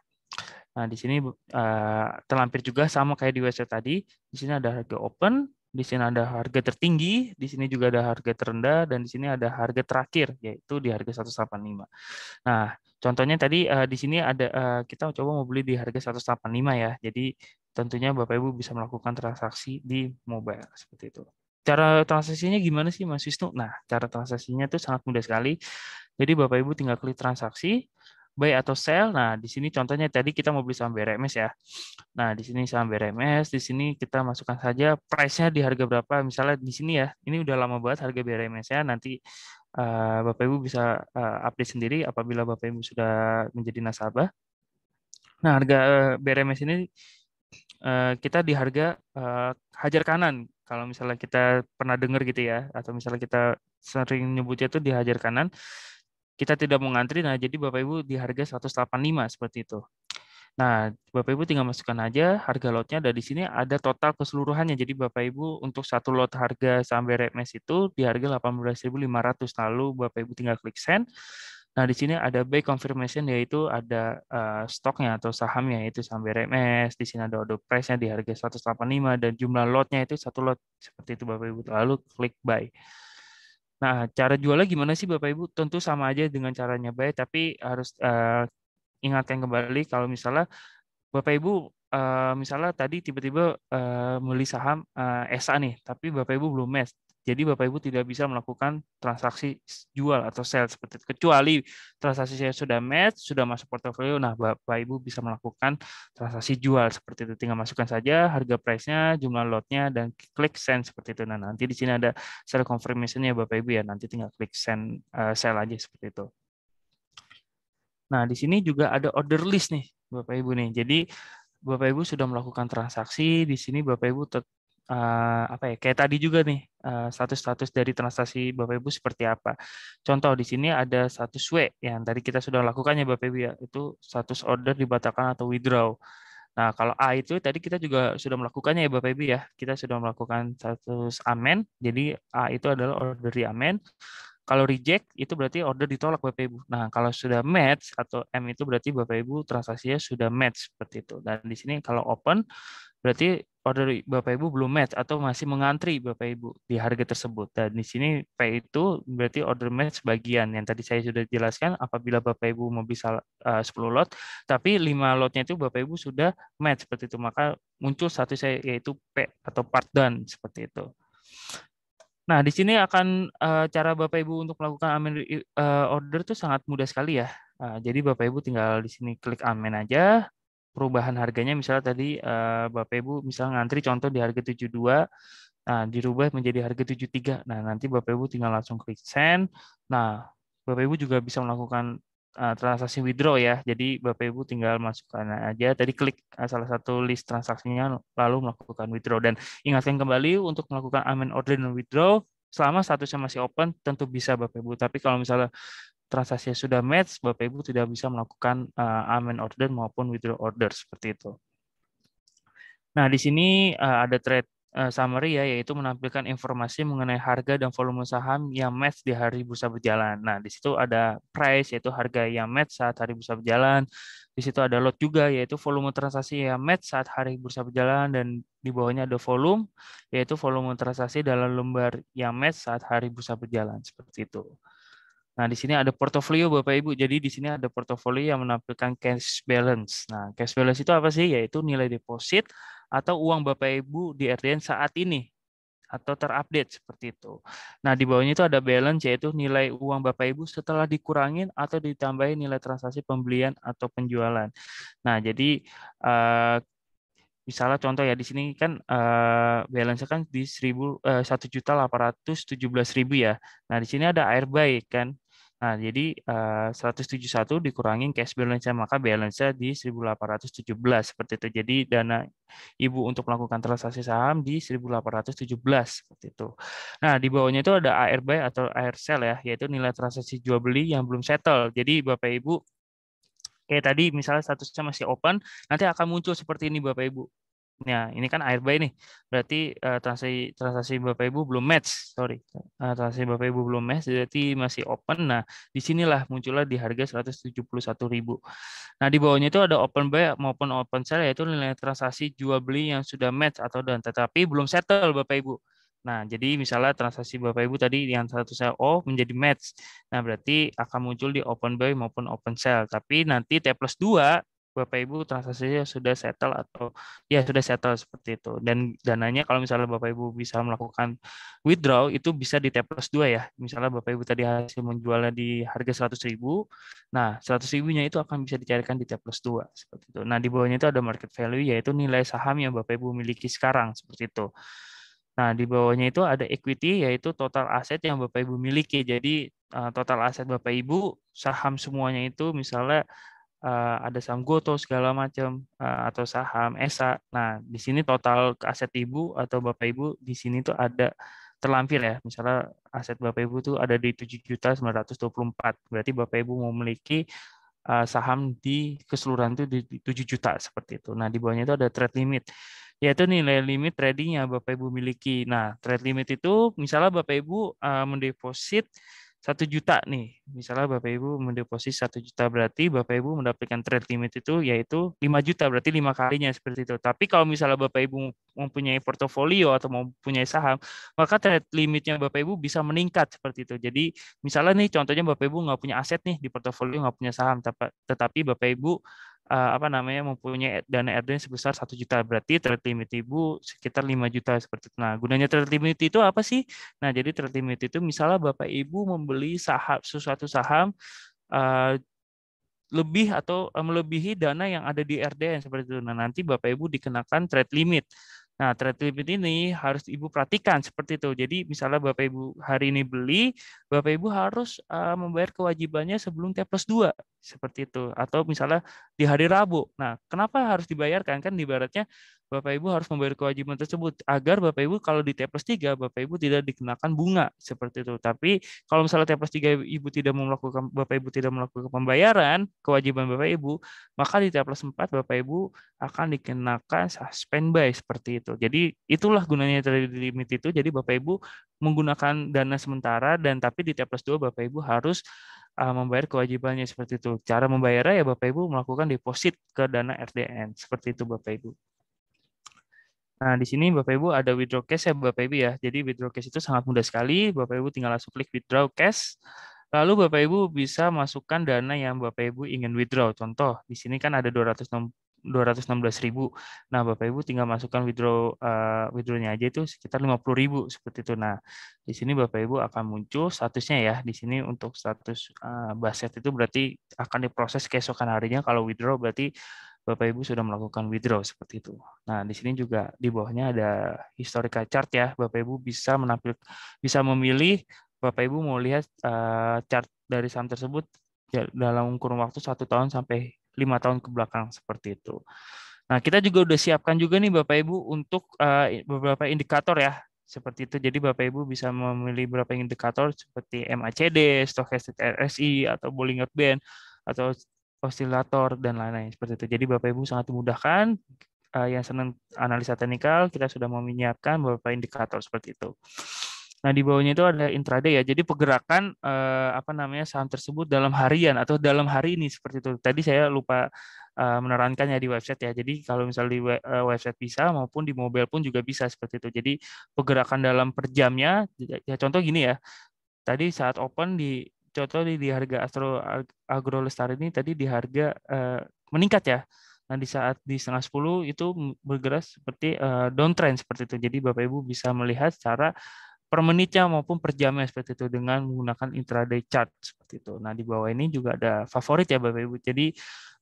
Nah, di sini uh, terlampir juga sama kayak di website tadi. Di sini ada harga open, di sini ada harga tertinggi, di sini juga ada harga terendah, dan di sini ada harga terakhir, yaitu di harga 185. Nah, contohnya tadi uh, di sini ada uh, kita coba mau beli di harga 185 ya. Jadi tentunya Bapak Ibu bisa melakukan transaksi di mobile seperti itu. Cara transaksinya gimana sih Mas Wisnu? Nah, cara transaksinya itu sangat mudah sekali. Jadi Bapak Ibu tinggal klik transaksi, buy atau sell. Nah, di sini contohnya tadi kita mau beli saham BRMS ya. Nah, di sini saham BRMS, di sini kita masukkan saja price-nya di harga berapa. Misalnya di sini ya, ini udah lama banget harga BRMS ya. Nanti uh, Bapak Ibu bisa uh, update sendiri apabila Bapak Ibu sudah menjadi nasabah. Nah, harga eh, BRMS ini uh, kita di harga uh, hajar kanan. Kalau misalnya kita pernah dengar gitu ya, atau misalnya kita sering nyebutnya itu di hajar kanan kita tidak mau ngantri, nah jadi Bapak Ibu di harga 185 seperti itu. Nah, Bapak Ibu tinggal masukkan aja harga lotnya ada di sini ada total keseluruhannya. Jadi Bapak Ibu untuk satu lot harga sampai remes itu di harga 18.500 lalu Bapak Ibu tinggal klik send. Nah, di sini ada buy confirmation yaitu ada uh, stoknya atau sahamnya yaitu sampai remes, di sini ada order price-nya di harga 185 dan jumlah lotnya itu satu lot seperti itu Bapak Ibu. Lalu klik buy. Nah, cara jualnya gimana sih Bapak Ibu? Tentu sama aja dengan caranya baik, tapi harus uh, ingatkan kembali kalau misalnya Bapak Ibu uh, misalnya tadi tiba-tiba uh, beli saham uh, ESA nih, tapi Bapak Ibu belum match. Jadi Bapak Ibu tidak bisa melakukan transaksi jual atau sell seperti itu. Kecuali transaksi saya sudah match, sudah masuk portofolio, nah Bapak Ibu bisa melakukan transaksi jual seperti itu. Tinggal masukkan saja harga price-nya, jumlah lotnya, dan klik send seperti itu. Nah nanti di sini ada sell confirmation-nya Bapak Ibu ya, nanti tinggal klik send uh, eh, sell aja seperti itu. Nah di sini juga ada order list nih Bapak Ibu nih. Jadi Bapak Ibu sudah melakukan transaksi, di sini Bapak Ibu uh, apa ya kayak tadi juga nih status eh, status-status dari transaksi Bapak Ibu seperti apa. Contoh di sini ada status W yang tadi kita sudah lakukan ya Bapak Ibu ya itu status order dibatalkan atau withdraw. Nah kalau A itu tadi kita juga sudah melakukannya ya Bapak Ibu ya kita sudah melakukan status amen jadi A itu adalah order di amen. Kalau reject itu berarti order ditolak Bapak Ibu. Nah, kalau sudah match atau M itu berarti Bapak Ibu transaksinya sudah match seperti itu. Dan di sini kalau open berarti order Bapak Ibu belum match atau masih mengantri Bapak Ibu di harga tersebut. Dan di sini P itu berarti order match bagian yang tadi saya sudah jelaskan apabila Bapak Ibu mau bisa 10 eh, lot tapi 5 lotnya itu Bapak Ibu sudah match seperti itu maka muncul satu saya yaitu P atau part done seperti itu. Nah, di sini akan eh, cara Bapak Ibu untuk melakukan amen eh, order itu sangat mudah sekali ya. Nah, jadi Bapak Ibu tinggal di sini klik amen aja, perubahan harganya misalnya tadi uh, Bapak Ibu misalnya ngantri contoh di harga 72 nah dirubah menjadi harga 73. Nah, nanti Bapak Ibu tinggal langsung klik send. Nah, Bapak Ibu juga bisa melakukan uh, transaksi withdraw ya. Jadi Bapak Ibu tinggal masukkan aja tadi klik eh, salah satu list transaksinya lalu melakukan withdraw dan ingatkan kembali untuk melakukan amend order dan withdraw selama statusnya masih open tentu bisa Bapak Ibu. Tapi kalau misalnya transaksi sudah match, Bapak Ibu tidak bisa melakukan uh, amend order maupun withdraw order seperti itu. Nah, di sini uh, ada trade uh, summary ya, yaitu menampilkan informasi mengenai harga dan volume saham yang match di hari bursa berjalan. Nah, di situ ada price, yaitu harga yang match saat hari bursa berjalan. Di situ ada lot juga, yaitu volume transaksi yang match saat hari bursa berjalan. Dan di bawahnya ada volume, yaitu volume transaksi dalam lembar yang match saat hari bursa berjalan. Seperti itu. Nah, di sini ada portofolio Bapak Ibu. Jadi di sini ada portofolio yang menampilkan cash balance. Nah, cash balance itu apa sih? Yaitu nilai deposit atau uang Bapak Ibu di RDN saat ini atau terupdate seperti itu. Nah, di bawahnya itu ada balance yaitu nilai uang Bapak Ibu setelah dikurangin atau ditambahin nilai transaksi pembelian atau penjualan. Nah, jadi eh, misalnya contoh ya di sini kan uh, eh, balance kan di seribu eh, satu juta delapan ratus tujuh belas ribu ya. Nah di sini ada air baik kan Nah, jadi eh, uh, 171 dikurangin cash balance-nya, maka balance-nya di 1817 seperti itu. Jadi dana ibu untuk melakukan transaksi saham di 1817 seperti itu. Nah, di bawahnya itu ada AR buy atau AR sell ya, yaitu nilai transaksi jual beli yang belum settle. Jadi Bapak Ibu kayak tadi misalnya statusnya masih open, nanti akan muncul seperti ini Bapak Ibu. Nah, ini kan air buy nih. Berarti uh, eh, transaksi transaksi Bapak Ibu belum match, sorry. Uh, transaksi Bapak Ibu belum match, berarti masih open. Nah, di sinilah muncullah di harga 171.000. Nah, di bawahnya itu ada open buy maupun open sell yaitu nilai transaksi jual beli yang sudah match atau dan tetapi belum settle Bapak Ibu. Nah, jadi misalnya transaksi Bapak Ibu tadi yang satu oh menjadi match. Nah, berarti akan muncul di open buy maupun open sell. Tapi nanti T plus 2 Bapak Ibu transaksinya sudah settle atau ya sudah settle seperti itu. Dan dananya kalau misalnya Bapak Ibu bisa melakukan withdraw itu bisa di T plus dua ya. Misalnya Bapak Ibu tadi hasil menjualnya di harga seratus ribu, nah seratus ribunya itu akan bisa dicarikan di T plus dua seperti itu. Nah di bawahnya itu ada market value yaitu nilai saham yang Bapak Ibu miliki sekarang seperti itu. Nah, di bawahnya itu ada equity, yaitu total aset yang Bapak Ibu miliki. Jadi, eh, total aset Bapak Ibu, saham semuanya itu misalnya uh, ada saham Goto segala macam uh, eh, atau saham ESA. Nah, di sini total aset ibu atau bapak ibu di sini tuh ada terlampir ya. Misalnya aset bapak ibu tuh ada di tujuh 7.924. Berarti bapak ibu mau memiliki uh, saham di keseluruhan itu di tujuh juta seperti itu. Nah, di bawahnya itu ada trade limit yaitu nilai limit tradingnya Bapak Ibu miliki. Nah, trade limit itu misalnya Bapak Ibu uh, mendeposit satu juta nih. Misalnya Bapak Ibu mendeposit satu juta berarti Bapak Ibu mendapatkan trade limit itu yaitu lima juta berarti lima kalinya seperti itu. Tapi kalau misalnya Bapak Ibu mempunyai portofolio atau mempunyai saham, maka trade limitnya Bapak Ibu bisa meningkat seperti itu. Jadi misalnya nih contohnya Bapak Ibu nggak punya aset nih di portofolio nggak punya saham, tetapi Bapak Ibu uh, apa namanya mempunyai dana RD sebesar satu juta berarti trade limit ibu sekitar 5 juta seperti itu. Nah, gunanya trade limit itu apa sih? Nah, jadi trade limit itu misalnya Bapak Ibu membeli saham sesuatu saham uh, lebih atau eh, melebihi dana yang ada di RDN seperti itu. Nah, nanti Bapak Ibu dikenakan trade limit. Nah, trade limit ini harus Ibu perhatikan seperti itu. Jadi, misalnya Bapak Ibu hari ini beli, Bapak Ibu harus uh, membayar kewajibannya sebelum T plus dua seperti itu. Atau misalnya di hari Rabu. Nah, kenapa harus dibayarkan? Kan di baratnya Bapak Ibu harus membayar kewajiban tersebut agar Bapak Ibu kalau di T plus 3 Bapak Ibu tidak dikenakan bunga seperti itu. Tapi kalau misalnya T plus 3 Ibu tidak melakukan Bapak Ibu tidak melakukan pembayaran kewajiban Bapak Ibu, maka di T plus 4 Bapak Ibu akan dikenakan suspend by seperti itu. Jadi itulah gunanya trade limit itu. Jadi Bapak Ibu menggunakan dana sementara dan tapi di T plus 2 Bapak Ibu harus ah, membayar kewajibannya seperti itu. Cara membayarnya ya Bapak Ibu melakukan deposit ke dana RDN seperti itu Bapak Ibu. Nah, di sini Bapak Ibu ada withdraw cash ya Bapak Ibu ya. Jadi withdraw cash itu sangat mudah sekali. Bapak Ibu tinggal langsung klik withdraw cash. Lalu Bapak Ibu bisa masukkan dana yang Bapak Ibu ingin withdraw. Contoh, di sini kan ada 200 216.000. Nah, Bapak Ibu tinggal masukkan withdraw uh, eh, withdraw aja itu sekitar 50.000 seperti itu. Nah, di sini Bapak Ibu akan muncul statusnya ya. Di sini untuk status uh, eh, baset itu berarti akan diproses keesokan harinya kalau withdraw berarti Bapak Ibu sudah melakukan withdraw seperti itu. Nah, di sini juga di bawahnya ada historical chart ya. Bapak Ibu bisa menampil bisa memilih Bapak Ibu mau lihat eh, chart dari saham tersebut ya dalam kurun waktu satu tahun sampai lima tahun ke belakang seperti itu. Nah, kita juga sudah siapkan juga nih Bapak Ibu untuk eh, beberapa indikator ya seperti itu. Jadi Bapak Ibu bisa memilih beberapa indikator seperti MACD, stochastic RSI atau Bollinger Band atau osilator dan lain-lain seperti itu. Jadi Bapak Ibu sangat memudahkan uh, eh, yang senang analisa teknikal kita sudah menyiapkan beberapa indikator seperti itu. Nah, di bawahnya itu ada intraday ya. Jadi pergerakan uh, apa namanya saham tersebut dalam harian atau dalam hari ini seperti itu. Tadi saya lupa menerangkan eh, menerangkannya di website ya. Jadi kalau misalnya di website bisa maupun di mobile pun juga bisa seperti itu. Jadi pergerakan dalam per jamnya ya contoh gini ya. Tadi saat open di contoh di, harga Astro Agro Lestari ini tadi di harga uh, meningkat ya. Nah, di saat di setengah 10 itu bergerak seperti uh, downtrend seperti itu. Jadi Bapak Ibu bisa melihat secara per menitnya maupun per jamnya seperti itu dengan menggunakan intraday chart seperti itu. Nah, di bawah ini juga ada favorit ya Bapak Ibu. Jadi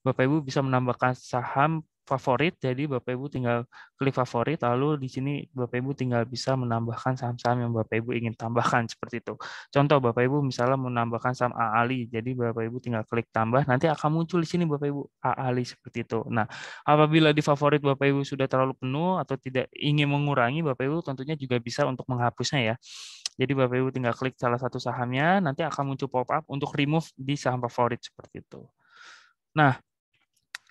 Bapak Ibu bisa menambahkan saham favorit. Jadi Bapak Ibu tinggal klik favorit lalu di sini Bapak Ibu tinggal bisa menambahkan saham-saham yang Bapak Ibu ingin tambahkan seperti itu. Contoh Bapak Ibu misalnya menambahkan saham A Ali. Jadi Bapak Ibu tinggal klik tambah nanti akan muncul di sini Bapak Ibu A Ali seperti itu. Nah, apabila di favorit Bapak Ibu sudah terlalu penuh atau tidak ingin mengurangi Bapak Ibu tentunya juga bisa untuk menghapusnya ya. Jadi Bapak Ibu tinggal klik salah satu sahamnya, nanti akan muncul pop-up untuk remove di saham favorit seperti itu. Nah,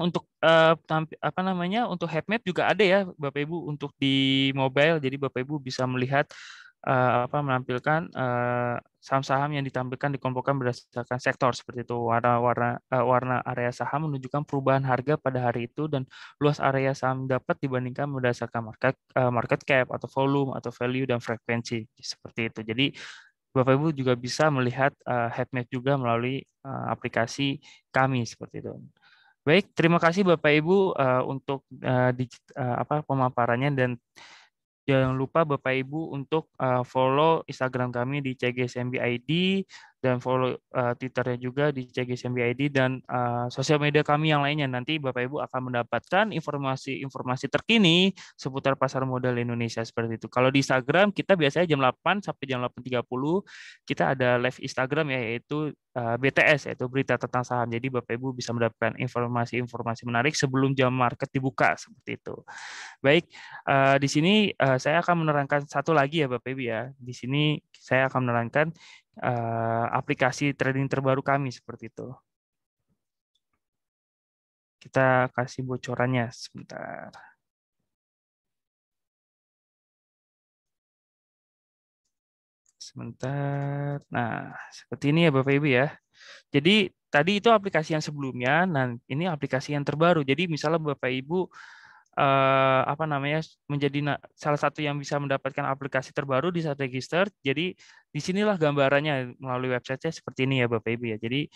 untuk uh, apa namanya untuk headmap juga ada ya Bapak Ibu untuk di mobile jadi Bapak Ibu bisa melihat uh, apa menampilkan eh, saham-saham uh, yang ditampilkan dikelompokkan berdasarkan sektor seperti itu warna-warna uh, warna area saham menunjukkan perubahan harga pada hari itu dan luas area saham dapat dibandingkan berdasarkan market uh, market cap atau volume atau value dan frekuensi seperti itu jadi Bapak Ibu juga bisa melihat uh, headmap juga melalui uh, aplikasi kami seperti itu. Baik, terima kasih Bapak Ibu uh, untuk uh, eh, di, uh, eh, apa pemaparannya dan jangan lupa Bapak Ibu untuk uh, follow Instagram kami di CGSMB dan follow uh, Twitternya juga di CGSMBID dan uh, sosial media kami yang lainnya. Nanti Bapak Ibu akan mendapatkan informasi-informasi terkini seputar pasar modal Indonesia seperti itu. Kalau di Instagram kita biasanya jam 8 sampai jam 8.30 kita ada live Instagram ya yaitu uh, eh, BTS yaitu berita tentang saham. Jadi Bapak Ibu bisa mendapatkan informasi-informasi menarik sebelum jam market dibuka seperti itu. Baik, uh, di sini uh, saya akan menerangkan satu lagi ya Bapak Ibu ya. Di sini saya akan menerangkan uh, aplikasi trading terbaru kami seperti itu. Kita kasih bocorannya sebentar. Sebentar. Nah, seperti ini ya Bapak Ibu ya. Jadi tadi itu aplikasi yang sebelumnya, nah ini aplikasi yang terbaru. Jadi misalnya Bapak Ibu uh, apa namanya menjadi salah satu yang bisa mendapatkan aplikasi terbaru di saat register. Jadi disinilah gambarannya melalui websitenya seperti ini ya Bapak Ibu ya. Jadi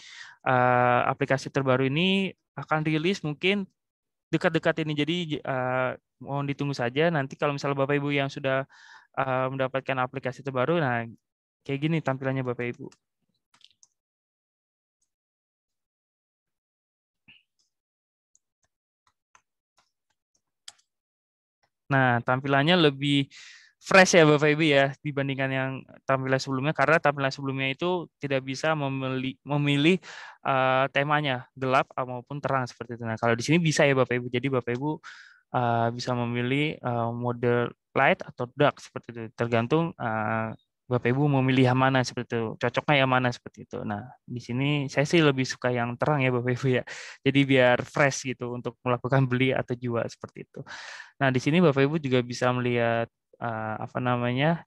uh, aplikasi terbaru ini akan rilis mungkin dekat-dekat ini. Jadi uh, mohon ditunggu saja. Nanti kalau misalnya Bapak Ibu yang sudah uh, mendapatkan aplikasi terbaru, nah kayak gini tampilannya Bapak Ibu. Nah, tampilannya lebih fresh ya Bapak Ibu ya dibandingkan yang tampilan sebelumnya karena tampilan sebelumnya itu tidak bisa memilih, memilih uh, temanya gelap maupun terang seperti itu. Nah, kalau di sini bisa ya Bapak Ibu. Jadi Bapak Ibu uh, eh, bisa memilih uh, mode light atau dark seperti itu tergantung uh, Bapak Ibu mau memilih yang mana seperti itu, cocoknya yang mana seperti itu. Nah, di sini saya sih lebih suka yang terang ya Bapak Ibu ya. Jadi biar fresh gitu untuk melakukan beli atau jual seperti itu. Nah, di sini Bapak Ibu juga bisa melihat uh, apa namanya?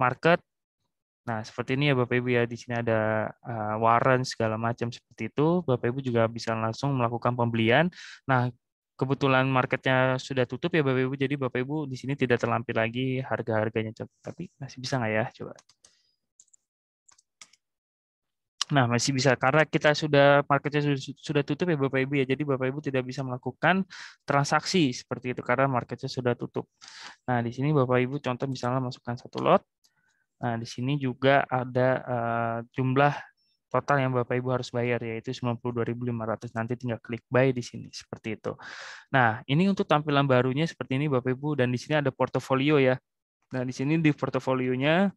market. Nah, seperti ini ya Bapak Ibu ya. Di sini ada uh, warrant segala macam seperti itu. Bapak Ibu juga bisa langsung melakukan pembelian. Nah, kebetulan marketnya sudah tutup ya Bapak Ibu. Jadi Bapak Ibu di sini tidak terlampir lagi harga-harganya. Tapi masih bisa nggak ya? Coba. Nah, masih bisa karena kita sudah marketnya sudah, tutup ya Bapak Ibu ya. Jadi Bapak Ibu tidak bisa melakukan transaksi seperti itu karena marketnya sudah tutup. Nah, di sini Bapak Ibu contoh misalnya masukkan satu lot. Nah, di sini juga ada uh, jumlah total yang Bapak Ibu harus bayar yaitu 92.500. Nanti tinggal klik buy di sini seperti itu. Nah, ini untuk tampilan barunya seperti ini Bapak Ibu dan di sini ada portofolio ya. Nah, di sini di portofolionya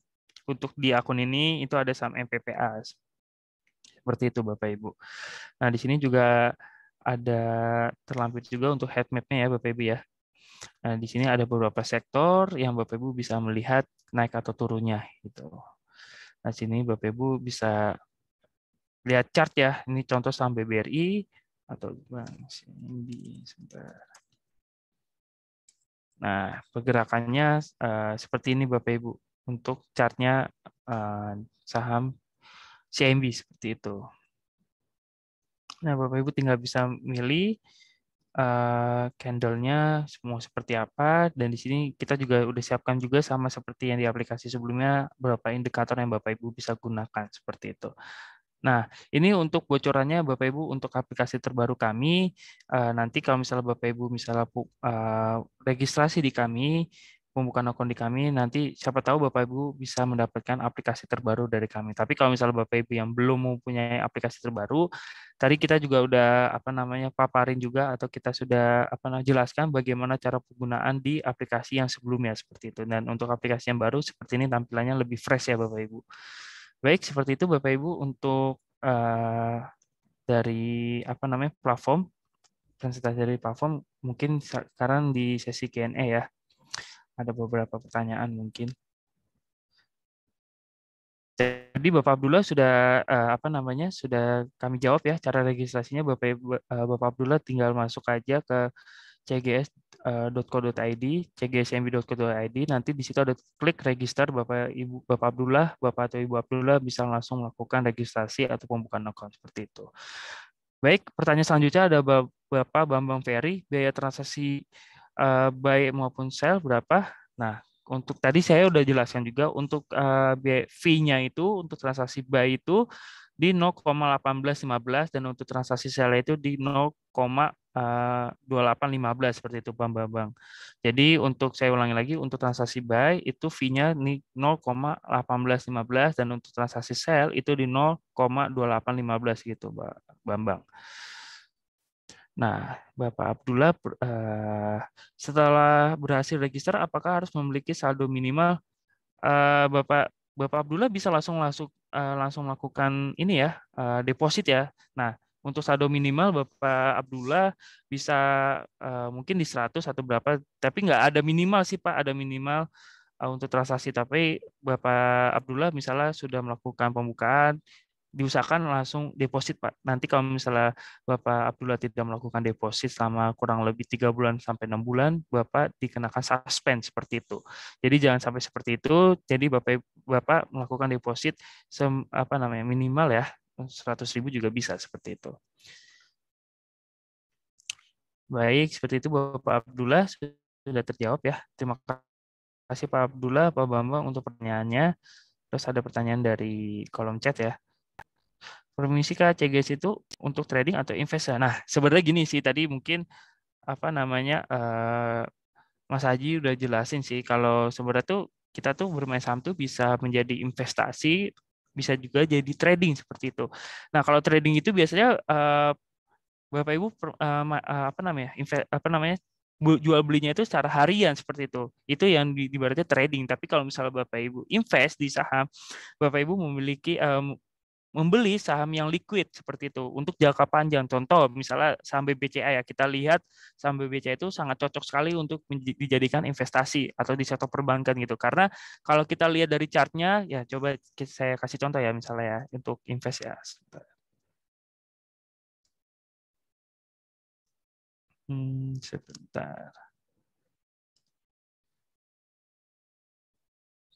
untuk di akun ini itu ada saham MPPA. Seperti itu Bapak Ibu. Nah, di sini juga ada terlampir juga untuk headmapnya ya Bapak Ibu ya. Nah, di sini ada beberapa sektor yang Bapak Ibu bisa melihat naik atau turunnya gitu. Nah, sini Bapak Ibu bisa lihat chart ya. Ini contoh saham BBRI atau Bank CIMB. Sebentar. Nah, pergerakannya uh, seperti ini Bapak Ibu untuk chartnya uh, saham CMB seperti itu. Nah, Bapak Ibu tinggal bisa milih uh, candlenya semua seperti apa dan di sini kita juga udah siapkan juga sama seperti yang di aplikasi sebelumnya berapa indikator yang Bapak Ibu bisa gunakan seperti itu. Nah, ini untuk bocorannya Bapak Ibu untuk aplikasi terbaru kami. Eh, nanti kalau misalnya Bapak Ibu misalnya eh, registrasi di kami, pembukaan akun di kami, nanti siapa tahu Bapak Ibu bisa mendapatkan aplikasi terbaru dari kami. Tapi kalau misalnya Bapak Ibu yang belum mempunyai aplikasi terbaru, tadi kita juga udah apa namanya paparin juga atau kita sudah apa namanya jelaskan bagaimana cara penggunaan di aplikasi yang sebelumnya seperti itu. Dan untuk aplikasi yang baru seperti ini tampilannya lebih fresh ya Bapak Ibu. Baik, seperti itu Bapak Ibu untuk uh, dari apa namanya platform presentasi dari platform mungkin sekarang di sesi Q&A ya. Ada beberapa pertanyaan mungkin. Jadi Bapak Abdullah sudah uh, apa namanya sudah kami jawab ya cara registrasinya Bapak Ibu, uh, Bapak Abdullah tinggal masuk aja ke cgs.co.id, eh, cgsmb.co.id. Nanti di situ ada klik register Bapak Ibu Bapak Abdullah, Bapak atau Ibu Abdullah bisa langsung melakukan registrasi atau pembukaan akun seperti itu. Baik, pertanyaan selanjutnya ada Bapak Bambang Ferry, biaya transaksi uh, buy maupun sell berapa? Nah, untuk tadi saya udah jelaskan juga untuk uh, fee-nya itu untuk transaksi buy itu di 0,1815 dan untuk transaksi sell itu di 2815 eh, seperti itu Bang. Jadi untuk saya ulangi lagi untuk transaksi buy itu fee-nya 0,1815 dan untuk transaksi sell itu di 0,2815 gitu Pak Bang. Nah, Bapak Abdullah eh, setelah berhasil register apakah harus memiliki saldo minimal eh, Bapak Bapak Abdullah bisa langsung langsung langsung melakukan ini ya deposit ya. Nah, untuk saldo minimal Bapak Abdullah bisa uh, mungkin di 100 atau berapa, tapi nggak ada minimal sih Pak, ada minimal uh, untuk transaksi. Tapi Bapak Abdullah misalnya sudah melakukan pembukaan, diusahakan langsung deposit Pak. Nanti kalau misalnya Bapak Abdullah tidak melakukan deposit selama kurang lebih tiga bulan sampai enam bulan, Bapak dikenakan suspend seperti itu. Jadi jangan sampai seperti itu. Jadi Bapak Bapak melakukan deposit sem, apa namanya minimal ya Seratus ribu juga bisa seperti itu. Baik, seperti itu Bapak Abdullah sudah terjawab ya. Terima kasih Pak Abdullah, Pak Bambang untuk pertanyaannya. Terus ada pertanyaan dari kolom chat ya. Permisi Kak, CGS itu untuk trading atau invest? Ya? Nah, sebenarnya gini sih tadi mungkin apa namanya uh, Mas Haji udah jelasin sih kalau sebenarnya tuh kita tuh bermain saham tuh bisa menjadi investasi bisa juga jadi trading seperti itu. Nah, kalau trading itu biasanya uh, Bapak Ibu uh, uh, apa namanya? Inve, apa namanya? jual belinya itu secara harian seperti itu. Itu yang di, di trading. Tapi kalau misalnya Bapak Ibu invest di saham, Bapak Ibu memiliki um, membeli saham yang liquid seperti itu untuk jangka panjang. Contoh misalnya saham BBCA ya kita lihat saham BBCA itu sangat cocok sekali untuk dijadikan investasi atau di sektor perbankan gitu. Karena kalau kita lihat dari chartnya ya coba saya kasih contoh ya misalnya ya untuk invest ya. Hmm, sebentar.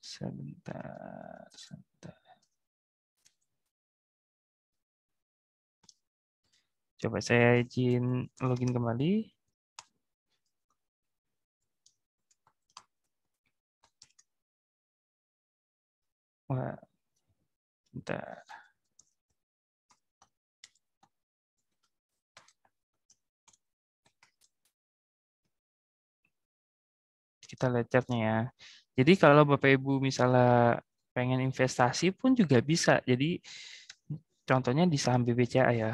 Sebentar, sebentar. Coba saya izin login kembali. Wah, bentar. Kita lihat chatnya ya. Jadi kalau Bapak Ibu misalnya pengen investasi pun juga bisa. Jadi contohnya di saham BBCA ya.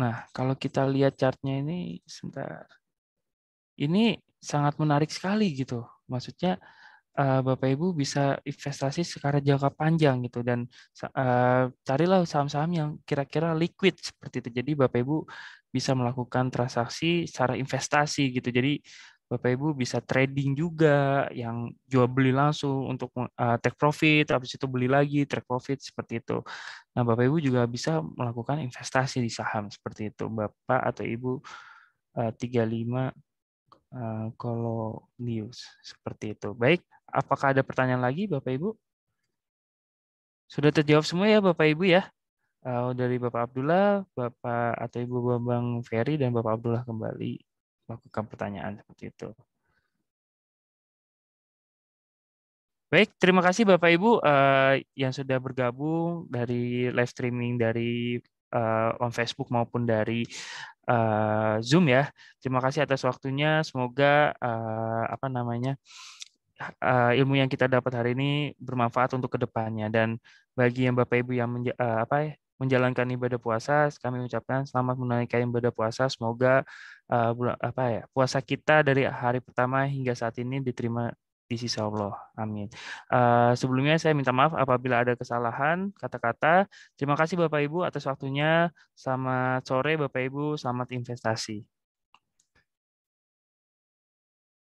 Nah, kalau kita lihat chartnya ini, sebentar. Ini sangat menarik sekali gitu. Maksudnya eh, Bapak Ibu bisa investasi secara jangka panjang gitu dan eh, carilah saham-saham yang kira-kira liquid seperti itu. Jadi Bapak Ibu bisa melakukan transaksi secara investasi gitu. Jadi Bapak Ibu bisa trading juga yang jual beli langsung untuk uh, take profit, habis itu beli lagi take profit seperti itu. Nah, Bapak Ibu juga bisa melakukan investasi di saham seperti itu. Bapak atau Ibu uh, 35 uh, kalau news seperti itu. Baik, apakah ada pertanyaan lagi Bapak Ibu? Sudah terjawab semua ya Bapak Ibu ya? Uh, dari Bapak Abdullah, Bapak atau Ibu Bambang Ferry dan Bapak Abdullah kembali melakukan pertanyaan seperti itu. Baik, terima kasih Bapak Ibu uh, yang sudah bergabung dari live streaming dari uh, on Facebook maupun dari uh, Zoom ya. Terima kasih atas waktunya. Semoga uh, apa namanya uh, ilmu yang kita dapat hari ini bermanfaat untuk kedepannya dan bagi yang Bapak Ibu yang menja, uh, apa ya, menjalankan ibadah puasa, kami ucapkan selamat menunaikan ibadah puasa. Semoga uh, apa ya puasa kita dari hari pertama hingga saat ini diterima di sisi Allah. Amin. Uh, sebelumnya saya minta maaf apabila ada kesalahan kata-kata. Terima kasih Bapak Ibu atas waktunya. Selamat sore Bapak Ibu, selamat investasi.